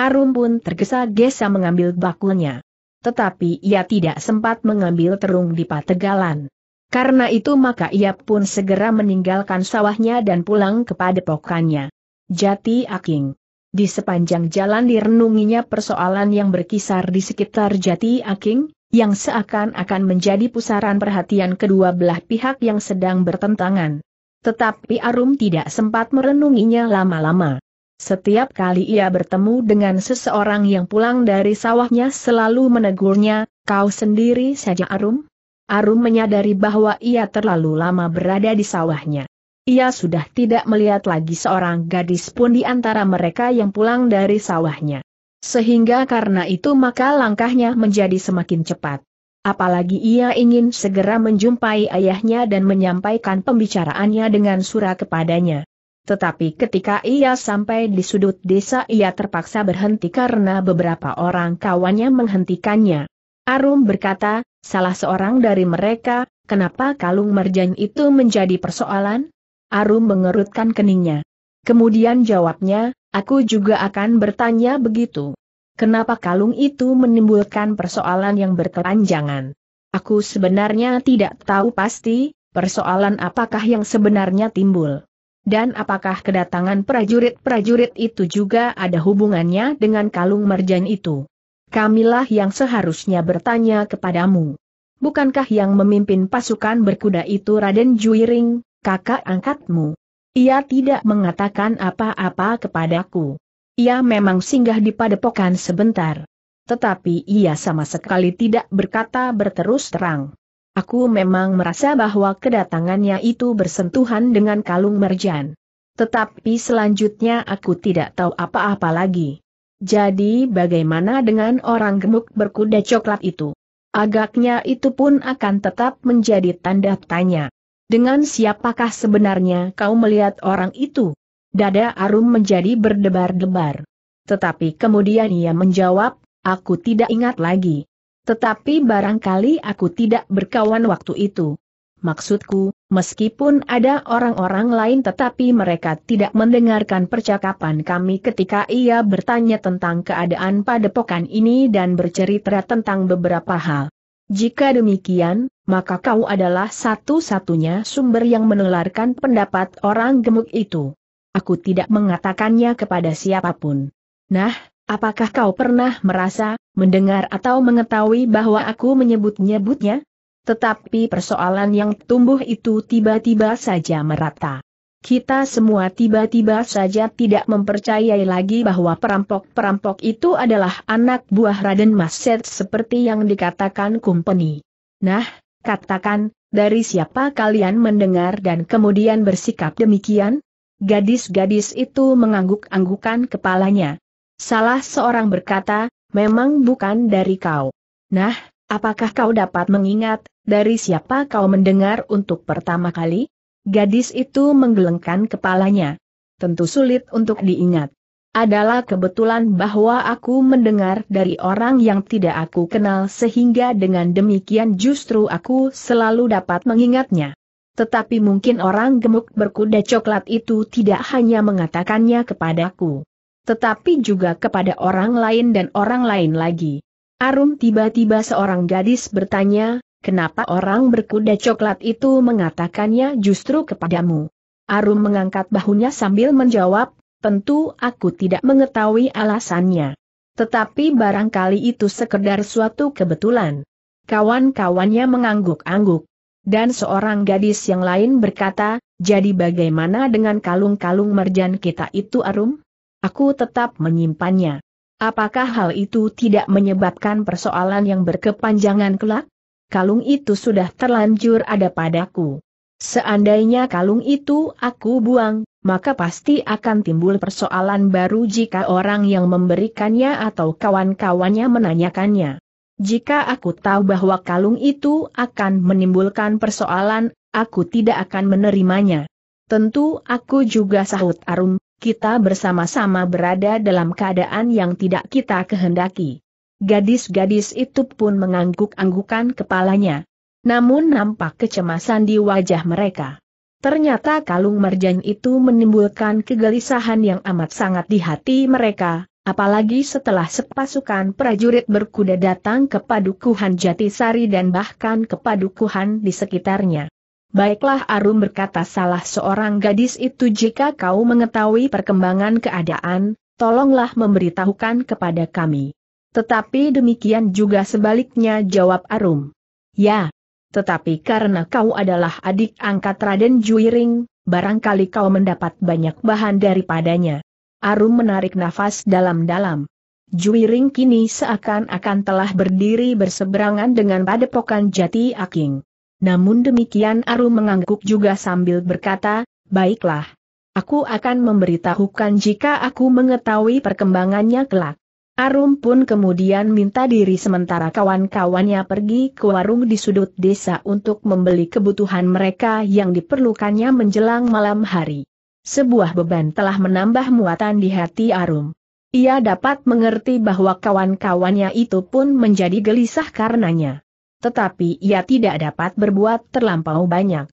Arum pun tergesa-gesa mengambil bakulnya. Tetapi ia tidak sempat mengambil terung di pategalan. Karena itu maka ia pun segera meninggalkan sawahnya dan pulang kepada pokannya. Jati Aking. Di sepanjang jalan direnunginya persoalan yang berkisar di sekitar Jati Aking, yang seakan-akan menjadi pusaran perhatian kedua belah pihak yang sedang bertentangan. Tetapi Arum tidak sempat merenunginya lama-lama. Setiap kali ia bertemu dengan seseorang yang pulang dari sawahnya selalu menegurnya, kau sendiri saja Arum? Arum menyadari bahwa ia terlalu lama berada di sawahnya. Ia sudah tidak melihat lagi seorang gadis pun di antara mereka yang pulang dari sawahnya. Sehingga karena itu maka langkahnya menjadi semakin cepat. Apalagi ia ingin segera menjumpai ayahnya dan menyampaikan pembicaraannya dengan surat kepadanya. Tetapi ketika ia sampai di sudut desa ia terpaksa berhenti karena beberapa orang kawannya menghentikannya. Arum berkata, Salah seorang dari mereka, kenapa kalung merjan itu menjadi persoalan? Arum mengerutkan keningnya. Kemudian jawabnya, aku juga akan bertanya begitu. Kenapa kalung itu menimbulkan persoalan yang berkelanjangan? Aku sebenarnya tidak tahu pasti, persoalan apakah yang sebenarnya timbul. Dan apakah kedatangan prajurit-prajurit itu juga ada hubungannya dengan kalung merjan itu? kamilah yang seharusnya bertanya kepadamu. Bukankah yang memimpin pasukan berkuda itu Raden Juiring, kakak angkatmu? Ia tidak mengatakan apa-apa kepadaku. Ia memang singgah di padepokan sebentar. Tetapi ia sama sekali tidak berkata berterus terang. Aku memang merasa bahwa kedatangannya itu bersentuhan dengan kalung merjan. Tetapi selanjutnya aku tidak tahu apa-apa lagi. Jadi bagaimana dengan orang gemuk berkuda coklat itu? Agaknya itu pun akan tetap menjadi tanda tanya. Dengan siapakah sebenarnya kau melihat orang itu? Dada Arum menjadi berdebar-debar. Tetapi kemudian ia menjawab, aku tidak ingat lagi. Tetapi barangkali aku tidak berkawan waktu itu. Maksudku, Meskipun ada orang-orang lain tetapi mereka tidak mendengarkan percakapan kami ketika ia bertanya tentang keadaan padepokan ini dan bercerita tentang beberapa hal. Jika demikian, maka kau adalah satu-satunya sumber yang menularkan pendapat orang gemuk itu. Aku tidak mengatakannya kepada siapapun. Nah, apakah kau pernah merasa, mendengar atau mengetahui bahwa aku menyebut-nyebutnya? Tetapi persoalan yang tumbuh itu tiba-tiba saja merata. Kita semua tiba-tiba saja tidak mempercayai lagi bahwa perampok-perampok itu adalah anak buah Raden Maset seperti yang dikatakan Kumpeni. Nah, katakan, dari siapa kalian mendengar dan kemudian bersikap demikian? Gadis-gadis itu mengangguk-anggukan kepalanya. Salah seorang berkata, memang bukan dari kau. Nah, Apakah kau dapat mengingat, dari siapa kau mendengar untuk pertama kali? Gadis itu menggelengkan kepalanya. Tentu sulit untuk diingat. Adalah kebetulan bahwa aku mendengar dari orang yang tidak aku kenal sehingga dengan demikian justru aku selalu dapat mengingatnya. Tetapi mungkin orang gemuk berkuda coklat itu tidak hanya mengatakannya kepadaku. Tetapi juga kepada orang lain dan orang lain lagi. Arum tiba-tiba seorang gadis bertanya, kenapa orang berkuda coklat itu mengatakannya justru kepadamu? Arum mengangkat bahunya sambil menjawab, tentu aku tidak mengetahui alasannya. Tetapi barangkali itu sekedar suatu kebetulan. Kawan-kawannya mengangguk-angguk. Dan seorang gadis yang lain berkata, jadi bagaimana dengan kalung-kalung merjan kita itu Arum? Aku tetap menyimpannya. Apakah hal itu tidak menyebabkan persoalan yang berkepanjangan kelak? Kalung itu sudah terlanjur ada padaku. Seandainya kalung itu aku buang, maka pasti akan timbul persoalan baru jika orang yang memberikannya atau kawan-kawannya menanyakannya. Jika aku tahu bahwa kalung itu akan menimbulkan persoalan, aku tidak akan menerimanya. Tentu aku juga sahut Arum, kita bersama-sama berada dalam keadaan yang tidak kita kehendaki. Gadis-gadis itu pun mengangguk-anggukan kepalanya. Namun nampak kecemasan di wajah mereka. Ternyata kalung merjan itu menimbulkan kegelisahan yang amat sangat di hati mereka, apalagi setelah sepasukan prajurit berkuda datang ke padukuhan Jatisari dan bahkan ke padukuhan di sekitarnya. Baiklah Arum berkata salah seorang gadis itu jika kau mengetahui perkembangan keadaan, tolonglah memberitahukan kepada kami. Tetapi demikian juga sebaliknya jawab Arum. Ya, tetapi karena kau adalah adik angkat Raden Juiring, barangkali kau mendapat banyak bahan daripadanya. Arum menarik nafas dalam-dalam. Juiring kini seakan-akan telah berdiri berseberangan dengan padepokan jati aking. Namun demikian Aru mengangguk juga sambil berkata, baiklah. Aku akan memberitahukan jika aku mengetahui perkembangannya kelak. Arum pun kemudian minta diri sementara kawan-kawannya pergi ke warung di sudut desa untuk membeli kebutuhan mereka yang diperlukannya menjelang malam hari. Sebuah beban telah menambah muatan di hati Arum. Ia dapat mengerti bahwa kawan-kawannya itu pun menjadi gelisah karenanya tetapi ia tidak dapat berbuat terlampau banyak.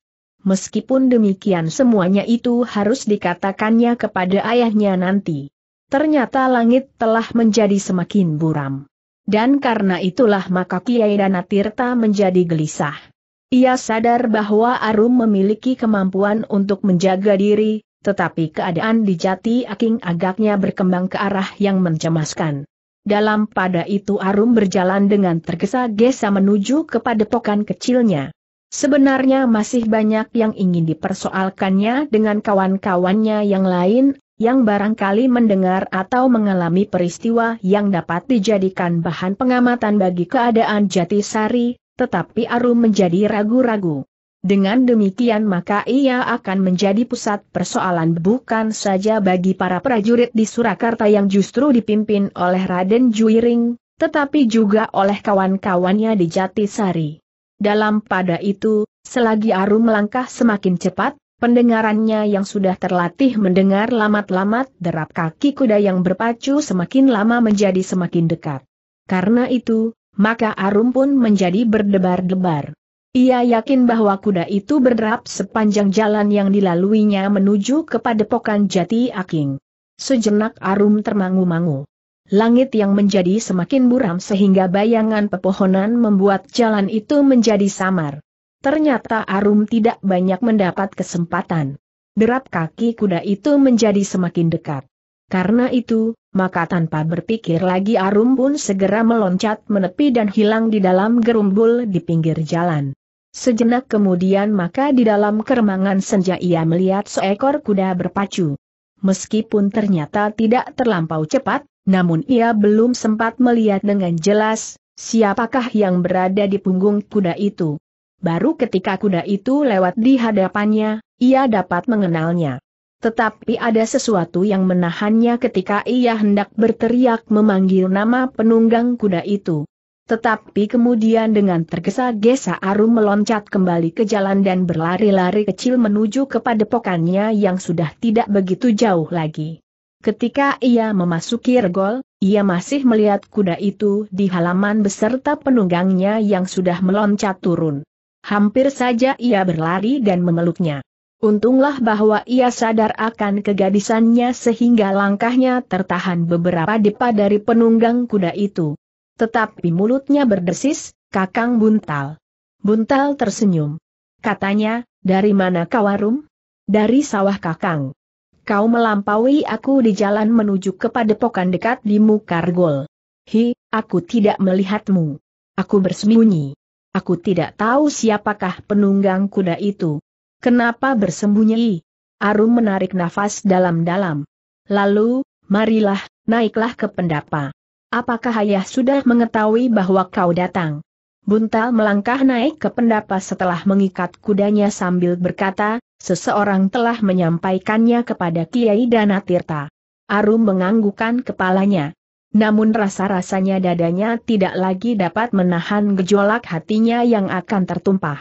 Meskipun demikian semuanya itu harus dikatakannya kepada ayahnya nanti. Ternyata langit telah menjadi semakin buram. Dan karena itulah maka Kiai Danatirta menjadi gelisah. Ia sadar bahwa Arum memiliki kemampuan untuk menjaga diri, tetapi keadaan di jati aking agaknya berkembang ke arah yang mencemaskan. Dalam pada itu Arum berjalan dengan tergesa-gesa menuju kepada pokan kecilnya. Sebenarnya masih banyak yang ingin dipersoalkannya dengan kawan-kawannya yang lain, yang barangkali mendengar atau mengalami peristiwa yang dapat dijadikan bahan pengamatan bagi keadaan Jatisari, tetapi Arum menjadi ragu-ragu. Dengan demikian maka ia akan menjadi pusat persoalan bukan saja bagi para prajurit di Surakarta yang justru dipimpin oleh Raden Juiring, tetapi juga oleh kawan-kawannya di Jatisari. Dalam pada itu, selagi Arum melangkah semakin cepat, pendengarannya yang sudah terlatih mendengar lamat-lamat derap kaki kuda yang berpacu semakin lama menjadi semakin dekat. Karena itu, maka Arum pun menjadi berdebar-debar. Ia yakin bahwa kuda itu berderap sepanjang jalan yang dilaluinya menuju kepada pokan jati aking. Sejenak arum termangu-mangu. Langit yang menjadi semakin buram sehingga bayangan pepohonan membuat jalan itu menjadi samar. Ternyata Arum tidak banyak mendapat kesempatan. Derap kaki kuda itu menjadi semakin dekat. Karena itu, maka tanpa berpikir lagi Arum pun segera meloncat menepi dan hilang di dalam gerumbul di pinggir jalan. Sejenak kemudian maka di dalam keremangan senja ia melihat seekor kuda berpacu. Meskipun ternyata tidak terlampau cepat, namun ia belum sempat melihat dengan jelas, siapakah yang berada di punggung kuda itu. Baru ketika kuda itu lewat di hadapannya, ia dapat mengenalnya. Tetapi ada sesuatu yang menahannya ketika ia hendak berteriak memanggil nama penunggang kuda itu. Tetapi kemudian dengan tergesa-gesa Arum meloncat kembali ke jalan dan berlari-lari kecil menuju ke padepokannya yang sudah tidak begitu jauh lagi. Ketika ia memasuki regol, ia masih melihat kuda itu di halaman beserta penunggangnya yang sudah meloncat turun. Hampir saja ia berlari dan memeluknya. Untunglah bahwa ia sadar akan kegadisannya sehingga langkahnya tertahan beberapa depa dari penunggang kuda itu. Tetapi mulutnya berdesis, kakang buntal. Buntal tersenyum. Katanya, dari mana kau warum? Dari sawah kakang. Kau melampaui aku di jalan menuju ke padepokan dekat di Mukargol. Hi, aku tidak melihatmu. Aku bersembunyi. Aku tidak tahu siapakah penunggang kuda itu. Kenapa bersembunyi? Arum menarik nafas dalam-dalam. Lalu, marilah, naiklah ke pendapa. Apakah ayah sudah mengetahui bahwa kau datang? Buntal melangkah naik ke pendapa setelah mengikat kudanya sambil berkata, seseorang telah menyampaikannya kepada Kiai Danatirta. Arum menganggukan kepalanya. Namun rasa-rasanya dadanya tidak lagi dapat menahan gejolak hatinya yang akan tertumpah.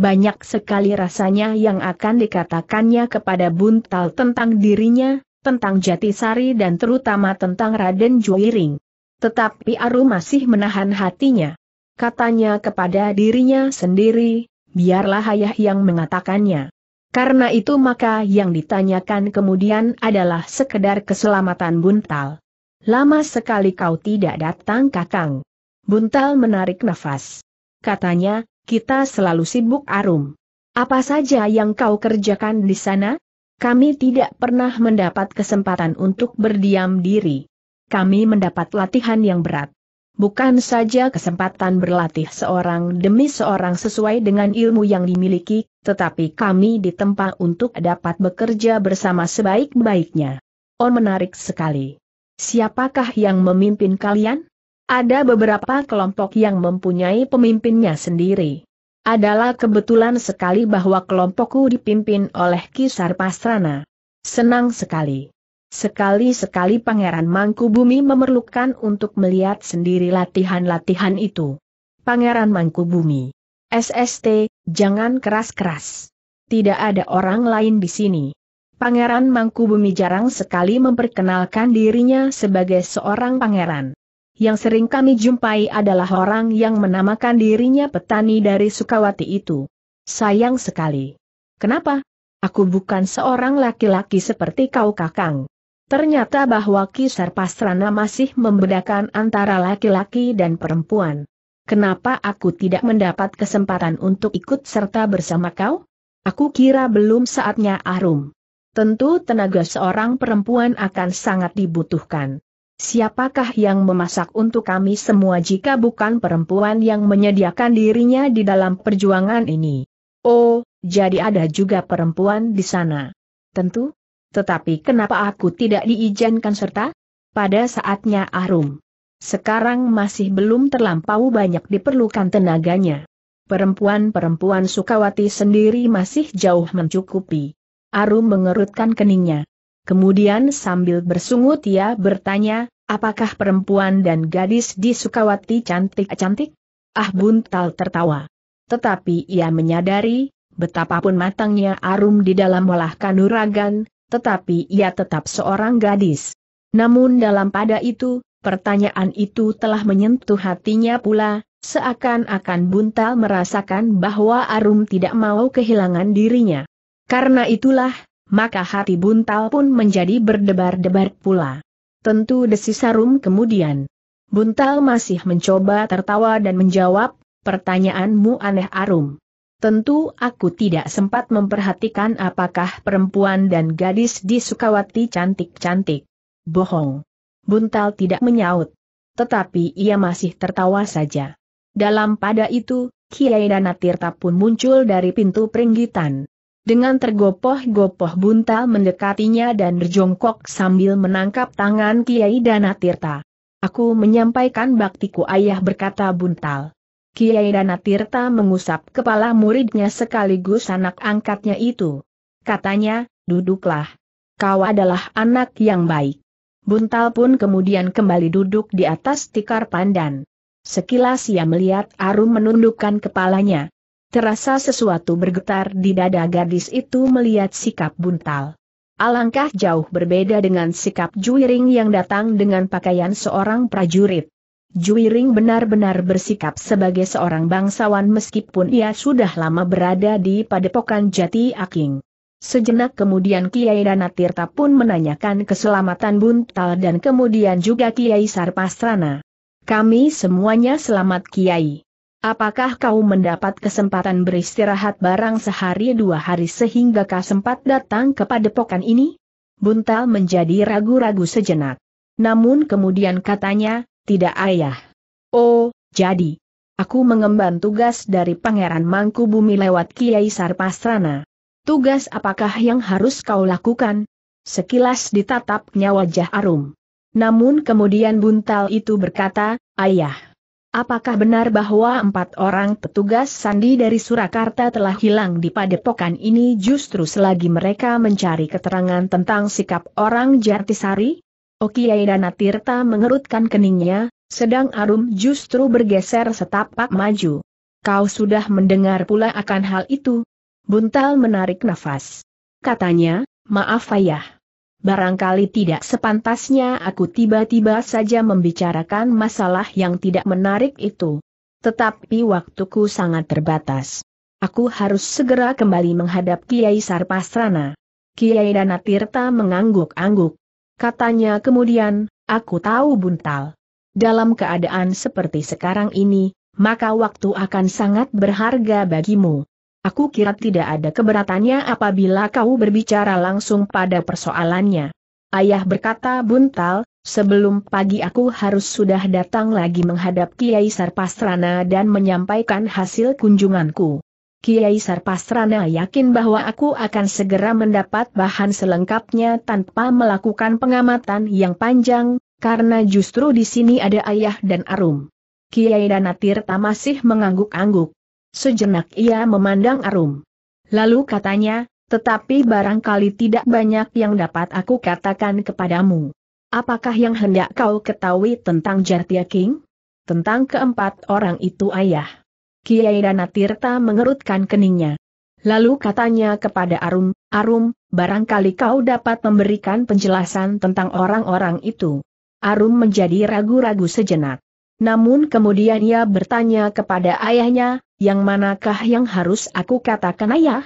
Banyak sekali rasanya yang akan dikatakannya kepada Buntal tentang dirinya, tentang Jatisari dan terutama tentang Raden Juiring. Tetapi Aru masih menahan hatinya. Katanya kepada dirinya sendiri, biarlah ayah yang mengatakannya. Karena itu maka yang ditanyakan kemudian adalah sekedar keselamatan Buntal. Lama sekali kau tidak datang kakang. Buntal menarik nafas. Katanya, kita selalu sibuk arum. Apa saja yang kau kerjakan di sana? Kami tidak pernah mendapat kesempatan untuk berdiam diri kami mendapat latihan yang berat. Bukan saja kesempatan berlatih seorang demi seorang sesuai dengan ilmu yang dimiliki, tetapi kami ditempa untuk dapat bekerja bersama sebaik-baiknya. Oh menarik sekali. Siapakah yang memimpin kalian? Ada beberapa kelompok yang mempunyai pemimpinnya sendiri. Adalah kebetulan sekali bahwa kelompokku dipimpin oleh Kisar Pastrana. Senang sekali. Sekali-sekali Pangeran Mangkubumi memerlukan untuk melihat sendiri latihan-latihan itu. Pangeran Mangkubumi. SST, jangan keras-keras. Tidak ada orang lain di sini. Pangeran Mangkubumi jarang sekali memperkenalkan dirinya sebagai seorang pangeran. Yang sering kami jumpai adalah orang yang menamakan dirinya petani dari Sukawati itu. Sayang sekali. Kenapa? Aku bukan seorang laki-laki seperti kau kakang. Ternyata bahwa Kisar Pasrana masih membedakan antara laki-laki dan perempuan. Kenapa aku tidak mendapat kesempatan untuk ikut serta bersama kau? Aku kira belum saatnya arum. Tentu tenaga seorang perempuan akan sangat dibutuhkan. Siapakah yang memasak untuk kami semua jika bukan perempuan yang menyediakan dirinya di dalam perjuangan ini? Oh, jadi ada juga perempuan di sana. Tentu, tetapi kenapa aku tidak diizinkan serta? Pada saatnya Arum. Sekarang masih belum terlampau banyak diperlukan tenaganya. Perempuan-perempuan Sukawati sendiri masih jauh mencukupi. Arum mengerutkan keningnya. Kemudian sambil bersungut ia bertanya, apakah perempuan dan gadis di Sukawati cantik-cantik? Ah Buntal tertawa. Tetapi ia menyadari, betapapun matangnya Arum di dalam olah kanuragan, tetapi ia tetap seorang gadis. Namun dalam pada itu, pertanyaan itu telah menyentuh hatinya pula, seakan-akan buntal merasakan bahwa Arum tidak mau kehilangan dirinya. Karena itulah, maka hati buntal pun menjadi berdebar-debar pula. Tentu desis Arum kemudian. Buntal masih mencoba tertawa dan menjawab, pertanyaanmu aneh Arum. Tentu aku tidak sempat memperhatikan apakah perempuan dan gadis di Sukawati cantik-cantik. Bohong. Buntal tidak menyaut. Tetapi ia masih tertawa saja. Dalam pada itu, Kiai Danatirta pun muncul dari pintu peringgitan. Dengan tergopoh-gopoh buntal mendekatinya dan berjongkok sambil menangkap tangan Kiai Danatirta. Aku menyampaikan baktiku ayah berkata buntal. Kiai Danatirta mengusap kepala muridnya sekaligus anak angkatnya itu. Katanya, duduklah. Kau adalah anak yang baik. Buntal pun kemudian kembali duduk di atas tikar pandan. Sekilas ia melihat Arum menundukkan kepalanya. Terasa sesuatu bergetar di dada gadis itu melihat sikap buntal. Alangkah jauh berbeda dengan sikap juiring yang datang dengan pakaian seorang prajurit. Juiring benar-benar bersikap sebagai seorang bangsawan meskipun ia sudah lama berada di padepokan Jati Aking. Sejenak kemudian Kiai Danatirta pun menanyakan keselamatan Buntal dan kemudian juga Kiai Sarpastrana. Kami semuanya selamat Kiai. Apakah kau mendapat kesempatan beristirahat barang sehari dua hari sehingga kau sempat datang ke padepokan ini? Buntal menjadi ragu-ragu sejenak. Namun kemudian katanya, tidak ayah. Oh, jadi. Aku mengemban tugas dari Pangeran Mangku Bumi lewat Kiai Sarpasrana. Tugas apakah yang harus kau lakukan? Sekilas ditatapnya wajah Arum. Namun kemudian buntal itu berkata, Ayah, apakah benar bahwa empat orang petugas sandi dari Surakarta telah hilang di padepokan ini justru selagi mereka mencari keterangan tentang sikap orang Jartisari? Okiairana oh Tirta mengerutkan keningnya, sedang Arum justru bergeser setapak maju. Kau sudah mendengar pula akan hal itu? Buntal menarik nafas. Katanya, maaf ayah. Barangkali tidak sepantasnya aku tiba-tiba saja membicarakan masalah yang tidak menarik itu. Tetapi waktuku sangat terbatas. Aku harus segera kembali menghadap Kiai Sarpasrana. Kiai Danatirta mengangguk-angguk katanya kemudian, aku tahu buntal. Dalam keadaan seperti sekarang ini, maka waktu akan sangat berharga bagimu. Aku kira tidak ada keberatannya apabila kau berbicara langsung pada persoalannya. Ayah berkata buntal, sebelum pagi aku harus sudah datang lagi menghadap Kiai Sarpastrana dan menyampaikan hasil kunjunganku. Kiai Sarpasrana yakin bahwa aku akan segera mendapat bahan selengkapnya tanpa melakukan pengamatan yang panjang, karena justru di sini ada Ayah dan Arum. Kiai Danatirta masih mengangguk-angguk. Sejenak ia memandang Arum. Lalu katanya, tetapi barangkali tidak banyak yang dapat aku katakan kepadamu. Apakah yang hendak kau ketahui tentang Jartia King? Tentang keempat orang itu ayah. Kiai Dana Tirta mengerutkan keningnya. Lalu katanya kepada Arum, Arum, barangkali kau dapat memberikan penjelasan tentang orang-orang itu. Arum menjadi ragu-ragu sejenak. Namun kemudian ia bertanya kepada ayahnya, yang manakah yang harus aku katakan ayah?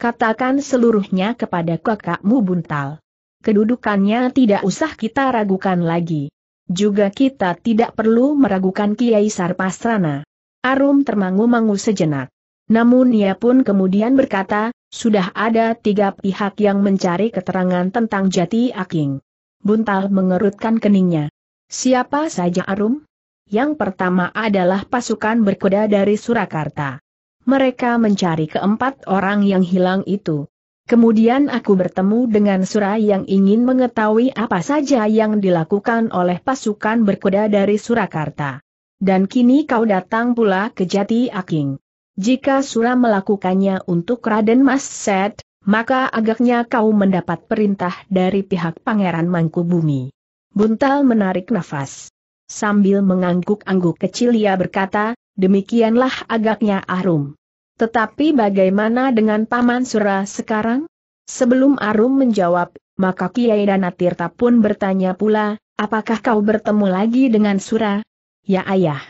Katakan seluruhnya kepada kakakmu buntal. Kedudukannya tidak usah kita ragukan lagi. Juga kita tidak perlu meragukan Kiai Sarpasrana. Arum termangu-mangu sejenak. Namun ia pun kemudian berkata, sudah ada tiga pihak yang mencari keterangan tentang jati aking. Buntal mengerutkan keningnya. Siapa saja Arum? Yang pertama adalah pasukan berkuda dari Surakarta. Mereka mencari keempat orang yang hilang itu. Kemudian aku bertemu dengan Sura yang ingin mengetahui apa saja yang dilakukan oleh pasukan berkuda dari Surakarta. Dan kini kau datang pula ke Jati Aking. Jika Sura melakukannya untuk Raden Mas Set, maka agaknya kau mendapat perintah dari pihak Pangeran Mangkubumi. Buntal menarik nafas. Sambil mengangguk-angguk kecil ia berkata, demikianlah agaknya Arum. Tetapi bagaimana dengan Paman Sura sekarang? Sebelum Arum menjawab, maka Kiai Danatirta pun bertanya pula, apakah kau bertemu lagi dengan Sura? Ya ayah.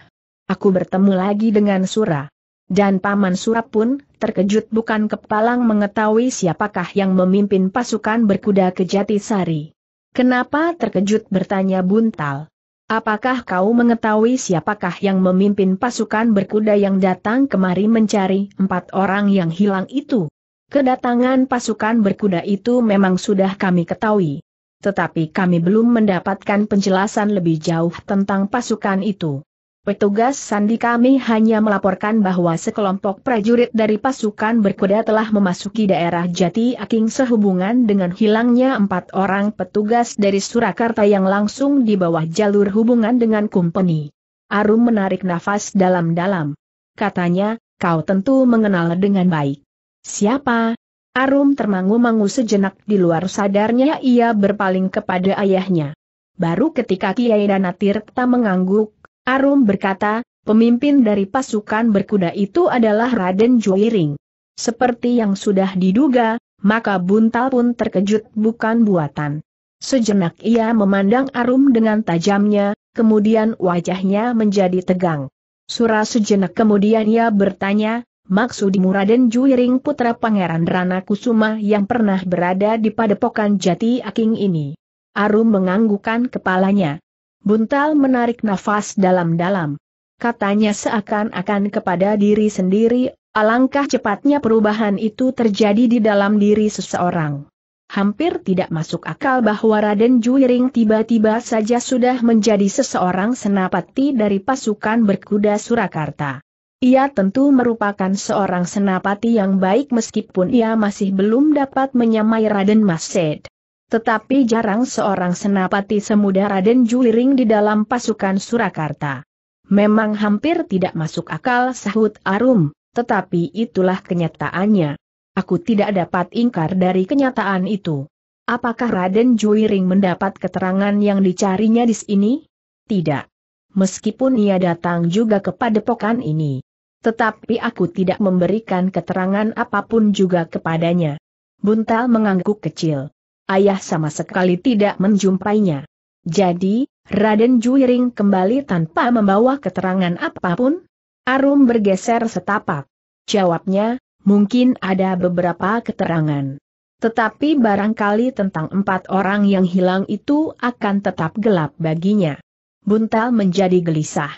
Aku bertemu lagi dengan Sura. Dan Paman Sura pun, terkejut bukan kepalang mengetahui siapakah yang memimpin pasukan berkuda ke Jatisari. Kenapa terkejut bertanya Buntal? Apakah kau mengetahui siapakah yang memimpin pasukan berkuda yang datang kemari mencari empat orang yang hilang itu? Kedatangan pasukan berkuda itu memang sudah kami ketahui tetapi kami belum mendapatkan penjelasan lebih jauh tentang pasukan itu. Petugas sandi kami hanya melaporkan bahwa sekelompok prajurit dari pasukan berkuda telah memasuki daerah Jati Aking sehubungan dengan hilangnya empat orang petugas dari Surakarta yang langsung di bawah jalur hubungan dengan Kumpeni. Arum menarik nafas dalam-dalam. Katanya, kau tentu mengenal dengan baik. Siapa, Arum termangu-mangu sejenak di luar sadarnya ia berpaling kepada ayahnya. Baru ketika Kiai Danatirta mengangguk, Arum berkata, pemimpin dari pasukan berkuda itu adalah Raden Juiring. Seperti yang sudah diduga, maka buntal pun terkejut bukan buatan. Sejenak ia memandang Arum dengan tajamnya, kemudian wajahnya menjadi tegang. Surah sejenak kemudian ia bertanya, Maksudmu Raden Juiring putra Pangeran Rana Kusuma yang pernah berada di padepokan jati aking ini. Arum menganggukan kepalanya. Buntal menarik nafas dalam-dalam. Katanya seakan-akan kepada diri sendiri, alangkah cepatnya perubahan itu terjadi di dalam diri seseorang. Hampir tidak masuk akal bahwa Raden Juiring tiba-tiba saja sudah menjadi seseorang senapati dari pasukan berkuda Surakarta. Ia tentu merupakan seorang senapati yang baik meskipun ia masih belum dapat menyamai Raden Mased. Tetapi jarang seorang senapati semuda Raden Juliring di dalam pasukan Surakarta. Memang hampir tidak masuk akal sahut Arum, tetapi itulah kenyataannya. Aku tidak dapat ingkar dari kenyataan itu. Apakah Raden Juiring mendapat keterangan yang dicarinya di sini? Tidak. Meskipun ia datang juga kepada pokan ini. Tetapi aku tidak memberikan keterangan apapun juga kepadanya. Buntal mengangguk kecil. Ayah sama sekali tidak menjumpainya. Jadi, Raden Juiring kembali tanpa membawa keterangan apapun? Arum bergeser setapak. Jawabnya, mungkin ada beberapa keterangan. Tetapi barangkali tentang empat orang yang hilang itu akan tetap gelap baginya. Buntal menjadi gelisah.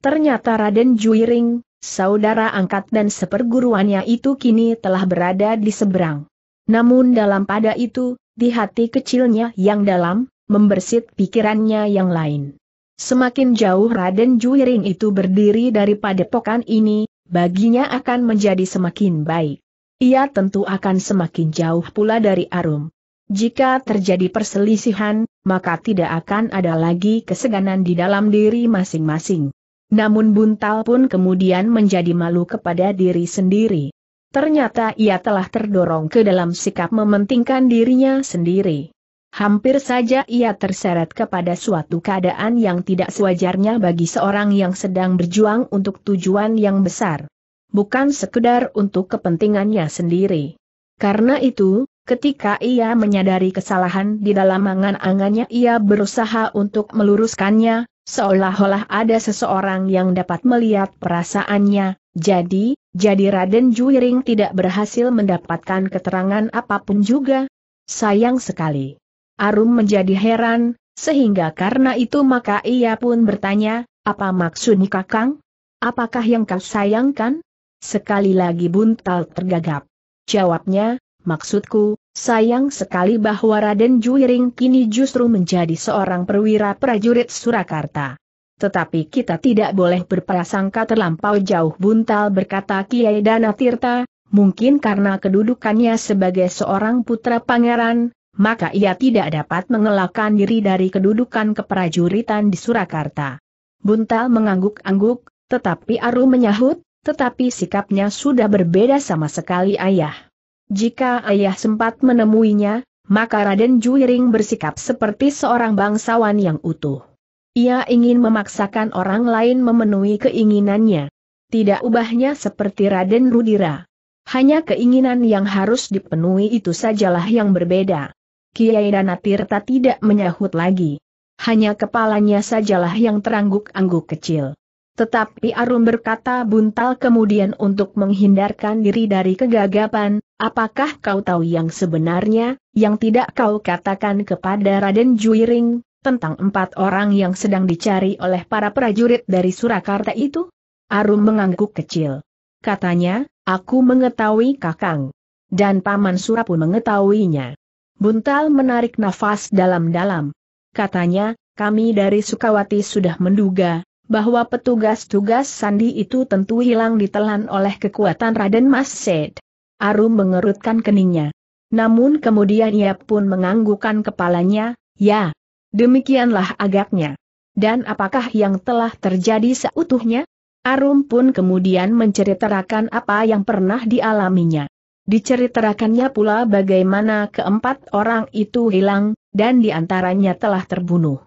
Ternyata Raden Juiring, saudara angkat dan seperguruannya itu kini telah berada di seberang. Namun dalam pada itu, di hati kecilnya yang dalam, membersit pikirannya yang lain. Semakin jauh Raden Juiring itu berdiri daripada pokan ini, baginya akan menjadi semakin baik. Ia tentu akan semakin jauh pula dari Arum. Jika terjadi perselisihan, maka tidak akan ada lagi keseganan di dalam diri masing-masing. Namun Buntal pun kemudian menjadi malu kepada diri sendiri. Ternyata ia telah terdorong ke dalam sikap mementingkan dirinya sendiri. Hampir saja ia terseret kepada suatu keadaan yang tidak sewajarnya bagi seorang yang sedang berjuang untuk tujuan yang besar. Bukan sekedar untuk kepentingannya sendiri. Karena itu, ketika ia menyadari kesalahan di dalam angan-angannya ia berusaha untuk meluruskannya, Seolah-olah ada seseorang yang dapat melihat perasaannya, jadi, jadi Raden Juiring tidak berhasil mendapatkan keterangan apapun juga. Sayang sekali. Arum menjadi heran, sehingga karena itu maka ia pun bertanya, apa maksud kakang? Apakah yang kau sayangkan? Sekali lagi buntal tergagap. Jawabnya, maksudku, Sayang sekali bahwa Raden Juiring kini justru menjadi seorang perwira prajurit Surakarta. Tetapi kita tidak boleh berprasangka terlampau jauh buntal berkata Kiai Dana Tirta, mungkin karena kedudukannya sebagai seorang putra pangeran, maka ia tidak dapat mengelakkan diri dari kedudukan keprajuritan di Surakarta. Buntal mengangguk-angguk, tetapi Aru menyahut, tetapi sikapnya sudah berbeda sama sekali ayah. Jika ayah sempat menemuinya, maka Raden Juiring bersikap seperti seorang bangsawan yang utuh. Ia ingin memaksakan orang lain memenuhi keinginannya. Tidak ubahnya seperti Raden Rudira. Hanya keinginan yang harus dipenuhi itu sajalah yang berbeda. Kiai Danatirta tidak menyahut lagi. Hanya kepalanya sajalah yang terangguk-angguk kecil. Tetapi Arum berkata buntal kemudian untuk menghindarkan diri dari kegagapan, Apakah kau tahu yang sebenarnya, yang tidak kau katakan kepada Raden Juiring, tentang empat orang yang sedang dicari oleh para prajurit dari Surakarta itu? Arum mengangguk kecil. Katanya, aku mengetahui Kakang. Dan Paman Sura pun mengetahuinya. Buntal menarik nafas dalam-dalam. Katanya, kami dari Sukawati sudah menduga, bahwa petugas-tugas sandi itu tentu hilang ditelan oleh kekuatan Raden Mas Sed. Arum mengerutkan keningnya. Namun kemudian ia pun menganggukkan kepalanya, ya, demikianlah agaknya. Dan apakah yang telah terjadi seutuhnya? Arum pun kemudian menceritakan apa yang pernah dialaminya. Diceritakannya pula bagaimana keempat orang itu hilang, dan diantaranya telah terbunuh.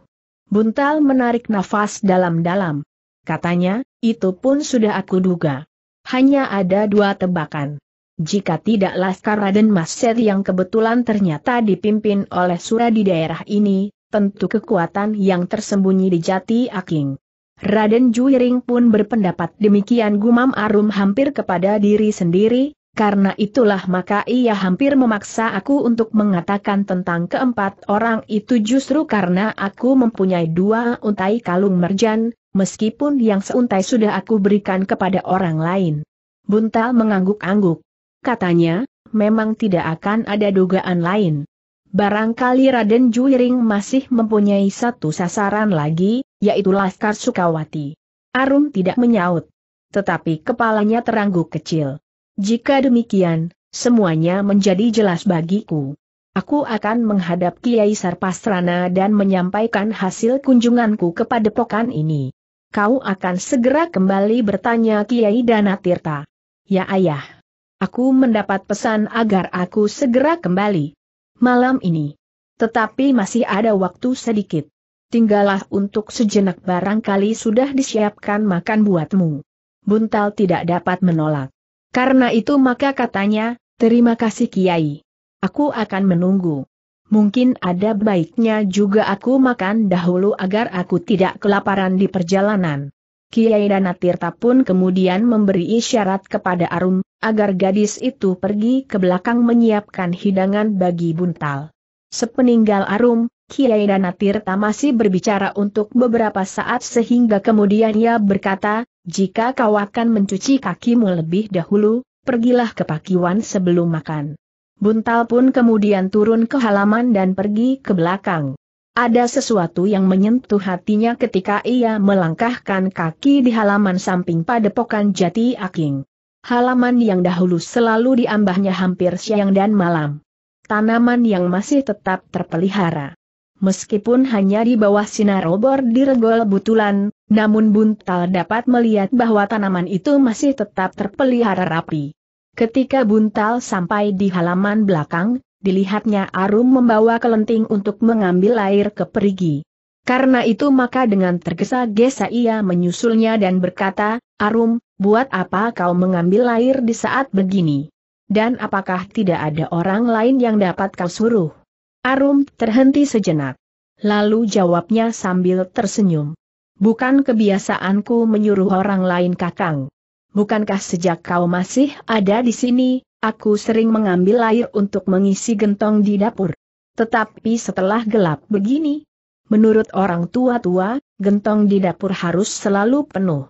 Buntal menarik nafas dalam-dalam. Katanya, itu pun sudah aku duga. Hanya ada dua tebakan. Jika tidak Laskar Raden Maser yang kebetulan ternyata dipimpin oleh Sura di daerah ini, tentu kekuatan yang tersembunyi di Jati Aking. Raden Juiring pun berpendapat demikian gumam Arum hampir kepada diri sendiri, karena itulah maka ia hampir memaksa aku untuk mengatakan tentang keempat orang itu justru karena aku mempunyai dua untai kalung merjan, meskipun yang seuntai sudah aku berikan kepada orang lain. Buntal mengangguk-angguk katanya, memang tidak akan ada dugaan lain. Barangkali Raden Juiring masih mempunyai satu sasaran lagi, yaitu Laskar Sukawati. Arum tidak menyaut. Tetapi kepalanya terangguk kecil. Jika demikian, semuanya menjadi jelas bagiku. Aku akan menghadap Kiai Sarpasrana dan menyampaikan hasil kunjunganku kepada pokan ini. Kau akan segera kembali bertanya Kiai Danatirta. Ya ayah. Aku mendapat pesan agar aku segera kembali. Malam ini. Tetapi masih ada waktu sedikit. Tinggallah untuk sejenak barangkali sudah disiapkan makan buatmu. Buntal tidak dapat menolak. Karena itu maka katanya, terima kasih Kiai. Aku akan menunggu. Mungkin ada baiknya juga aku makan dahulu agar aku tidak kelaparan di perjalanan. Kiai Danatirta pun kemudian memberi isyarat kepada Arum, agar gadis itu pergi ke belakang menyiapkan hidangan bagi buntal. Sepeninggal Arum, Kiai Danatirta masih berbicara untuk beberapa saat sehingga kemudian ia berkata, jika kau akan mencuci kakimu lebih dahulu, pergilah ke pakiwan sebelum makan. Buntal pun kemudian turun ke halaman dan pergi ke belakang. Ada sesuatu yang menyentuh hatinya ketika ia melangkahkan kaki di halaman samping padepokan Jati Aking. Halaman yang dahulu selalu diambahnya hampir siang dan malam. Tanaman yang masih tetap terpelihara. Meskipun hanya di bawah sinar obor diregol butulan, namun Buntal dapat melihat bahwa tanaman itu masih tetap terpelihara rapi. Ketika Buntal sampai di halaman belakang, dilihatnya Arum membawa kelenting untuk mengambil air ke perigi. Karena itu maka dengan tergesa-gesa ia menyusulnya dan berkata, Arum, buat apa kau mengambil air di saat begini? Dan apakah tidak ada orang lain yang dapat kau suruh? Arum terhenti sejenak. Lalu jawabnya sambil tersenyum. Bukan kebiasaanku menyuruh orang lain kakang. Bukankah sejak kau masih ada di sini, aku sering mengambil air untuk mengisi gentong di dapur. Tetapi setelah gelap begini, menurut orang tua-tua, gentong di dapur harus selalu penuh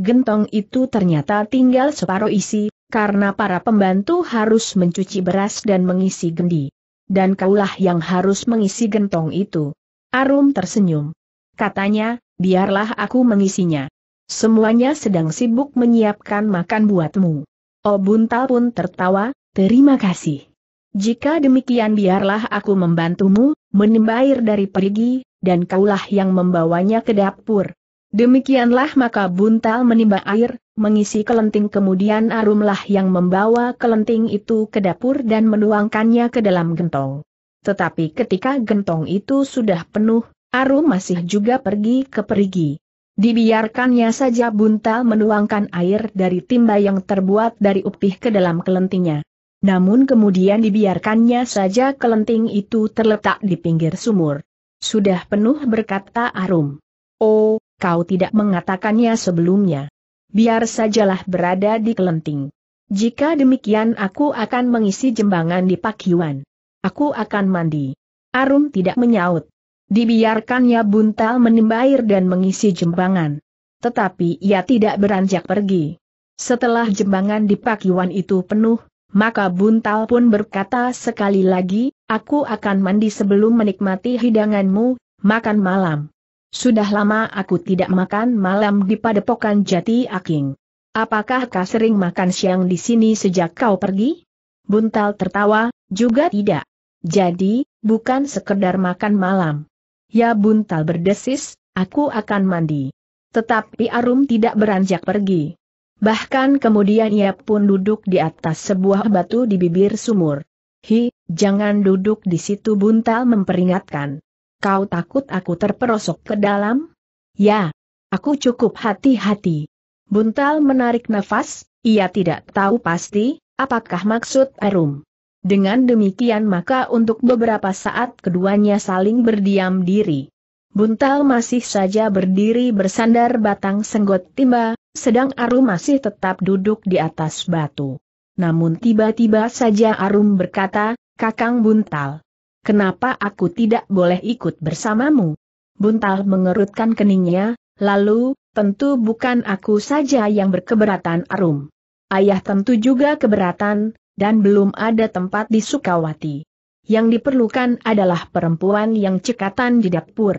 gentong itu ternyata tinggal separuh isi, karena para pembantu harus mencuci beras dan mengisi gendi. Dan kaulah yang harus mengisi gentong itu. Arum tersenyum. Katanya, biarlah aku mengisinya. Semuanya sedang sibuk menyiapkan makan buatmu. Obuntal pun tertawa, terima kasih. Jika demikian biarlah aku membantumu, air dari perigi, dan kaulah yang membawanya ke dapur. Demikianlah maka buntal menimba air, mengisi kelenting kemudian Arumlah yang membawa kelenting itu ke dapur dan menuangkannya ke dalam gentong. Tetapi ketika gentong itu sudah penuh, Arum masih juga pergi ke perigi. Dibiarkannya saja buntal menuangkan air dari timba yang terbuat dari upih ke dalam kelentingnya. Namun kemudian dibiarkannya saja kelenting itu terletak di pinggir sumur. Sudah penuh berkata Arum. Oh, kau tidak mengatakannya sebelumnya. Biar sajalah berada di kelenting. Jika demikian aku akan mengisi jembangan di Pak Yuan. Aku akan mandi. Arum tidak menyaut. Dibiarkannya buntal menimba air dan mengisi jembangan. Tetapi ia tidak beranjak pergi. Setelah jembangan di Pak Yuan itu penuh, maka buntal pun berkata sekali lagi, aku akan mandi sebelum menikmati hidanganmu, makan malam. Sudah lama aku tidak makan malam di padepokan jati aking. Apakah kau sering makan siang di sini sejak kau pergi? Buntal tertawa, juga tidak. Jadi, bukan sekedar makan malam. Ya Buntal berdesis, aku akan mandi. Tetapi Arum tidak beranjak pergi. Bahkan kemudian ia pun duduk di atas sebuah batu di bibir sumur. Hi, jangan duduk di situ Buntal memperingatkan. Kau takut aku terperosok ke dalam? Ya. Aku cukup hati-hati. Buntal menarik nafas, ia tidak tahu pasti, apakah maksud Arum. Dengan demikian maka untuk beberapa saat keduanya saling berdiam diri. Buntal masih saja berdiri bersandar batang senggot timba, sedang Arum masih tetap duduk di atas batu. Namun tiba-tiba saja Arum berkata, Kakang Buntal kenapa aku tidak boleh ikut bersamamu? Buntal mengerutkan keningnya, lalu, tentu bukan aku saja yang berkeberatan Arum. Ayah tentu juga keberatan, dan belum ada tempat di Sukawati. Yang diperlukan adalah perempuan yang cekatan di dapur.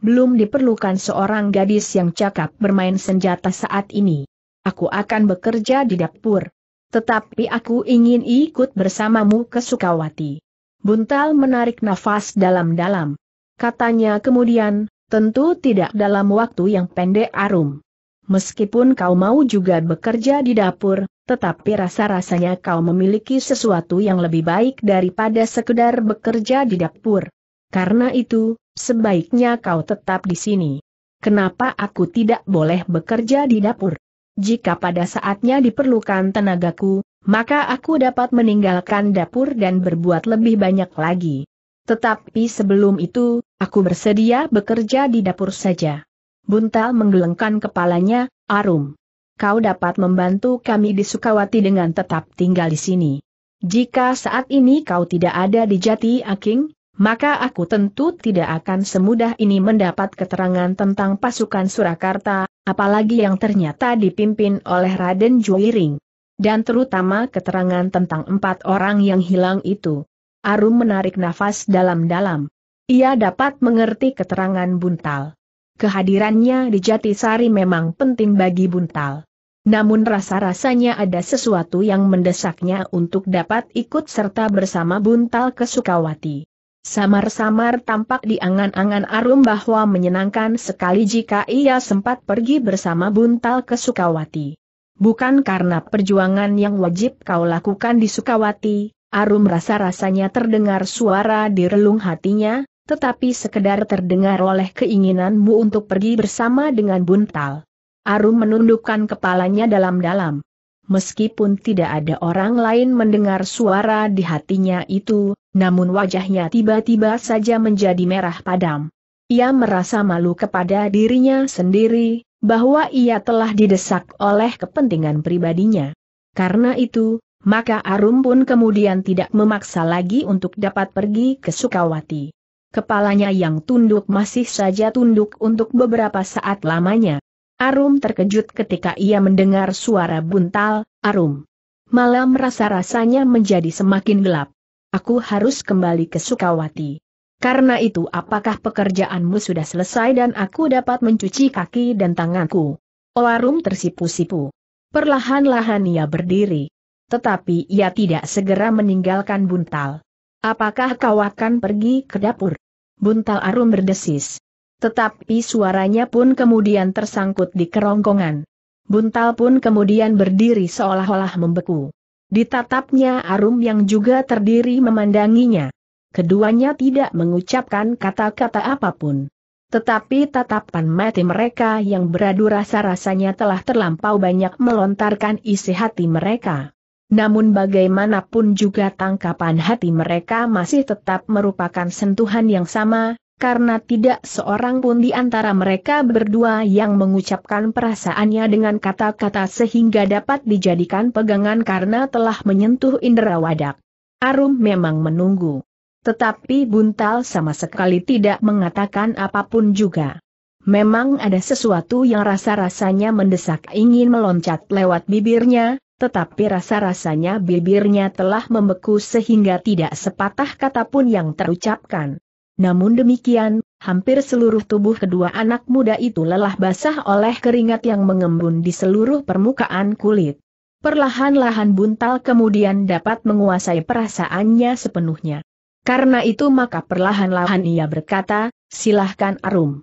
Belum diperlukan seorang gadis yang cakap bermain senjata saat ini. Aku akan bekerja di dapur. Tetapi aku ingin ikut bersamamu ke Sukawati. Buntal menarik nafas dalam-dalam. Katanya kemudian, tentu tidak dalam waktu yang pendek Arum. Meskipun kau mau juga bekerja di dapur, tetapi rasa-rasanya kau memiliki sesuatu yang lebih baik daripada sekedar bekerja di dapur. Karena itu, sebaiknya kau tetap di sini. Kenapa aku tidak boleh bekerja di dapur? Jika pada saatnya diperlukan tenagaku, maka aku dapat meninggalkan dapur dan berbuat lebih banyak lagi. Tetapi sebelum itu, aku bersedia bekerja di dapur saja. Buntal menggelengkan kepalanya, Arum. Kau dapat membantu kami di Sukawati dengan tetap tinggal di sini. Jika saat ini kau tidak ada di Jati Aking, maka aku tentu tidak akan semudah ini mendapat keterangan tentang pasukan Surakarta, apalagi yang ternyata dipimpin oleh Raden Juiring dan terutama keterangan tentang empat orang yang hilang itu. Arum menarik nafas dalam-dalam. Ia dapat mengerti keterangan Buntal. Kehadirannya di Jatisari memang penting bagi Buntal. Namun rasa-rasanya ada sesuatu yang mendesaknya untuk dapat ikut serta bersama Buntal ke Sukawati. Samar-samar tampak di angan-angan Arum bahwa menyenangkan sekali jika ia sempat pergi bersama Buntal ke Sukawati. Bukan karena perjuangan yang wajib kau lakukan di Sukawati, Arum rasa-rasanya terdengar suara di relung hatinya, tetapi sekedar terdengar oleh keinginanmu untuk pergi bersama dengan Buntal. Arum menundukkan kepalanya dalam-dalam. Meskipun tidak ada orang lain mendengar suara di hatinya itu, namun wajahnya tiba-tiba saja menjadi merah padam. Ia merasa malu kepada dirinya sendiri, bahwa ia telah didesak oleh kepentingan pribadinya. Karena itu, maka Arum pun kemudian tidak memaksa lagi untuk dapat pergi ke Sukawati. Kepalanya yang tunduk masih saja tunduk untuk beberapa saat lamanya. Arum terkejut ketika ia mendengar suara buntal, Arum. Malam rasa-rasanya menjadi semakin gelap. Aku harus kembali ke Sukawati. Karena itu apakah pekerjaanmu sudah selesai dan aku dapat mencuci kaki dan tanganku? Olarum tersipu-sipu. Perlahan-lahan ia berdiri. Tetapi ia tidak segera meninggalkan buntal. Apakah kau akan pergi ke dapur? Buntal Arum berdesis. Tetapi suaranya pun kemudian tersangkut di kerongkongan. Buntal pun kemudian berdiri seolah-olah membeku. Ditatapnya Arum yang juga terdiri memandanginya keduanya tidak mengucapkan kata-kata apapun. Tetapi tatapan mati mereka yang beradu rasa-rasanya telah terlampau banyak melontarkan isi hati mereka. Namun bagaimanapun juga tangkapan hati mereka masih tetap merupakan sentuhan yang sama, karena tidak seorang pun di antara mereka berdua yang mengucapkan perasaannya dengan kata-kata sehingga dapat dijadikan pegangan karena telah menyentuh indera wadak. Arum memang menunggu. Tetapi Buntal sama sekali tidak mengatakan apapun juga. Memang ada sesuatu yang rasa-rasanya mendesak ingin meloncat lewat bibirnya, tetapi rasa-rasanya bibirnya telah membeku sehingga tidak sepatah kata pun yang terucapkan. Namun demikian, hampir seluruh tubuh kedua anak muda itu lelah basah oleh keringat yang mengembun di seluruh permukaan kulit. Perlahan-lahan buntal kemudian dapat menguasai perasaannya sepenuhnya. Karena itu maka perlahan-lahan ia berkata, silahkan Arum.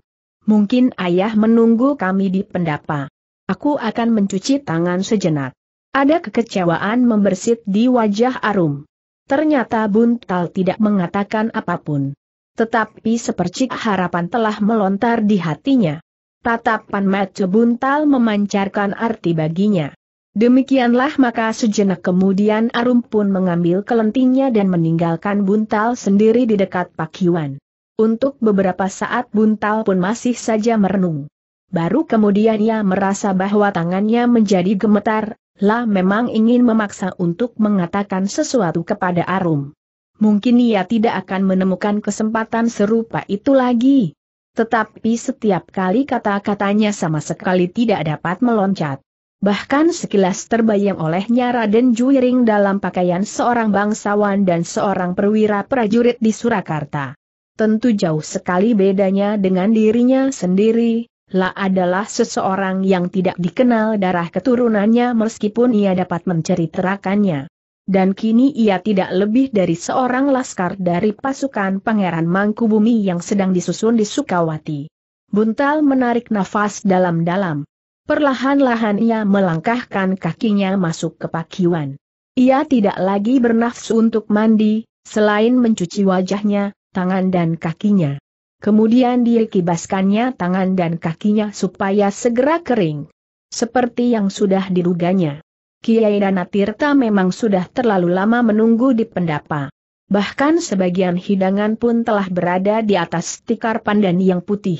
Mungkin ayah menunggu kami di pendapa. Aku akan mencuci tangan sejenak. Ada kekecewaan membersit di wajah Arum. Ternyata Buntal tidak mengatakan apapun. Tetapi sepercik harapan telah melontar di hatinya. Tatapan mata Buntal memancarkan arti baginya. Demikianlah maka sejenak kemudian Arum pun mengambil kelentingnya dan meninggalkan buntal sendiri di dekat Pakiwan. Untuk beberapa saat buntal pun masih saja merenung. Baru kemudian ia merasa bahwa tangannya menjadi gemetar, lah memang ingin memaksa untuk mengatakan sesuatu kepada Arum. Mungkin ia tidak akan menemukan kesempatan serupa itu lagi. Tetapi setiap kali kata-katanya sama sekali tidak dapat meloncat. Bahkan sekilas terbayang olehnya Raden Juiring dalam pakaian seorang bangsawan dan seorang perwira prajurit di Surakarta. Tentu jauh sekali bedanya dengan dirinya sendiri, Lah adalah seseorang yang tidak dikenal darah keturunannya meskipun ia dapat menceritakannya. Dan kini ia tidak lebih dari seorang laskar dari pasukan Pangeran Mangkubumi yang sedang disusun di Sukawati. Buntal menarik nafas dalam-dalam. Perlahan-lahan ia melangkahkan kakinya masuk ke pakiwan. Ia tidak lagi bernafsu untuk mandi, selain mencuci wajahnya, tangan dan kakinya. Kemudian dikibaskannya tangan dan kakinya supaya segera kering. Seperti yang sudah diruganya. Kiai Danatirta memang sudah terlalu lama menunggu di pendapa. Bahkan sebagian hidangan pun telah berada di atas tikar pandan yang putih.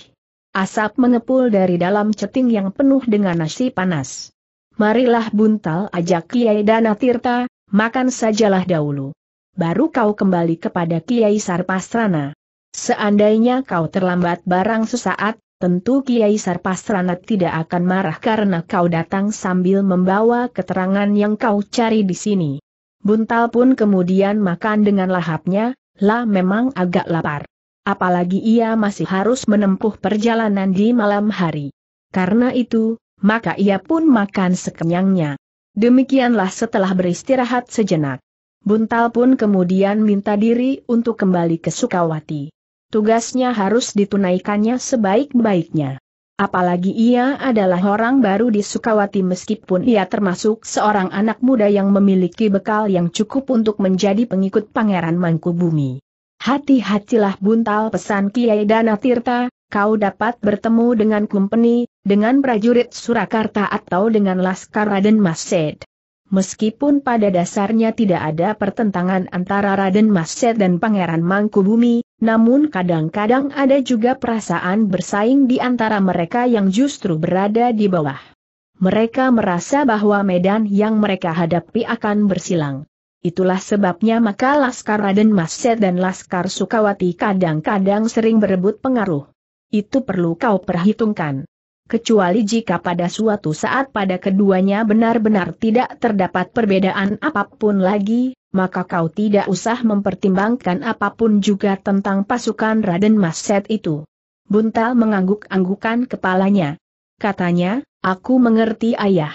Asap mengepul dari dalam ceting yang penuh dengan nasi panas. Marilah buntal ajak Kiai Dana Tirta, makan sajalah dahulu. Baru kau kembali kepada Kiai Sarpastrana. Seandainya kau terlambat barang sesaat, tentu Kiai Sarpastrana tidak akan marah karena kau datang sambil membawa keterangan yang kau cari di sini. Buntal pun kemudian makan dengan lahapnya, lah memang agak lapar. Apalagi ia masih harus menempuh perjalanan di malam hari. Karena itu, maka ia pun makan sekenyangnya. Demikianlah setelah beristirahat sejenak. Buntal pun kemudian minta diri untuk kembali ke Sukawati. Tugasnya harus ditunaikannya sebaik-baiknya. Apalagi ia adalah orang baru di Sukawati meskipun ia termasuk seorang anak muda yang memiliki bekal yang cukup untuk menjadi pengikut Pangeran Mangkubumi. Hati-hatilah buntal pesan Kiai Dana Tirta, kau dapat bertemu dengan kumpeni, dengan prajurit Surakarta atau dengan Laskar Raden Mased. Meskipun pada dasarnya tidak ada pertentangan antara Raden Mased dan Pangeran Mangkubumi, namun kadang-kadang ada juga perasaan bersaing di antara mereka yang justru berada di bawah. Mereka merasa bahwa medan yang mereka hadapi akan bersilang. Itulah sebabnya maka Laskar Raden Maset dan Laskar Sukawati kadang-kadang sering berebut pengaruh. Itu perlu kau perhitungkan. Kecuali jika pada suatu saat pada keduanya benar-benar tidak terdapat perbedaan apapun lagi, maka kau tidak usah mempertimbangkan apapun juga tentang pasukan Raden Maset itu. Buntal mengangguk-anggukan kepalanya. Katanya, aku mengerti ayah.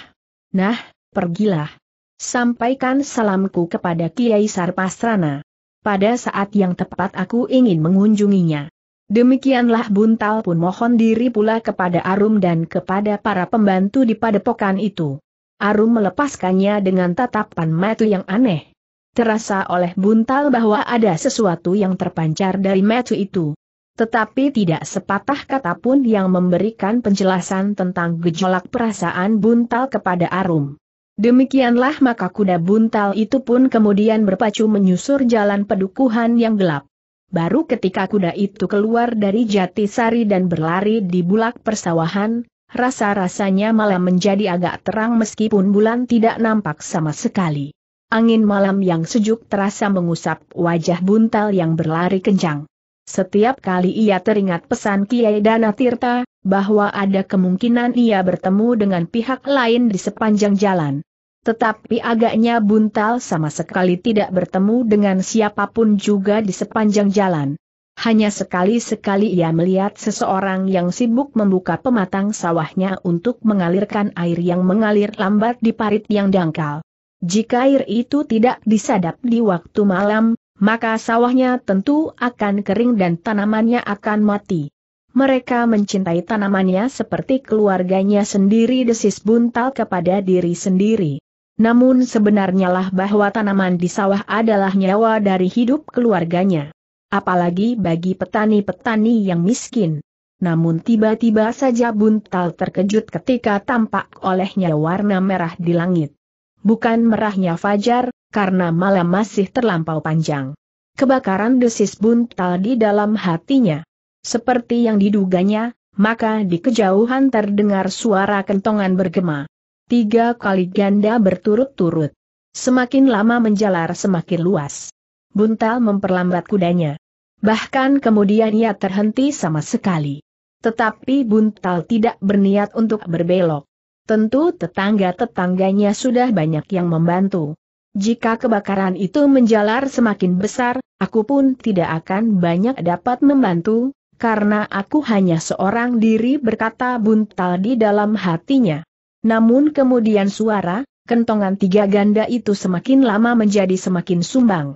Nah, pergilah. Sampaikan salamku kepada Kiai Sarpastrana. Pada saat yang tepat aku ingin mengunjunginya. Demikianlah Buntal pun mohon diri pula kepada Arum dan kepada para pembantu di padepokan itu. Arum melepaskannya dengan tatapan mata yang aneh. Terasa oleh Buntal bahwa ada sesuatu yang terpancar dari mata itu. Tetapi tidak sepatah kata pun yang memberikan penjelasan tentang gejolak perasaan Buntal kepada Arum. Demikianlah maka kuda buntal itu pun kemudian berpacu menyusur jalan pedukuhan yang gelap. Baru ketika kuda itu keluar dari jati sari dan berlari di bulak persawahan, rasa-rasanya malam menjadi agak terang meskipun bulan tidak nampak sama sekali. Angin malam yang sejuk terasa mengusap wajah buntal yang berlari kencang. Setiap kali ia teringat pesan Kiai Dana Tirta, bahwa ada kemungkinan ia bertemu dengan pihak lain di sepanjang jalan. Tetapi agaknya buntal sama sekali tidak bertemu dengan siapapun juga di sepanjang jalan. Hanya sekali-sekali ia melihat seseorang yang sibuk membuka pematang sawahnya untuk mengalirkan air yang mengalir lambat di parit yang dangkal. Jika air itu tidak disadap di waktu malam, maka sawahnya tentu akan kering dan tanamannya akan mati. Mereka mencintai tanamannya seperti keluarganya sendiri desis buntal kepada diri sendiri. Namun sebenarnya lah bahwa tanaman di sawah adalah nyawa dari hidup keluarganya. Apalagi bagi petani-petani yang miskin. Namun tiba-tiba saja buntal terkejut ketika tampak olehnya warna merah di langit. Bukan merahnya fajar, karena malam masih terlampau panjang. Kebakaran desis buntal di dalam hatinya. Seperti yang diduganya, maka di kejauhan terdengar suara kentongan bergema. Tiga kali ganda berturut-turut. Semakin lama menjalar semakin luas. Buntal memperlambat kudanya. Bahkan kemudian ia terhenti sama sekali. Tetapi Buntal tidak berniat untuk berbelok. Tentu tetangga-tetangganya sudah banyak yang membantu. Jika kebakaran itu menjalar semakin besar, aku pun tidak akan banyak dapat membantu, karena aku hanya seorang diri berkata buntal di dalam hatinya. Namun kemudian suara, kentongan tiga ganda itu semakin lama menjadi semakin sumbang.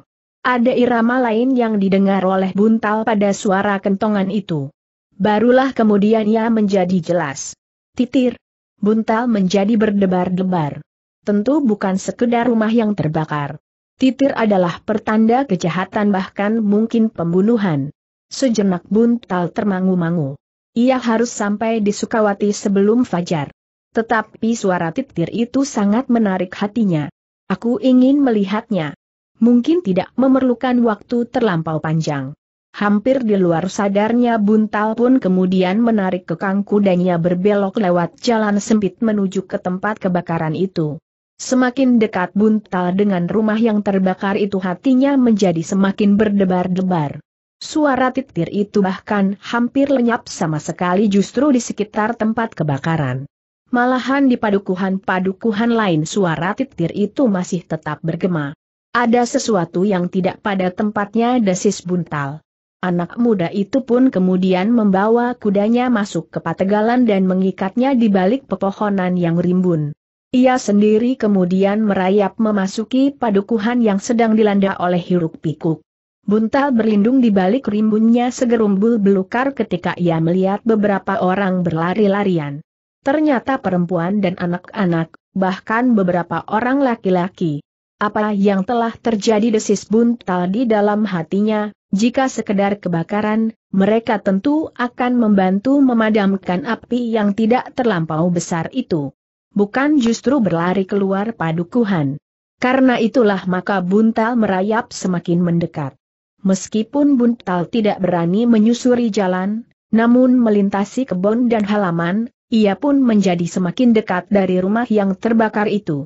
Ada irama lain yang didengar oleh buntal pada suara kentongan itu. Barulah kemudian ia menjadi jelas. Titir, buntal menjadi berdebar-debar. Tentu bukan sekedar rumah yang terbakar. Titir adalah pertanda kejahatan bahkan mungkin pembunuhan. Sejenak buntal termangu-mangu. Ia harus sampai di Sukawati sebelum fajar. Tetapi suara titir itu sangat menarik hatinya. Aku ingin melihatnya. Mungkin tidak memerlukan waktu terlampau panjang. Hampir di luar sadarnya Buntal pun kemudian menarik kekang kudanya berbelok lewat jalan sempit menuju ke tempat kebakaran itu. Semakin dekat Buntal dengan rumah yang terbakar itu hatinya menjadi semakin berdebar-debar. Suara titir itu bahkan hampir lenyap sama sekali justru di sekitar tempat kebakaran. Malahan di padukuhan-padukuhan lain suara titir itu masih tetap bergema. Ada sesuatu yang tidak pada tempatnya desis Buntal. Anak muda itu pun kemudian membawa kudanya masuk ke pategalan dan mengikatnya di balik pepohonan yang rimbun. Ia sendiri kemudian merayap memasuki padukuhan yang sedang dilanda oleh hiruk pikuk. Buntal berlindung di balik rimbunnya segerumbul belukar ketika ia melihat beberapa orang berlari-larian. Ternyata perempuan dan anak-anak, bahkan beberapa orang laki-laki. Apa yang telah terjadi desis buntal di dalam hatinya, jika sekedar kebakaran, mereka tentu akan membantu memadamkan api yang tidak terlampau besar itu. Bukan justru berlari keluar padukuhan. Karena itulah maka buntal merayap semakin mendekat. Meskipun buntal tidak berani menyusuri jalan, namun melintasi kebun dan halaman, ia pun menjadi semakin dekat dari rumah yang terbakar itu.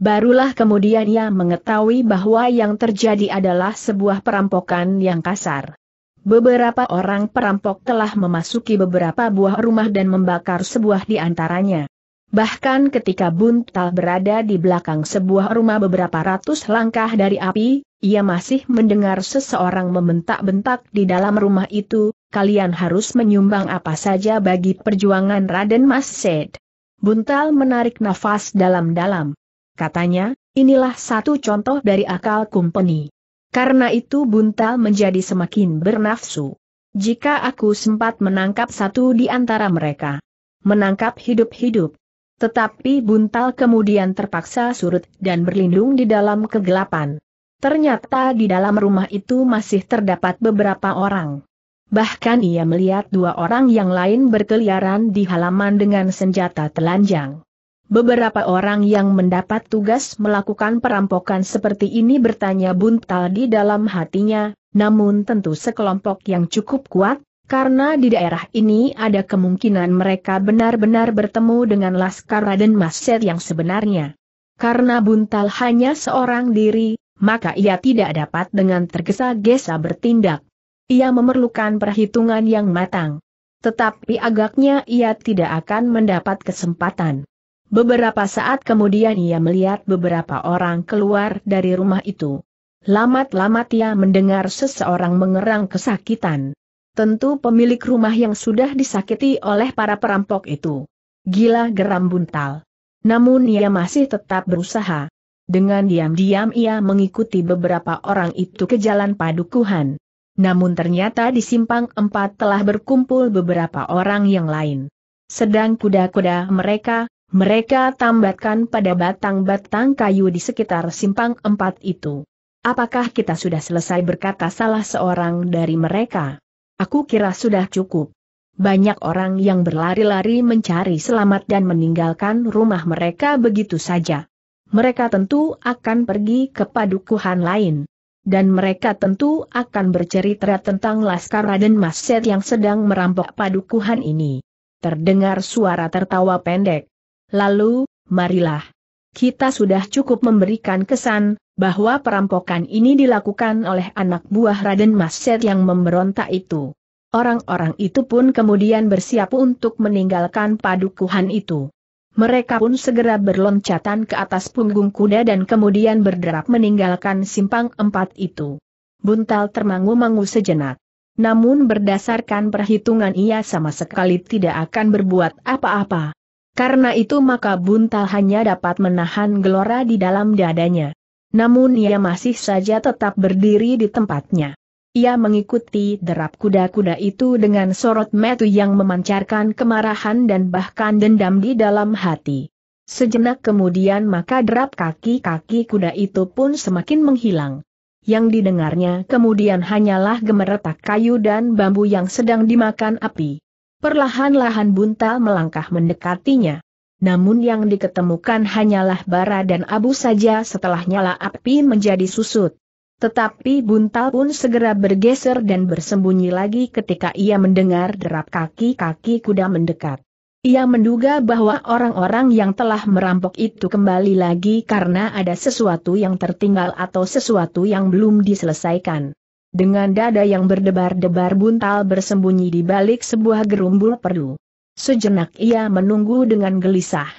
Barulah kemudian ia mengetahui bahwa yang terjadi adalah sebuah perampokan yang kasar. Beberapa orang perampok telah memasuki beberapa buah rumah dan membakar sebuah di antaranya. Bahkan ketika Buntal berada di belakang sebuah rumah beberapa ratus langkah dari api, ia masih mendengar seseorang membentak-bentak di dalam rumah itu, kalian harus menyumbang apa saja bagi perjuangan Raden Mas Said. Buntal menarik nafas dalam-dalam. Katanya, inilah satu contoh dari akal kumpeni. Karena itu buntal menjadi semakin bernafsu. Jika aku sempat menangkap satu di antara mereka. Menangkap hidup-hidup. Tetapi buntal kemudian terpaksa surut dan berlindung di dalam kegelapan. Ternyata di dalam rumah itu masih terdapat beberapa orang. Bahkan ia melihat dua orang yang lain berkeliaran di halaman dengan senjata telanjang. Beberapa orang yang mendapat tugas melakukan perampokan seperti ini bertanya buntal di dalam hatinya, namun tentu sekelompok yang cukup kuat, karena di daerah ini ada kemungkinan mereka benar-benar bertemu dengan Laskar Raden Maset yang sebenarnya. Karena buntal hanya seorang diri, maka ia tidak dapat dengan tergesa-gesa bertindak. Ia memerlukan perhitungan yang matang. Tetapi agaknya ia tidak akan mendapat kesempatan. Beberapa saat kemudian ia melihat beberapa orang keluar dari rumah itu. Lamat-lamat ia mendengar seseorang mengerang kesakitan. Tentu pemilik rumah yang sudah disakiti oleh para perampok itu. Gila geram buntal. Namun ia masih tetap berusaha. Dengan diam-diam ia mengikuti beberapa orang itu ke jalan padukuhan. Namun ternyata di simpang empat telah berkumpul beberapa orang yang lain. Sedang kuda-kuda mereka, mereka tambatkan pada batang-batang kayu di sekitar simpang empat itu. Apakah kita sudah selesai berkata salah seorang dari mereka? Aku kira sudah cukup. Banyak orang yang berlari-lari mencari selamat dan meninggalkan rumah mereka begitu saja. Mereka tentu akan pergi ke padukuhan lain. Dan mereka tentu akan bercerita tentang Laskar Raden Maset yang sedang merampok padukuhan ini. Terdengar suara tertawa pendek. Lalu, marilah. Kita sudah cukup memberikan kesan, bahwa perampokan ini dilakukan oleh anak buah Raden Mas Set yang memberontak itu. Orang-orang itu pun kemudian bersiap untuk meninggalkan padukuhan itu. Mereka pun segera berloncatan ke atas punggung kuda dan kemudian berderap meninggalkan simpang empat itu. Buntal termangu-mangu sejenak. Namun berdasarkan perhitungan ia sama sekali tidak akan berbuat apa-apa. Karena itu maka buntal hanya dapat menahan gelora di dalam dadanya. Namun ia masih saja tetap berdiri di tempatnya. Ia mengikuti derap kuda-kuda itu dengan sorot metu yang memancarkan kemarahan dan bahkan dendam di dalam hati. Sejenak kemudian maka derap kaki-kaki kuda itu pun semakin menghilang. Yang didengarnya kemudian hanyalah gemeretak kayu dan bambu yang sedang dimakan api perlahan-lahan buntal melangkah mendekatinya. Namun yang diketemukan hanyalah bara dan abu saja setelah nyala api menjadi susut. Tetapi buntal pun segera bergeser dan bersembunyi lagi ketika ia mendengar derap kaki-kaki kuda mendekat. Ia menduga bahwa orang-orang yang telah merampok itu kembali lagi karena ada sesuatu yang tertinggal atau sesuatu yang belum diselesaikan. Dengan dada yang berdebar-debar buntal bersembunyi di balik sebuah gerumbul perdu. Sejenak ia menunggu dengan gelisah.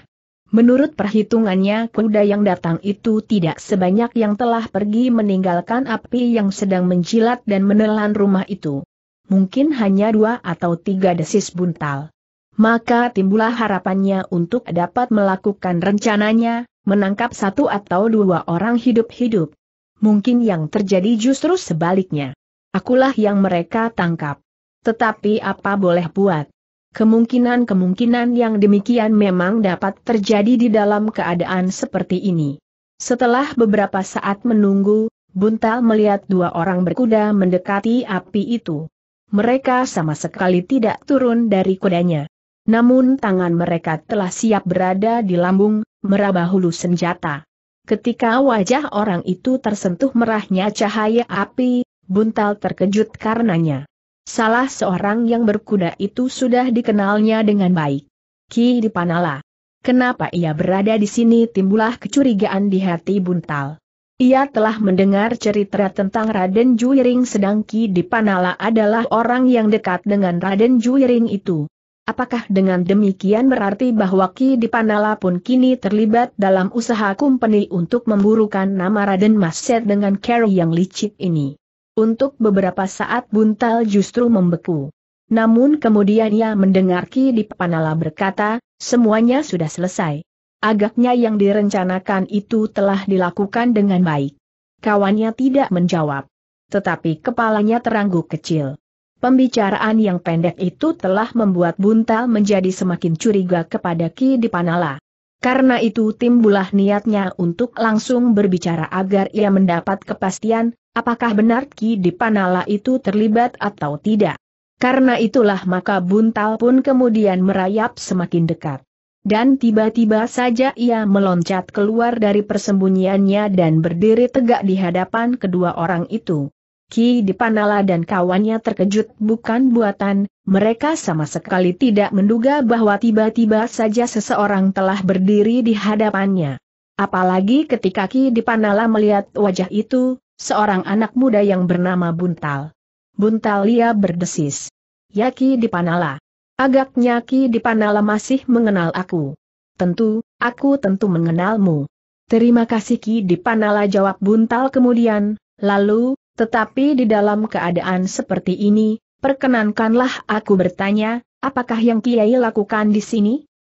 Menurut perhitungannya kuda yang datang itu tidak sebanyak yang telah pergi meninggalkan api yang sedang menjilat dan menelan rumah itu. Mungkin hanya dua atau tiga desis buntal. Maka timbullah harapannya untuk dapat melakukan rencananya, menangkap satu atau dua orang hidup-hidup. Mungkin yang terjadi justru sebaliknya. Akulah yang mereka tangkap. Tetapi apa boleh buat? Kemungkinan-kemungkinan yang demikian memang dapat terjadi di dalam keadaan seperti ini. Setelah beberapa saat menunggu, Buntal melihat dua orang berkuda mendekati api itu. Mereka sama sekali tidak turun dari kudanya. Namun tangan mereka telah siap berada di lambung, meraba hulu senjata. Ketika wajah orang itu tersentuh merahnya cahaya api, Buntal terkejut karenanya. Salah seorang yang berkuda itu sudah dikenalnya dengan baik. Ki Dipanala. Kenapa ia berada di sini Timbulah kecurigaan di hati Buntal. Ia telah mendengar cerita tentang Raden Juiring sedang Ki Dipanala adalah orang yang dekat dengan Raden Juiring itu. Apakah dengan demikian berarti bahwa Ki Dipanala pun kini terlibat dalam usaha kumpeni untuk memburukan nama Raden Maset dengan Carry yang licik ini? Untuk beberapa saat Buntal justru membeku. Namun kemudian ia mendengar Ki Dipanala berkata, semuanya sudah selesai. Agaknya yang direncanakan itu telah dilakukan dengan baik. Kawannya tidak menjawab. Tetapi kepalanya terangguk kecil. Pembicaraan yang pendek itu telah membuat Buntal menjadi semakin curiga kepada Ki Dipanala. Karena itu timbulah niatnya untuk langsung berbicara agar ia mendapat kepastian, apakah benar Ki Dipanala itu terlibat atau tidak. Karena itulah maka Buntal pun kemudian merayap semakin dekat. Dan tiba-tiba saja ia meloncat keluar dari persembunyiannya dan berdiri tegak di hadapan kedua orang itu. Ki Dipanala dan kawannya terkejut bukan buatan, mereka sama sekali tidak menduga bahwa tiba-tiba saja seseorang telah berdiri di hadapannya. Apalagi ketika Ki Dipanala melihat wajah itu, seorang anak muda yang bernama Buntal. Buntal ia berdesis. Ya Ki Dipanala. Agaknya Ki Dipanala masih mengenal aku. Tentu, aku tentu mengenalmu. Terima kasih Ki Dipanala jawab Buntal kemudian, lalu, tetapi di dalam keadaan seperti ini, perkenankanlah aku bertanya, apakah yang Kiai lakukan di sini?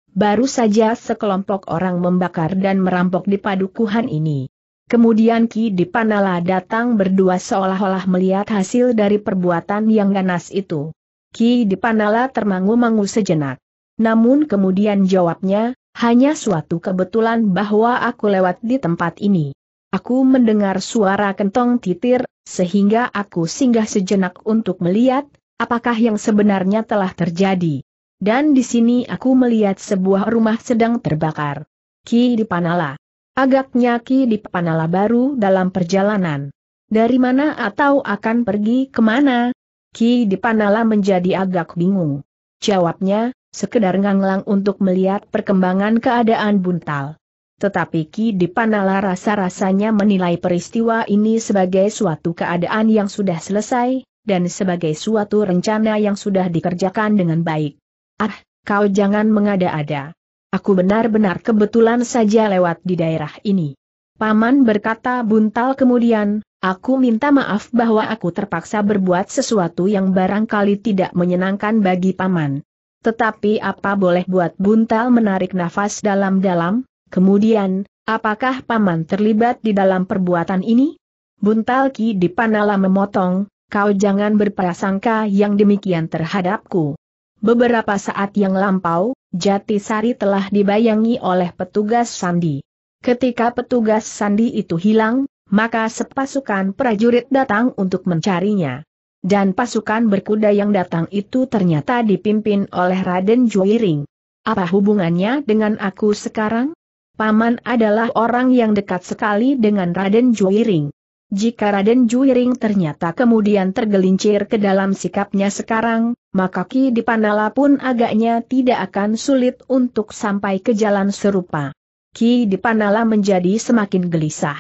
Baru saja sekelompok orang membakar dan merampok di padukuhan ini. Kemudian Ki Dipanala datang berdua seolah-olah melihat hasil dari perbuatan yang ganas itu. Ki Dipanala termangu-mangu sejenak. Namun kemudian jawabnya, hanya suatu kebetulan bahwa aku lewat di tempat ini. Aku mendengar suara kentong titir, sehingga aku singgah sejenak untuk melihat, apakah yang sebenarnya telah terjadi. Dan di sini aku melihat sebuah rumah sedang terbakar. Ki Dipanala. Agaknya Ki Dipanala baru dalam perjalanan. Dari mana atau akan pergi kemana? Ki Dipanala menjadi agak bingung. Jawabnya, sekedar nganglang untuk melihat perkembangan keadaan buntal. Tetapi Ki Dipanala rasa-rasanya menilai peristiwa ini sebagai suatu keadaan yang sudah selesai, dan sebagai suatu rencana yang sudah dikerjakan dengan baik. Ah, kau jangan mengada-ada. Aku benar-benar kebetulan saja lewat di daerah ini. Paman berkata buntal kemudian, aku minta maaf bahwa aku terpaksa berbuat sesuatu yang barangkali tidak menyenangkan bagi Paman. Tetapi apa boleh buat buntal menarik nafas dalam-dalam, Kemudian, apakah paman terlibat di dalam perbuatan ini? Buntal Ki Dipanala memotong, kau jangan berprasangka yang demikian terhadapku. Beberapa saat yang lampau, Jatisari telah dibayangi oleh petugas Sandi. Ketika petugas Sandi itu hilang, maka sepasukan prajurit datang untuk mencarinya. Dan pasukan berkuda yang datang itu ternyata dipimpin oleh Raden Juiring. Apa hubungannya dengan aku sekarang? Paman adalah orang yang dekat sekali dengan Raden Juiring. Jika Raden Juiring ternyata kemudian tergelincir ke dalam sikapnya sekarang, maka Ki Dipanala pun agaknya tidak akan sulit untuk sampai ke jalan serupa. Ki Dipanala menjadi semakin gelisah.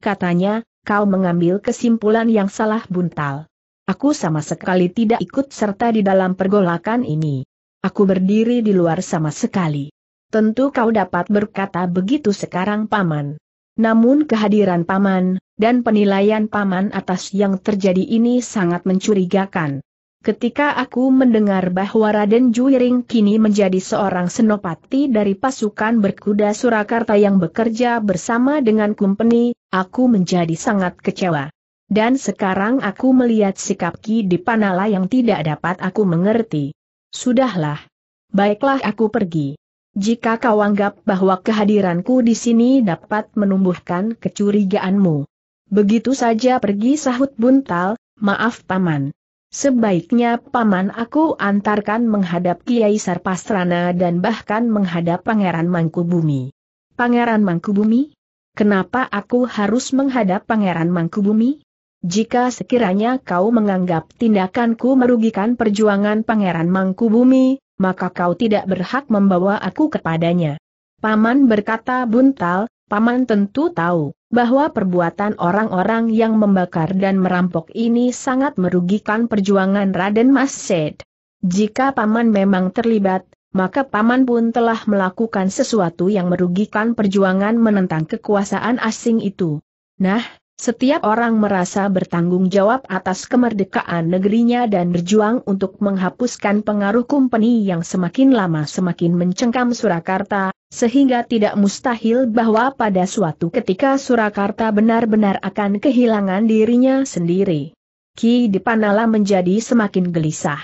Katanya, kau mengambil kesimpulan yang salah buntal. Aku sama sekali tidak ikut serta di dalam pergolakan ini. Aku berdiri di luar sama sekali. Tentu kau dapat berkata begitu sekarang Paman. Namun kehadiran Paman, dan penilaian Paman atas yang terjadi ini sangat mencurigakan. Ketika aku mendengar bahwa Raden Juiring kini menjadi seorang senopati dari pasukan berkuda Surakarta yang bekerja bersama dengan Kumpeni, aku menjadi sangat kecewa. Dan sekarang aku melihat sikap Ki Dipanala yang tidak dapat aku mengerti. Sudahlah. Baiklah aku pergi jika kau anggap bahwa kehadiranku di sini dapat menumbuhkan kecurigaanmu. Begitu saja pergi sahut buntal, maaf paman. Sebaiknya paman aku antarkan menghadap Kiai Sarpasrana dan bahkan menghadap Pangeran Mangkubumi. Pangeran Mangkubumi? Kenapa aku harus menghadap Pangeran Mangkubumi? Jika sekiranya kau menganggap tindakanku merugikan perjuangan Pangeran Mangkubumi, maka kau tidak berhak membawa aku kepadanya. Paman berkata buntal, Paman tentu tahu bahwa perbuatan orang-orang yang membakar dan merampok ini sangat merugikan perjuangan Raden Mas Said. Jika Paman memang terlibat, maka Paman pun telah melakukan sesuatu yang merugikan perjuangan menentang kekuasaan asing itu. Nah, setiap orang merasa bertanggung jawab atas kemerdekaan negerinya dan berjuang untuk menghapuskan pengaruh kompeni yang semakin lama semakin mencengkam Surakarta, sehingga tidak mustahil bahwa pada suatu ketika Surakarta benar-benar akan kehilangan dirinya sendiri. Ki Dipanala menjadi semakin gelisah.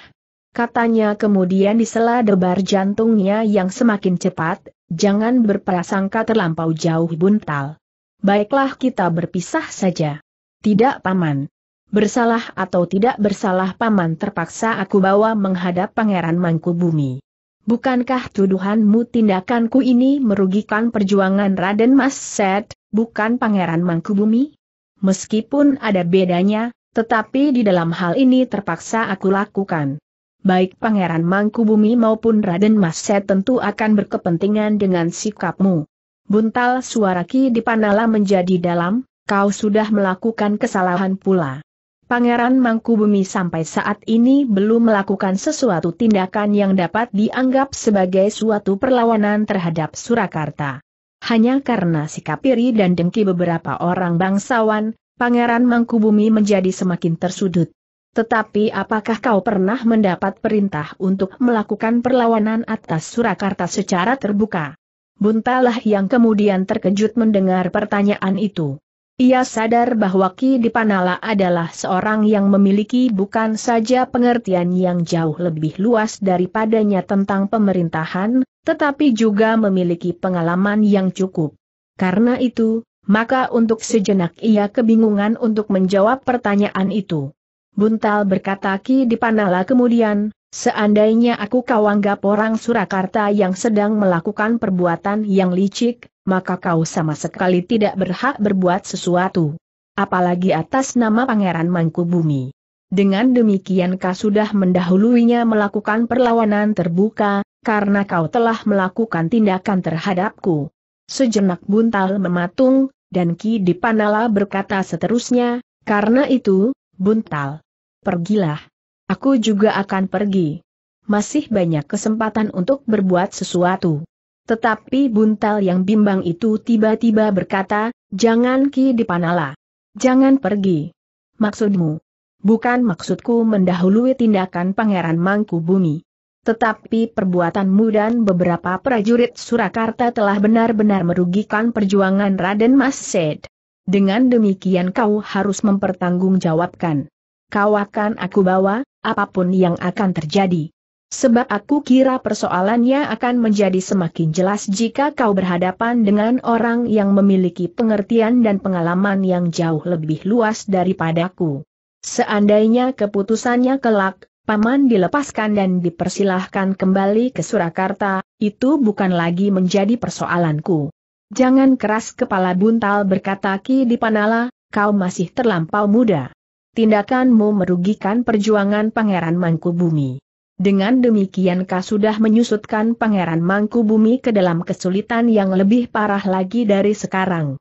Katanya kemudian disela debar jantungnya yang semakin cepat, jangan berprasangka terlampau jauh buntal baiklah kita berpisah saja. Tidak paman. Bersalah atau tidak bersalah paman terpaksa aku bawa menghadap pangeran Mangkubumi. Bukankah tuduhanmu tindakanku ini merugikan perjuangan Raden Mas Set? bukan pangeran Mangkubumi? Meskipun ada bedanya, tetapi di dalam hal ini terpaksa aku lakukan. Baik Pangeran Mangkubumi maupun Raden Mas Set tentu akan berkepentingan dengan sikapmu. Buntal suara Ki Dipanala menjadi dalam, kau sudah melakukan kesalahan pula. Pangeran Mangkubumi sampai saat ini belum melakukan sesuatu tindakan yang dapat dianggap sebagai suatu perlawanan terhadap Surakarta. Hanya karena sikap iri dan dengki beberapa orang bangsawan, Pangeran Mangkubumi menjadi semakin tersudut. Tetapi apakah kau pernah mendapat perintah untuk melakukan perlawanan atas Surakarta secara terbuka? Buntalah yang kemudian terkejut mendengar pertanyaan itu. Ia sadar bahwa Ki Dipanala adalah seorang yang memiliki bukan saja pengertian yang jauh lebih luas daripadanya tentang pemerintahan, tetapi juga memiliki pengalaman yang cukup. Karena itu, maka untuk sejenak ia kebingungan untuk menjawab pertanyaan itu. Buntal berkata Ki Dipanala kemudian, seandainya aku kau anggap orang Surakarta yang sedang melakukan perbuatan yang licik, maka kau sama sekali tidak berhak berbuat sesuatu. Apalagi atas nama Pangeran Mangkubumi. Dengan demikian kau sudah mendahuluinya melakukan perlawanan terbuka, karena kau telah melakukan tindakan terhadapku. Sejenak buntal mematung, dan Ki Dipanala berkata seterusnya, karena itu, buntal pergilah. Aku juga akan pergi. Masih banyak kesempatan untuk berbuat sesuatu. Tetapi buntal yang bimbang itu tiba-tiba berkata, jangan Ki Dipanala. Jangan pergi. Maksudmu? Bukan maksudku mendahului tindakan Pangeran Mangku Bumi. Tetapi perbuatanmu dan beberapa prajurit Surakarta telah benar-benar merugikan perjuangan Raden Mas Said. Dengan demikian kau harus mempertanggungjawabkan kau akan aku bawa, apapun yang akan terjadi. Sebab aku kira persoalannya akan menjadi semakin jelas jika kau berhadapan dengan orang yang memiliki pengertian dan pengalaman yang jauh lebih luas daripadaku. Seandainya keputusannya kelak, Paman dilepaskan dan dipersilahkan kembali ke Surakarta, itu bukan lagi menjadi persoalanku. Jangan keras kepala buntal berkata Ki Dipanala, kau masih terlampau muda tindakanmu merugikan perjuangan Pangeran Mangkubumi. Dengan demikian kau sudah menyusutkan Pangeran Mangkubumi ke dalam kesulitan yang lebih parah lagi dari sekarang.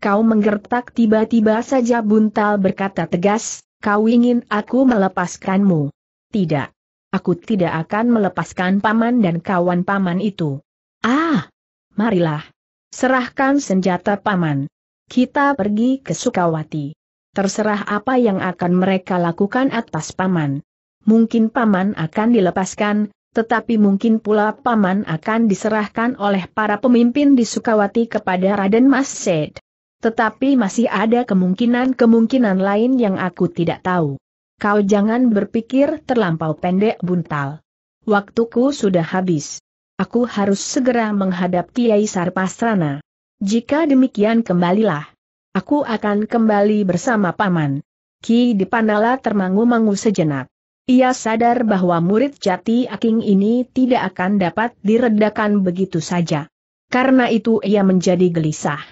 Kau menggertak tiba-tiba saja Buntal berkata tegas, kau ingin aku melepaskanmu. Tidak. Aku tidak akan melepaskan paman dan kawan paman itu. Ah! Marilah. Serahkan senjata paman. Kita pergi ke Sukawati. Terserah apa yang akan mereka lakukan atas paman. Mungkin paman akan dilepaskan, tetapi mungkin pula paman akan diserahkan oleh para pemimpin di Sukawati kepada Raden Mas Said. Tetapi masih ada kemungkinan-kemungkinan lain yang aku tidak tahu. Kau jangan berpikir terlampau pendek buntal. Waktuku sudah habis. Aku harus segera menghadap Kiai Sarpasrana. Jika demikian kembalilah. Aku akan kembali bersama Paman. Ki Dipanala termangu-mangu sejenak. Ia sadar bahwa murid jati aking ini tidak akan dapat diredakan begitu saja. Karena itu ia menjadi gelisah.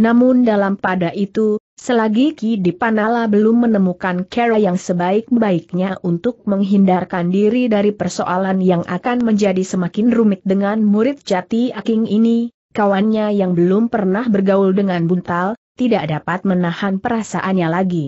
Namun dalam pada itu, selagi Ki Dipanala belum menemukan cara yang sebaik-baiknya untuk menghindarkan diri dari persoalan yang akan menjadi semakin rumit dengan murid jati aking ini, kawannya yang belum pernah bergaul dengan buntal, tidak dapat menahan perasaannya lagi.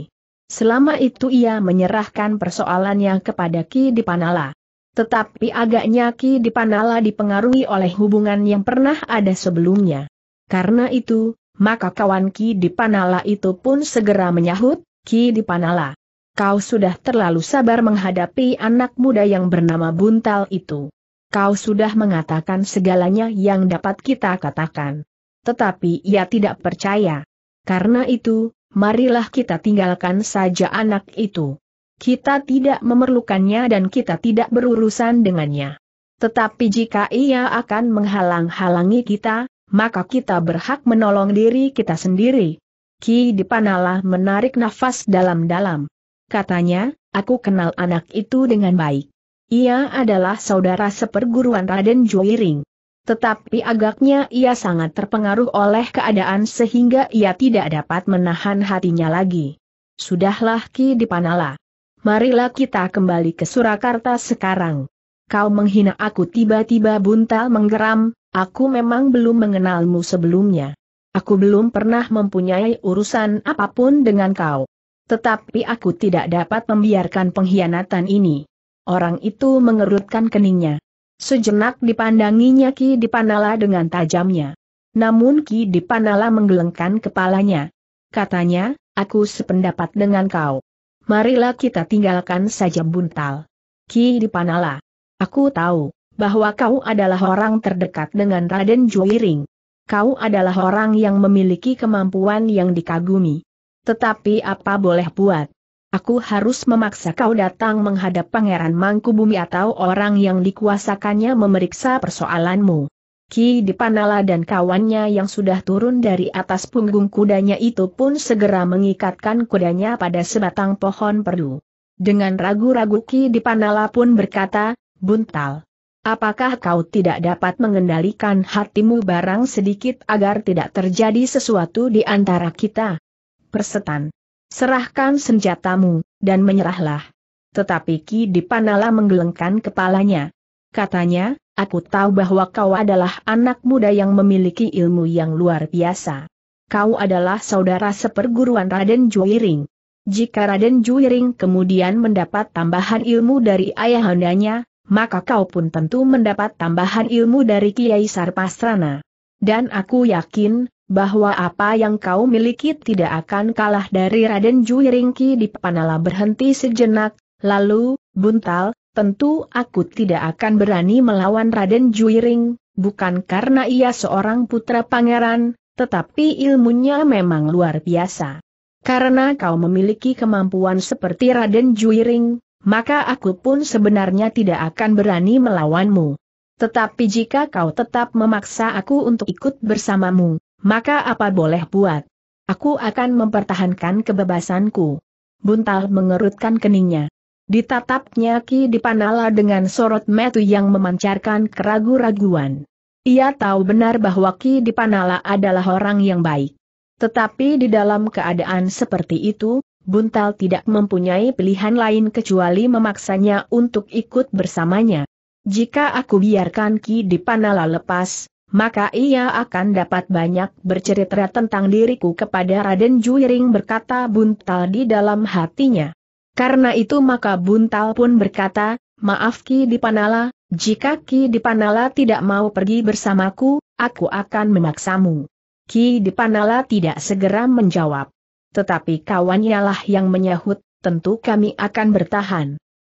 Selama itu ia menyerahkan persoalannya kepada Ki Dipanala. Tetapi agaknya Ki Dipanala dipengaruhi oleh hubungan yang pernah ada sebelumnya. Karena itu, maka kawan Ki Dipanala itu pun segera menyahut, Ki Dipanala. Kau sudah terlalu sabar menghadapi anak muda yang bernama Buntal itu kau sudah mengatakan segalanya yang dapat kita katakan. Tetapi ia tidak percaya. Karena itu, marilah kita tinggalkan saja anak itu. Kita tidak memerlukannya dan kita tidak berurusan dengannya. Tetapi jika ia akan menghalang-halangi kita, maka kita berhak menolong diri kita sendiri. Ki Dipanala menarik nafas dalam-dalam. Katanya, aku kenal anak itu dengan baik. Ia adalah saudara seperguruan Raden Joiring. Tetapi agaknya ia sangat terpengaruh oleh keadaan sehingga ia tidak dapat menahan hatinya lagi. Sudahlah Ki Dipanala. Marilah kita kembali ke Surakarta sekarang. Kau menghina aku tiba-tiba buntal menggeram, aku memang belum mengenalmu sebelumnya. Aku belum pernah mempunyai urusan apapun dengan kau. Tetapi aku tidak dapat membiarkan pengkhianatan ini. Orang itu mengerutkan keningnya. Sejenak dipandanginya Ki Dipanala dengan tajamnya. Namun Ki Dipanala menggelengkan kepalanya. Katanya, aku sependapat dengan kau. Marilah kita tinggalkan saja buntal. Ki Dipanala. Aku tahu, bahwa kau adalah orang terdekat dengan Raden Juiring. Kau adalah orang yang memiliki kemampuan yang dikagumi. Tetapi apa boleh buat? Aku harus memaksa kau datang menghadap Pangeran Mangkubumi atau orang yang dikuasakannya memeriksa persoalanmu. Ki Dipanala dan kawannya yang sudah turun dari atas punggung kudanya itu pun segera mengikatkan kudanya pada sebatang pohon perdu. Dengan ragu-ragu Ki Dipanala pun berkata, Buntal, apakah kau tidak dapat mengendalikan hatimu barang sedikit agar tidak terjadi sesuatu di antara kita? Persetan. Serahkan senjatamu, dan menyerahlah. Tetapi Ki Dipanala menggelengkan kepalanya. Katanya, aku tahu bahwa kau adalah anak muda yang memiliki ilmu yang luar biasa. Kau adalah saudara seperguruan Raden Juiring. Jika Raden Juiring kemudian mendapat tambahan ilmu dari ayahandanya, maka kau pun tentu mendapat tambahan ilmu dari Kiai Sarpasrana. Dan aku yakin, bahwa apa yang kau miliki tidak akan kalah dari Raden Juiringki di Panala berhenti sejenak, lalu, buntal, tentu aku tidak akan berani melawan Raden Juiring, bukan karena ia seorang putra pangeran, tetapi ilmunya memang luar biasa. Karena kau memiliki kemampuan seperti Raden Juiring, maka aku pun sebenarnya tidak akan berani melawanmu. Tetapi jika kau tetap memaksa aku untuk ikut bersamamu, maka apa boleh buat? Aku akan mempertahankan kebebasanku. Buntal mengerutkan keningnya. Ditatapnya Ki Dipanala dengan sorot metu yang memancarkan keragu-raguan. Ia tahu benar bahwa Ki Dipanala adalah orang yang baik. Tetapi di dalam keadaan seperti itu, Buntal tidak mempunyai pilihan lain kecuali memaksanya untuk ikut bersamanya. Jika aku biarkan Ki Dipanala lepas, maka ia akan dapat banyak bercerita tentang diriku kepada Raden Juiring berkata buntal di dalam hatinya. Karena itu maka buntal pun berkata, maaf Ki Dipanala, jika Ki Dipanala tidak mau pergi bersamaku, aku akan memaksamu. Ki Dipanala tidak segera menjawab. Tetapi kawannya lah yang menyahut, tentu kami akan bertahan.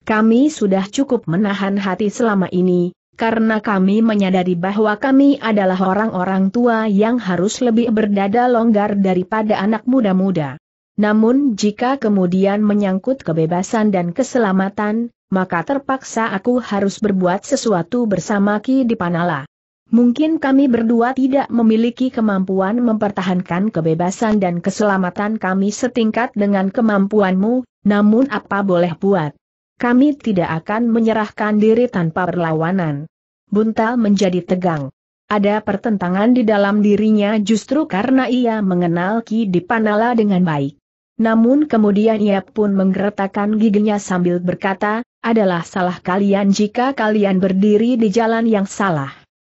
Kami sudah cukup menahan hati selama ini, karena kami menyadari bahwa kami adalah orang-orang tua yang harus lebih berdada longgar daripada anak muda-muda. Namun jika kemudian menyangkut kebebasan dan keselamatan, maka terpaksa aku harus berbuat sesuatu bersama Ki Dipanala. Mungkin kami berdua tidak memiliki kemampuan mempertahankan kebebasan dan keselamatan kami setingkat dengan kemampuanmu, namun apa boleh buat. Kami tidak akan menyerahkan diri tanpa perlawanan. Buntal menjadi tegang. Ada pertentangan di dalam dirinya justru karena ia mengenal Ki Dipanala dengan baik. Namun kemudian ia pun menggeretakkan giginya sambil berkata, adalah salah kalian jika kalian berdiri di jalan yang salah.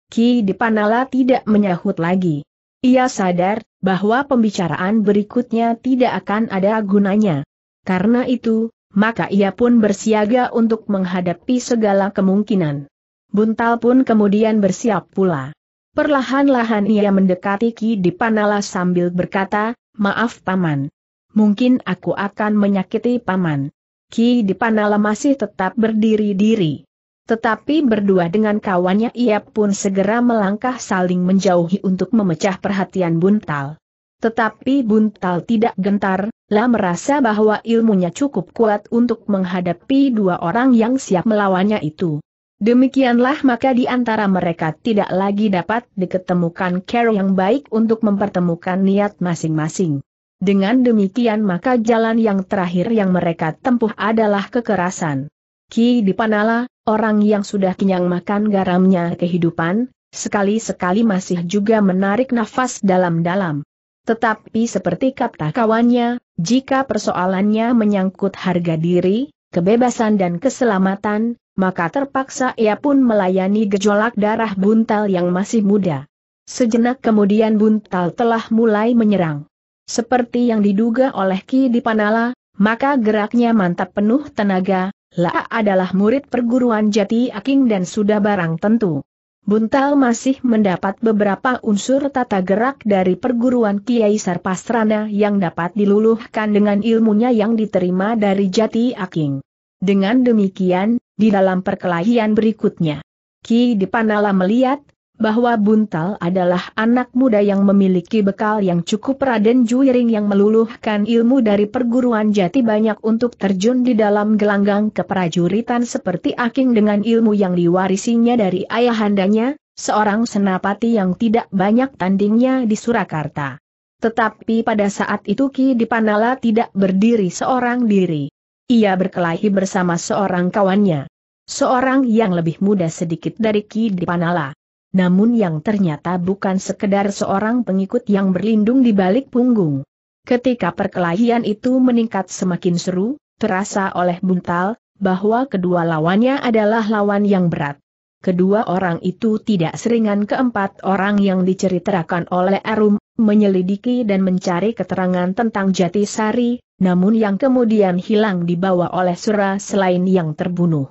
Ki Dipanala tidak menyahut lagi. Ia sadar bahwa pembicaraan berikutnya tidak akan ada gunanya. Karena itu, maka ia pun bersiaga untuk menghadapi segala kemungkinan. Buntal pun kemudian bersiap pula. Perlahan-lahan ia mendekati Ki Dipanala sambil berkata, Maaf Paman. Mungkin aku akan menyakiti Paman. Ki Dipanala masih tetap berdiri-diri. Tetapi berdua dengan kawannya ia pun segera melangkah saling menjauhi untuk memecah perhatian Buntal. Tetapi Buntal tidak gentar, lah merasa bahwa ilmunya cukup kuat untuk menghadapi dua orang yang siap melawannya itu. Demikianlah maka di antara mereka tidak lagi dapat diketemukan care yang baik untuk mempertemukan niat masing-masing. Dengan demikian maka jalan yang terakhir yang mereka tempuh adalah kekerasan. Ki Dipanala, orang yang sudah kenyang makan garamnya kehidupan, sekali-sekali masih juga menarik nafas dalam-dalam. Tetapi seperti kata kawannya, jika persoalannya menyangkut harga diri, kebebasan dan keselamatan, maka terpaksa ia pun melayani gejolak darah buntal yang masih muda. Sejenak kemudian buntal telah mulai menyerang. Seperti yang diduga oleh Ki Dipanala, maka geraknya mantap penuh tenaga, Lah adalah murid perguruan jati aking dan sudah barang tentu. Buntal masih mendapat beberapa unsur tata gerak dari perguruan Kiai Sarpastrana yang dapat diluluhkan dengan ilmunya yang diterima dari Jati Aking. Dengan demikian, di dalam perkelahian berikutnya, Ki Dipanala melihat bahwa Buntal adalah anak muda yang memiliki bekal yang cukup Raden Juiring yang meluluhkan ilmu dari perguruan jati banyak untuk terjun di dalam gelanggang keprajuritan seperti Aking dengan ilmu yang diwarisinya dari ayahandanya, seorang senapati yang tidak banyak tandingnya di Surakarta. Tetapi pada saat itu Ki Dipanala tidak berdiri seorang diri. Ia berkelahi bersama seorang kawannya. Seorang yang lebih muda sedikit dari Ki Dipanala namun yang ternyata bukan sekedar seorang pengikut yang berlindung di balik punggung. Ketika perkelahian itu meningkat semakin seru, terasa oleh Buntal, bahwa kedua lawannya adalah lawan yang berat. Kedua orang itu tidak seringan keempat orang yang diceritakan oleh Arum, menyelidiki dan mencari keterangan tentang Jatisari, namun yang kemudian hilang dibawa oleh Sura selain yang terbunuh.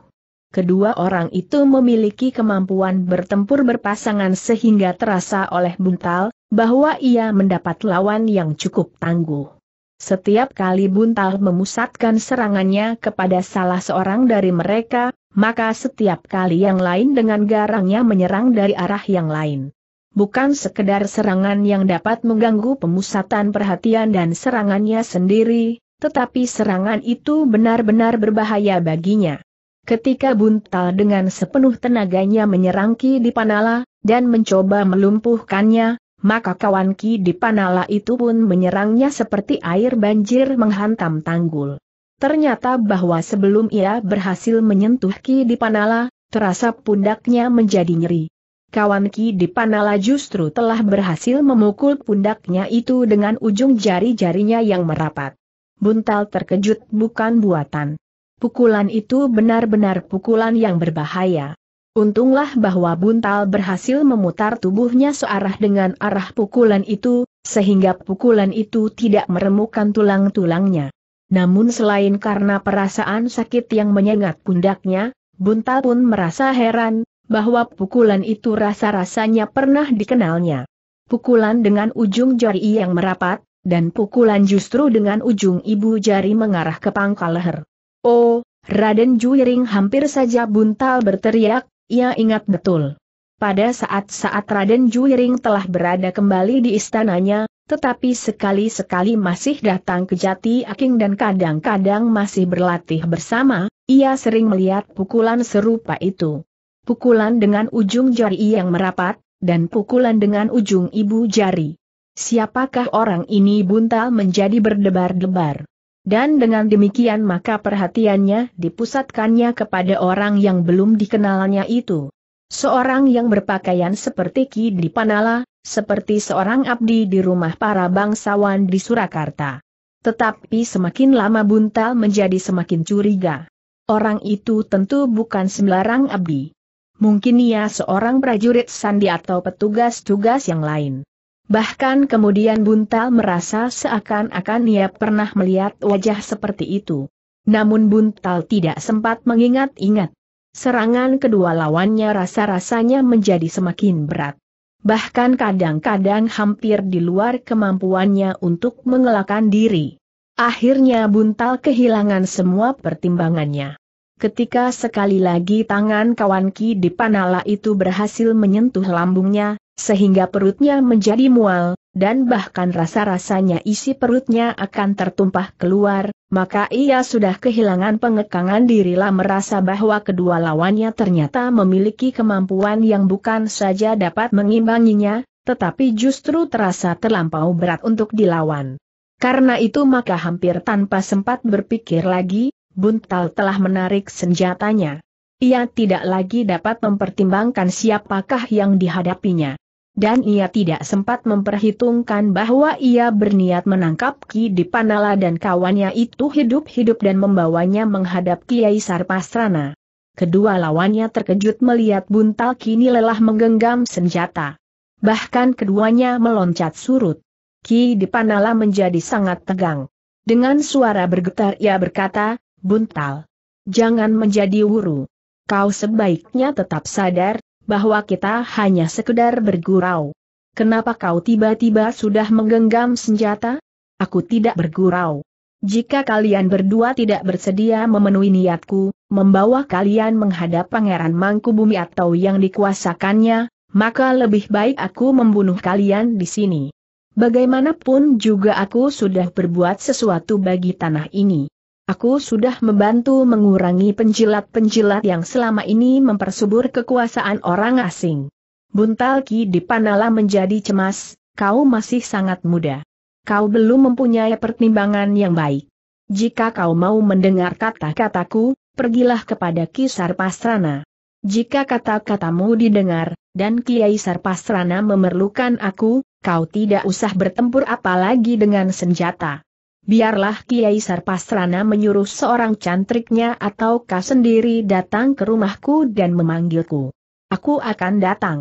Kedua orang itu memiliki kemampuan bertempur berpasangan sehingga terasa oleh Buntal, bahwa ia mendapat lawan yang cukup tangguh. Setiap kali Buntal memusatkan serangannya kepada salah seorang dari mereka, maka setiap kali yang lain dengan garangnya menyerang dari arah yang lain. Bukan sekedar serangan yang dapat mengganggu pemusatan perhatian dan serangannya sendiri, tetapi serangan itu benar-benar berbahaya baginya. Ketika buntal dengan sepenuh tenaganya menyerang Ki Dipanala, dan mencoba melumpuhkannya, maka kawan Ki Dipanala itu pun menyerangnya seperti air banjir menghantam tanggul. Ternyata bahwa sebelum ia berhasil menyentuh Ki Dipanala, terasa pundaknya menjadi nyeri. Kawan Ki Dipanala justru telah berhasil memukul pundaknya itu dengan ujung jari-jarinya yang merapat. Buntal terkejut bukan buatan. Pukulan itu benar-benar pukulan yang berbahaya. Untunglah bahwa Buntal berhasil memutar tubuhnya searah dengan arah pukulan itu, sehingga pukulan itu tidak meremukkan tulang-tulangnya. Namun selain karena perasaan sakit yang menyengat pundaknya, Buntal pun merasa heran, bahwa pukulan itu rasa-rasanya pernah dikenalnya. Pukulan dengan ujung jari yang merapat, dan pukulan justru dengan ujung ibu jari mengarah ke pangkal leher. Oh, Raden Juiring hampir saja buntal berteriak, ia ingat betul. Pada saat-saat Raden Juiring telah berada kembali di istananya, tetapi sekali-sekali masih datang ke Jati Aking dan kadang-kadang masih berlatih bersama, ia sering melihat pukulan serupa itu. Pukulan dengan ujung jari yang merapat, dan pukulan dengan ujung ibu jari. Siapakah orang ini buntal menjadi berdebar-debar? Dan dengan demikian maka perhatiannya dipusatkannya kepada orang yang belum dikenalnya itu. Seorang yang berpakaian seperti Ki Dipanala, seperti seorang abdi di rumah para bangsawan di Surakarta. Tetapi semakin lama Buntal menjadi semakin curiga. Orang itu tentu bukan sembarang abdi. Mungkin ia seorang prajurit sandi atau petugas tugas yang lain. Bahkan kemudian Buntal merasa seakan-akan ia pernah melihat wajah seperti itu. Namun Buntal tidak sempat mengingat-ingat. Serangan kedua lawannya rasa-rasanya menjadi semakin berat. Bahkan kadang-kadang hampir di luar kemampuannya untuk mengelakkan diri. Akhirnya Buntal kehilangan semua pertimbangannya. Ketika sekali lagi tangan kawan Ki Dipanala itu berhasil menyentuh lambungnya, sehingga perutnya menjadi mual, dan bahkan rasa-rasanya isi perutnya akan tertumpah keluar, maka ia sudah kehilangan pengekangan dirilah merasa bahwa kedua lawannya ternyata memiliki kemampuan yang bukan saja dapat mengimbanginya, tetapi justru terasa terlampau berat untuk dilawan. Karena itu maka hampir tanpa sempat berpikir lagi, Buntal telah menarik senjatanya. Ia tidak lagi dapat mempertimbangkan siapakah yang dihadapinya dan ia tidak sempat memperhitungkan bahwa ia berniat menangkap Ki Dipanala dan kawannya itu hidup-hidup dan membawanya menghadap Kiai Sarpastrana. Kedua lawannya terkejut melihat buntal kini lelah menggenggam senjata. Bahkan keduanya meloncat surut. Ki Dipanala menjadi sangat tegang. Dengan suara bergetar ia berkata, Buntal, jangan menjadi wuru. Kau sebaiknya tetap sadar, bahwa kita hanya sekedar bergurau. Kenapa kau tiba-tiba sudah menggenggam senjata? Aku tidak bergurau. Jika kalian berdua tidak bersedia memenuhi niatku, membawa kalian menghadap Pangeran Mangkubumi atau yang dikuasakannya, maka lebih baik aku membunuh kalian di sini. Bagaimanapun juga aku sudah berbuat sesuatu bagi tanah ini. Aku sudah membantu mengurangi penjilat-penjilat yang selama ini mempersubur kekuasaan orang asing. Buntal Ki Dipanala menjadi cemas, kau masih sangat muda. Kau belum mempunyai pertimbangan yang baik. Jika kau mau mendengar kata-kataku, pergilah kepada Ki Sarpasrana. Jika kata-katamu didengar, dan Kiai Sarpasrana memerlukan aku, kau tidak usah bertempur apalagi dengan senjata biarlah Kiai Sarpasrana menyuruh seorang cantriknya ataukah sendiri datang ke rumahku dan memanggilku. Aku akan datang.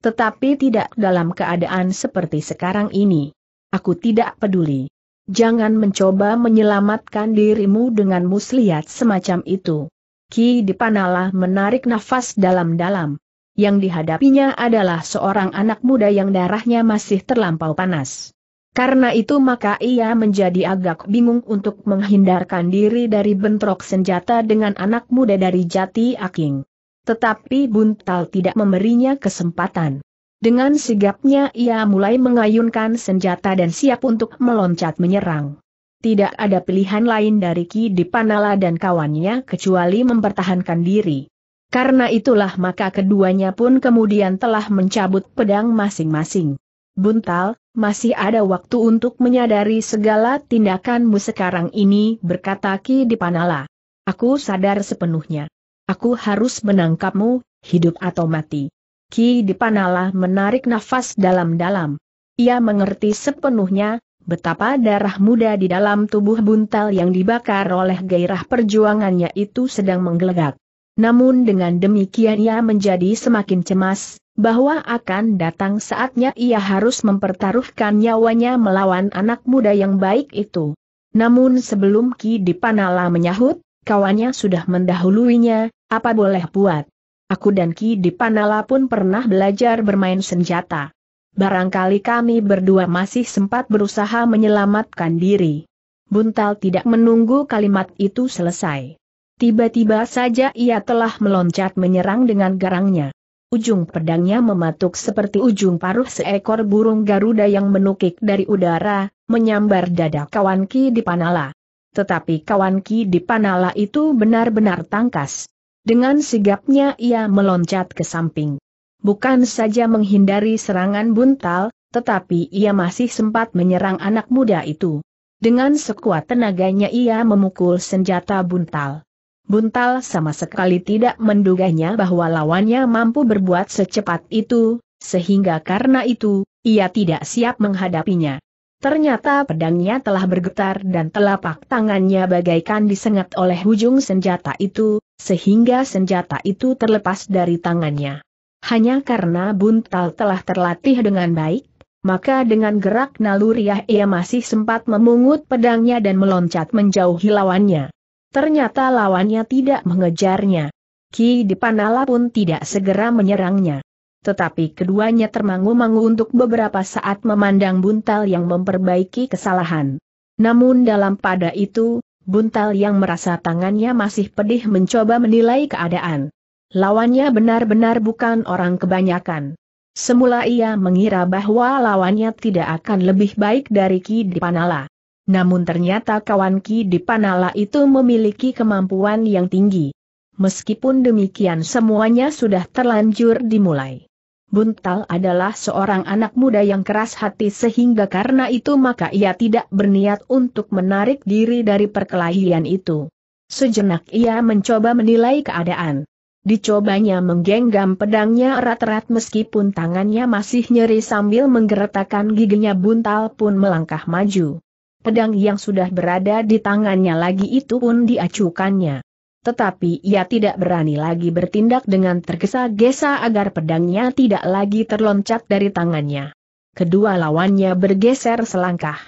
Tetapi tidak dalam keadaan seperti sekarang ini. Aku tidak peduli. Jangan mencoba menyelamatkan dirimu dengan muslihat semacam itu. Ki Dipanala menarik nafas dalam-dalam. Yang dihadapinya adalah seorang anak muda yang darahnya masih terlampau panas. Karena itu maka ia menjadi agak bingung untuk menghindarkan diri dari bentrok senjata dengan anak muda dari Jati Aking. Tetapi Buntal tidak memberinya kesempatan. Dengan sigapnya ia mulai mengayunkan senjata dan siap untuk meloncat menyerang. Tidak ada pilihan lain dari Ki Dipanala dan kawannya kecuali mempertahankan diri. Karena itulah maka keduanya pun kemudian telah mencabut pedang masing-masing. Buntal, masih ada waktu untuk menyadari segala tindakanmu sekarang ini berkata Ki Dipanala. Aku sadar sepenuhnya. Aku harus menangkapmu, hidup atau mati. Ki Dipanala menarik nafas dalam-dalam. Ia mengerti sepenuhnya, betapa darah muda di dalam tubuh buntal yang dibakar oleh gairah perjuangannya itu sedang menggelegak. Namun dengan demikian ia menjadi semakin cemas, bahwa akan datang saatnya ia harus mempertaruhkan nyawanya melawan anak muda yang baik itu. Namun sebelum Ki Dipanala menyahut, kawannya sudah mendahuluinya, apa boleh buat. Aku dan Ki Dipanala pun pernah belajar bermain senjata. Barangkali kami berdua masih sempat berusaha menyelamatkan diri. Buntal tidak menunggu kalimat itu selesai. Tiba-tiba saja ia telah meloncat menyerang dengan garangnya ujung pedangnya mematuk seperti ujung paruh seekor burung Garuda yang menukik dari udara, menyambar dada kawan Ki Dipanala. Tetapi kawan Ki Dipanala itu benar-benar tangkas. Dengan sigapnya ia meloncat ke samping. Bukan saja menghindari serangan buntal, tetapi ia masih sempat menyerang anak muda itu. Dengan sekuat tenaganya ia memukul senjata buntal. Buntal sama sekali tidak menduganya bahwa lawannya mampu berbuat secepat itu, sehingga karena itu, ia tidak siap menghadapinya. Ternyata pedangnya telah bergetar dan telapak tangannya bagaikan disengat oleh ujung senjata itu, sehingga senjata itu terlepas dari tangannya. Hanya karena buntal telah terlatih dengan baik, maka dengan gerak naluriah ia masih sempat memungut pedangnya dan meloncat menjauhi lawannya. Ternyata lawannya tidak mengejarnya. Ki Dipanala pun tidak segera menyerangnya. Tetapi keduanya termangu-mangu untuk beberapa saat memandang buntal yang memperbaiki kesalahan. Namun dalam pada itu, buntal yang merasa tangannya masih pedih mencoba menilai keadaan. Lawannya benar-benar bukan orang kebanyakan. Semula ia mengira bahwa lawannya tidak akan lebih baik dari Ki Dipanala. Namun ternyata kawan Ki Dipanala itu memiliki kemampuan yang tinggi. Meskipun demikian semuanya sudah terlanjur dimulai. Buntal adalah seorang anak muda yang keras hati sehingga karena itu maka ia tidak berniat untuk menarik diri dari perkelahian itu. Sejenak ia mencoba menilai keadaan. Dicobanya menggenggam pedangnya erat-erat meskipun tangannya masih nyeri sambil menggeretakkan giginya buntal pun melangkah maju pedang yang sudah berada di tangannya lagi itu pun diacukannya. Tetapi ia tidak berani lagi bertindak dengan tergesa-gesa agar pedangnya tidak lagi terloncat dari tangannya. Kedua lawannya bergeser selangkah.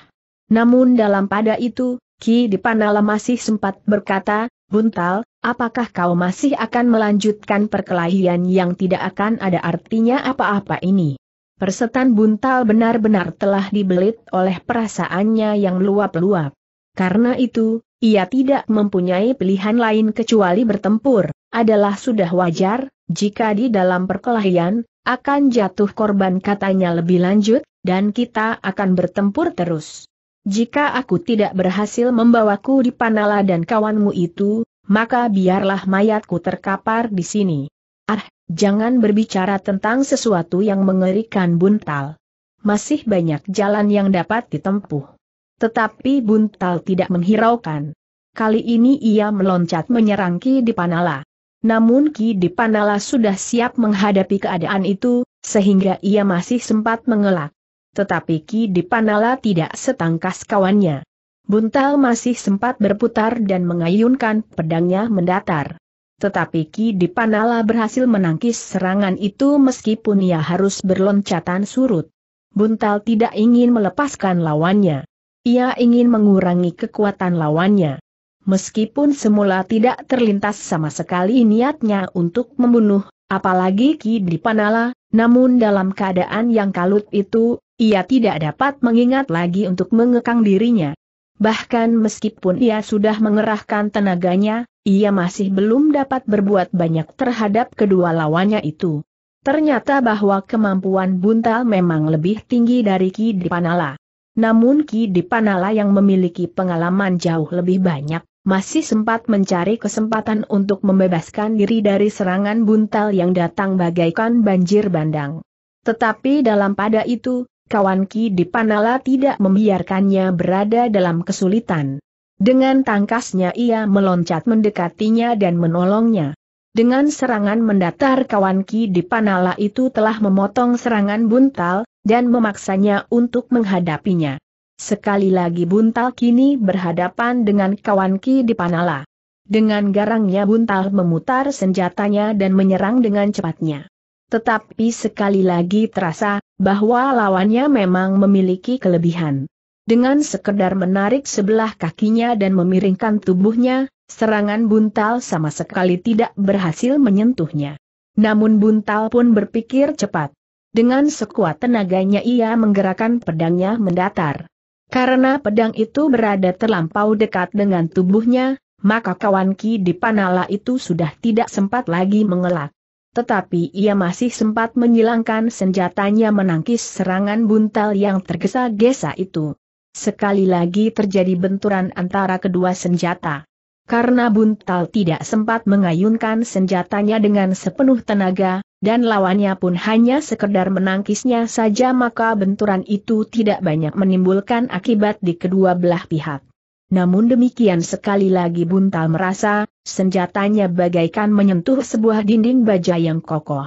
Namun dalam pada itu, Ki Dipanala masih sempat berkata, Buntal, apakah kau masih akan melanjutkan perkelahian yang tidak akan ada artinya apa-apa ini? Persetan buntal benar-benar telah dibelit oleh perasaannya yang luap-luap. Karena itu, ia tidak mempunyai pilihan lain kecuali bertempur, adalah sudah wajar, jika di dalam perkelahian, akan jatuh korban katanya lebih lanjut, dan kita akan bertempur terus. Jika aku tidak berhasil membawaku di Panala dan kawanmu itu, maka biarlah mayatku terkapar di sini. Ah, jangan berbicara tentang sesuatu yang mengerikan buntal. Masih banyak jalan yang dapat ditempuh. Tetapi buntal tidak menghiraukan. Kali ini ia meloncat menyerang Ki Dipanala. Namun Ki Dipanala sudah siap menghadapi keadaan itu, sehingga ia masih sempat mengelak. Tetapi Ki Dipanala tidak setangkas kawannya. Buntal masih sempat berputar dan mengayunkan pedangnya mendatar. Tetapi Ki Dipanala berhasil menangkis serangan itu meskipun ia harus berloncatan surut. Buntal tidak ingin melepaskan lawannya. Ia ingin mengurangi kekuatan lawannya. Meskipun semula tidak terlintas sama sekali niatnya untuk membunuh, apalagi Ki Dipanala, namun dalam keadaan yang kalut itu, ia tidak dapat mengingat lagi untuk mengekang dirinya. Bahkan meskipun ia sudah mengerahkan tenaganya, ia masih belum dapat berbuat banyak terhadap kedua lawannya itu. Ternyata bahwa kemampuan Buntal memang lebih tinggi dari Ki Dipanala. Namun Ki Dipanala yang memiliki pengalaman jauh lebih banyak, masih sempat mencari kesempatan untuk membebaskan diri dari serangan Buntal yang datang bagaikan banjir bandang. Tetapi dalam pada itu, kawan Ki Dipanala tidak membiarkannya berada dalam kesulitan. Dengan tangkasnya ia meloncat mendekatinya dan menolongnya. Dengan serangan mendatar kawan Ki di Panala itu telah memotong serangan buntal, dan memaksanya untuk menghadapinya. Sekali lagi buntal kini berhadapan dengan kawan Ki di Panala. Dengan garangnya buntal memutar senjatanya dan menyerang dengan cepatnya. Tetapi sekali lagi terasa, bahwa lawannya memang memiliki kelebihan. Dengan sekedar menarik sebelah kakinya dan memiringkan tubuhnya, serangan buntal sama sekali tidak berhasil menyentuhnya. Namun buntal pun berpikir cepat. Dengan sekuat tenaganya ia menggerakkan pedangnya mendatar. Karena pedang itu berada terlampau dekat dengan tubuhnya, maka kawan Ki Dipanala itu sudah tidak sempat lagi mengelak. Tetapi ia masih sempat menyilangkan senjatanya menangkis serangan buntal yang tergesa-gesa itu. Sekali lagi terjadi benturan antara kedua senjata. Karena Buntal tidak sempat mengayunkan senjatanya dengan sepenuh tenaga, dan lawannya pun hanya sekedar menangkisnya saja maka benturan itu tidak banyak menimbulkan akibat di kedua belah pihak. Namun demikian sekali lagi Buntal merasa, senjatanya bagaikan menyentuh sebuah dinding baja yang kokoh.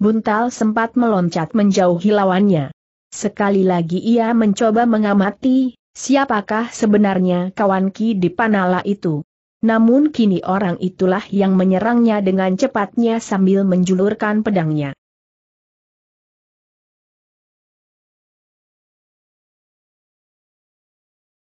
Buntal sempat meloncat menjauhi lawannya. Sekali lagi ia mencoba mengamati, siapakah sebenarnya kawan Ki Dipanala itu. Namun kini orang itulah yang menyerangnya dengan cepatnya sambil menjulurkan pedangnya.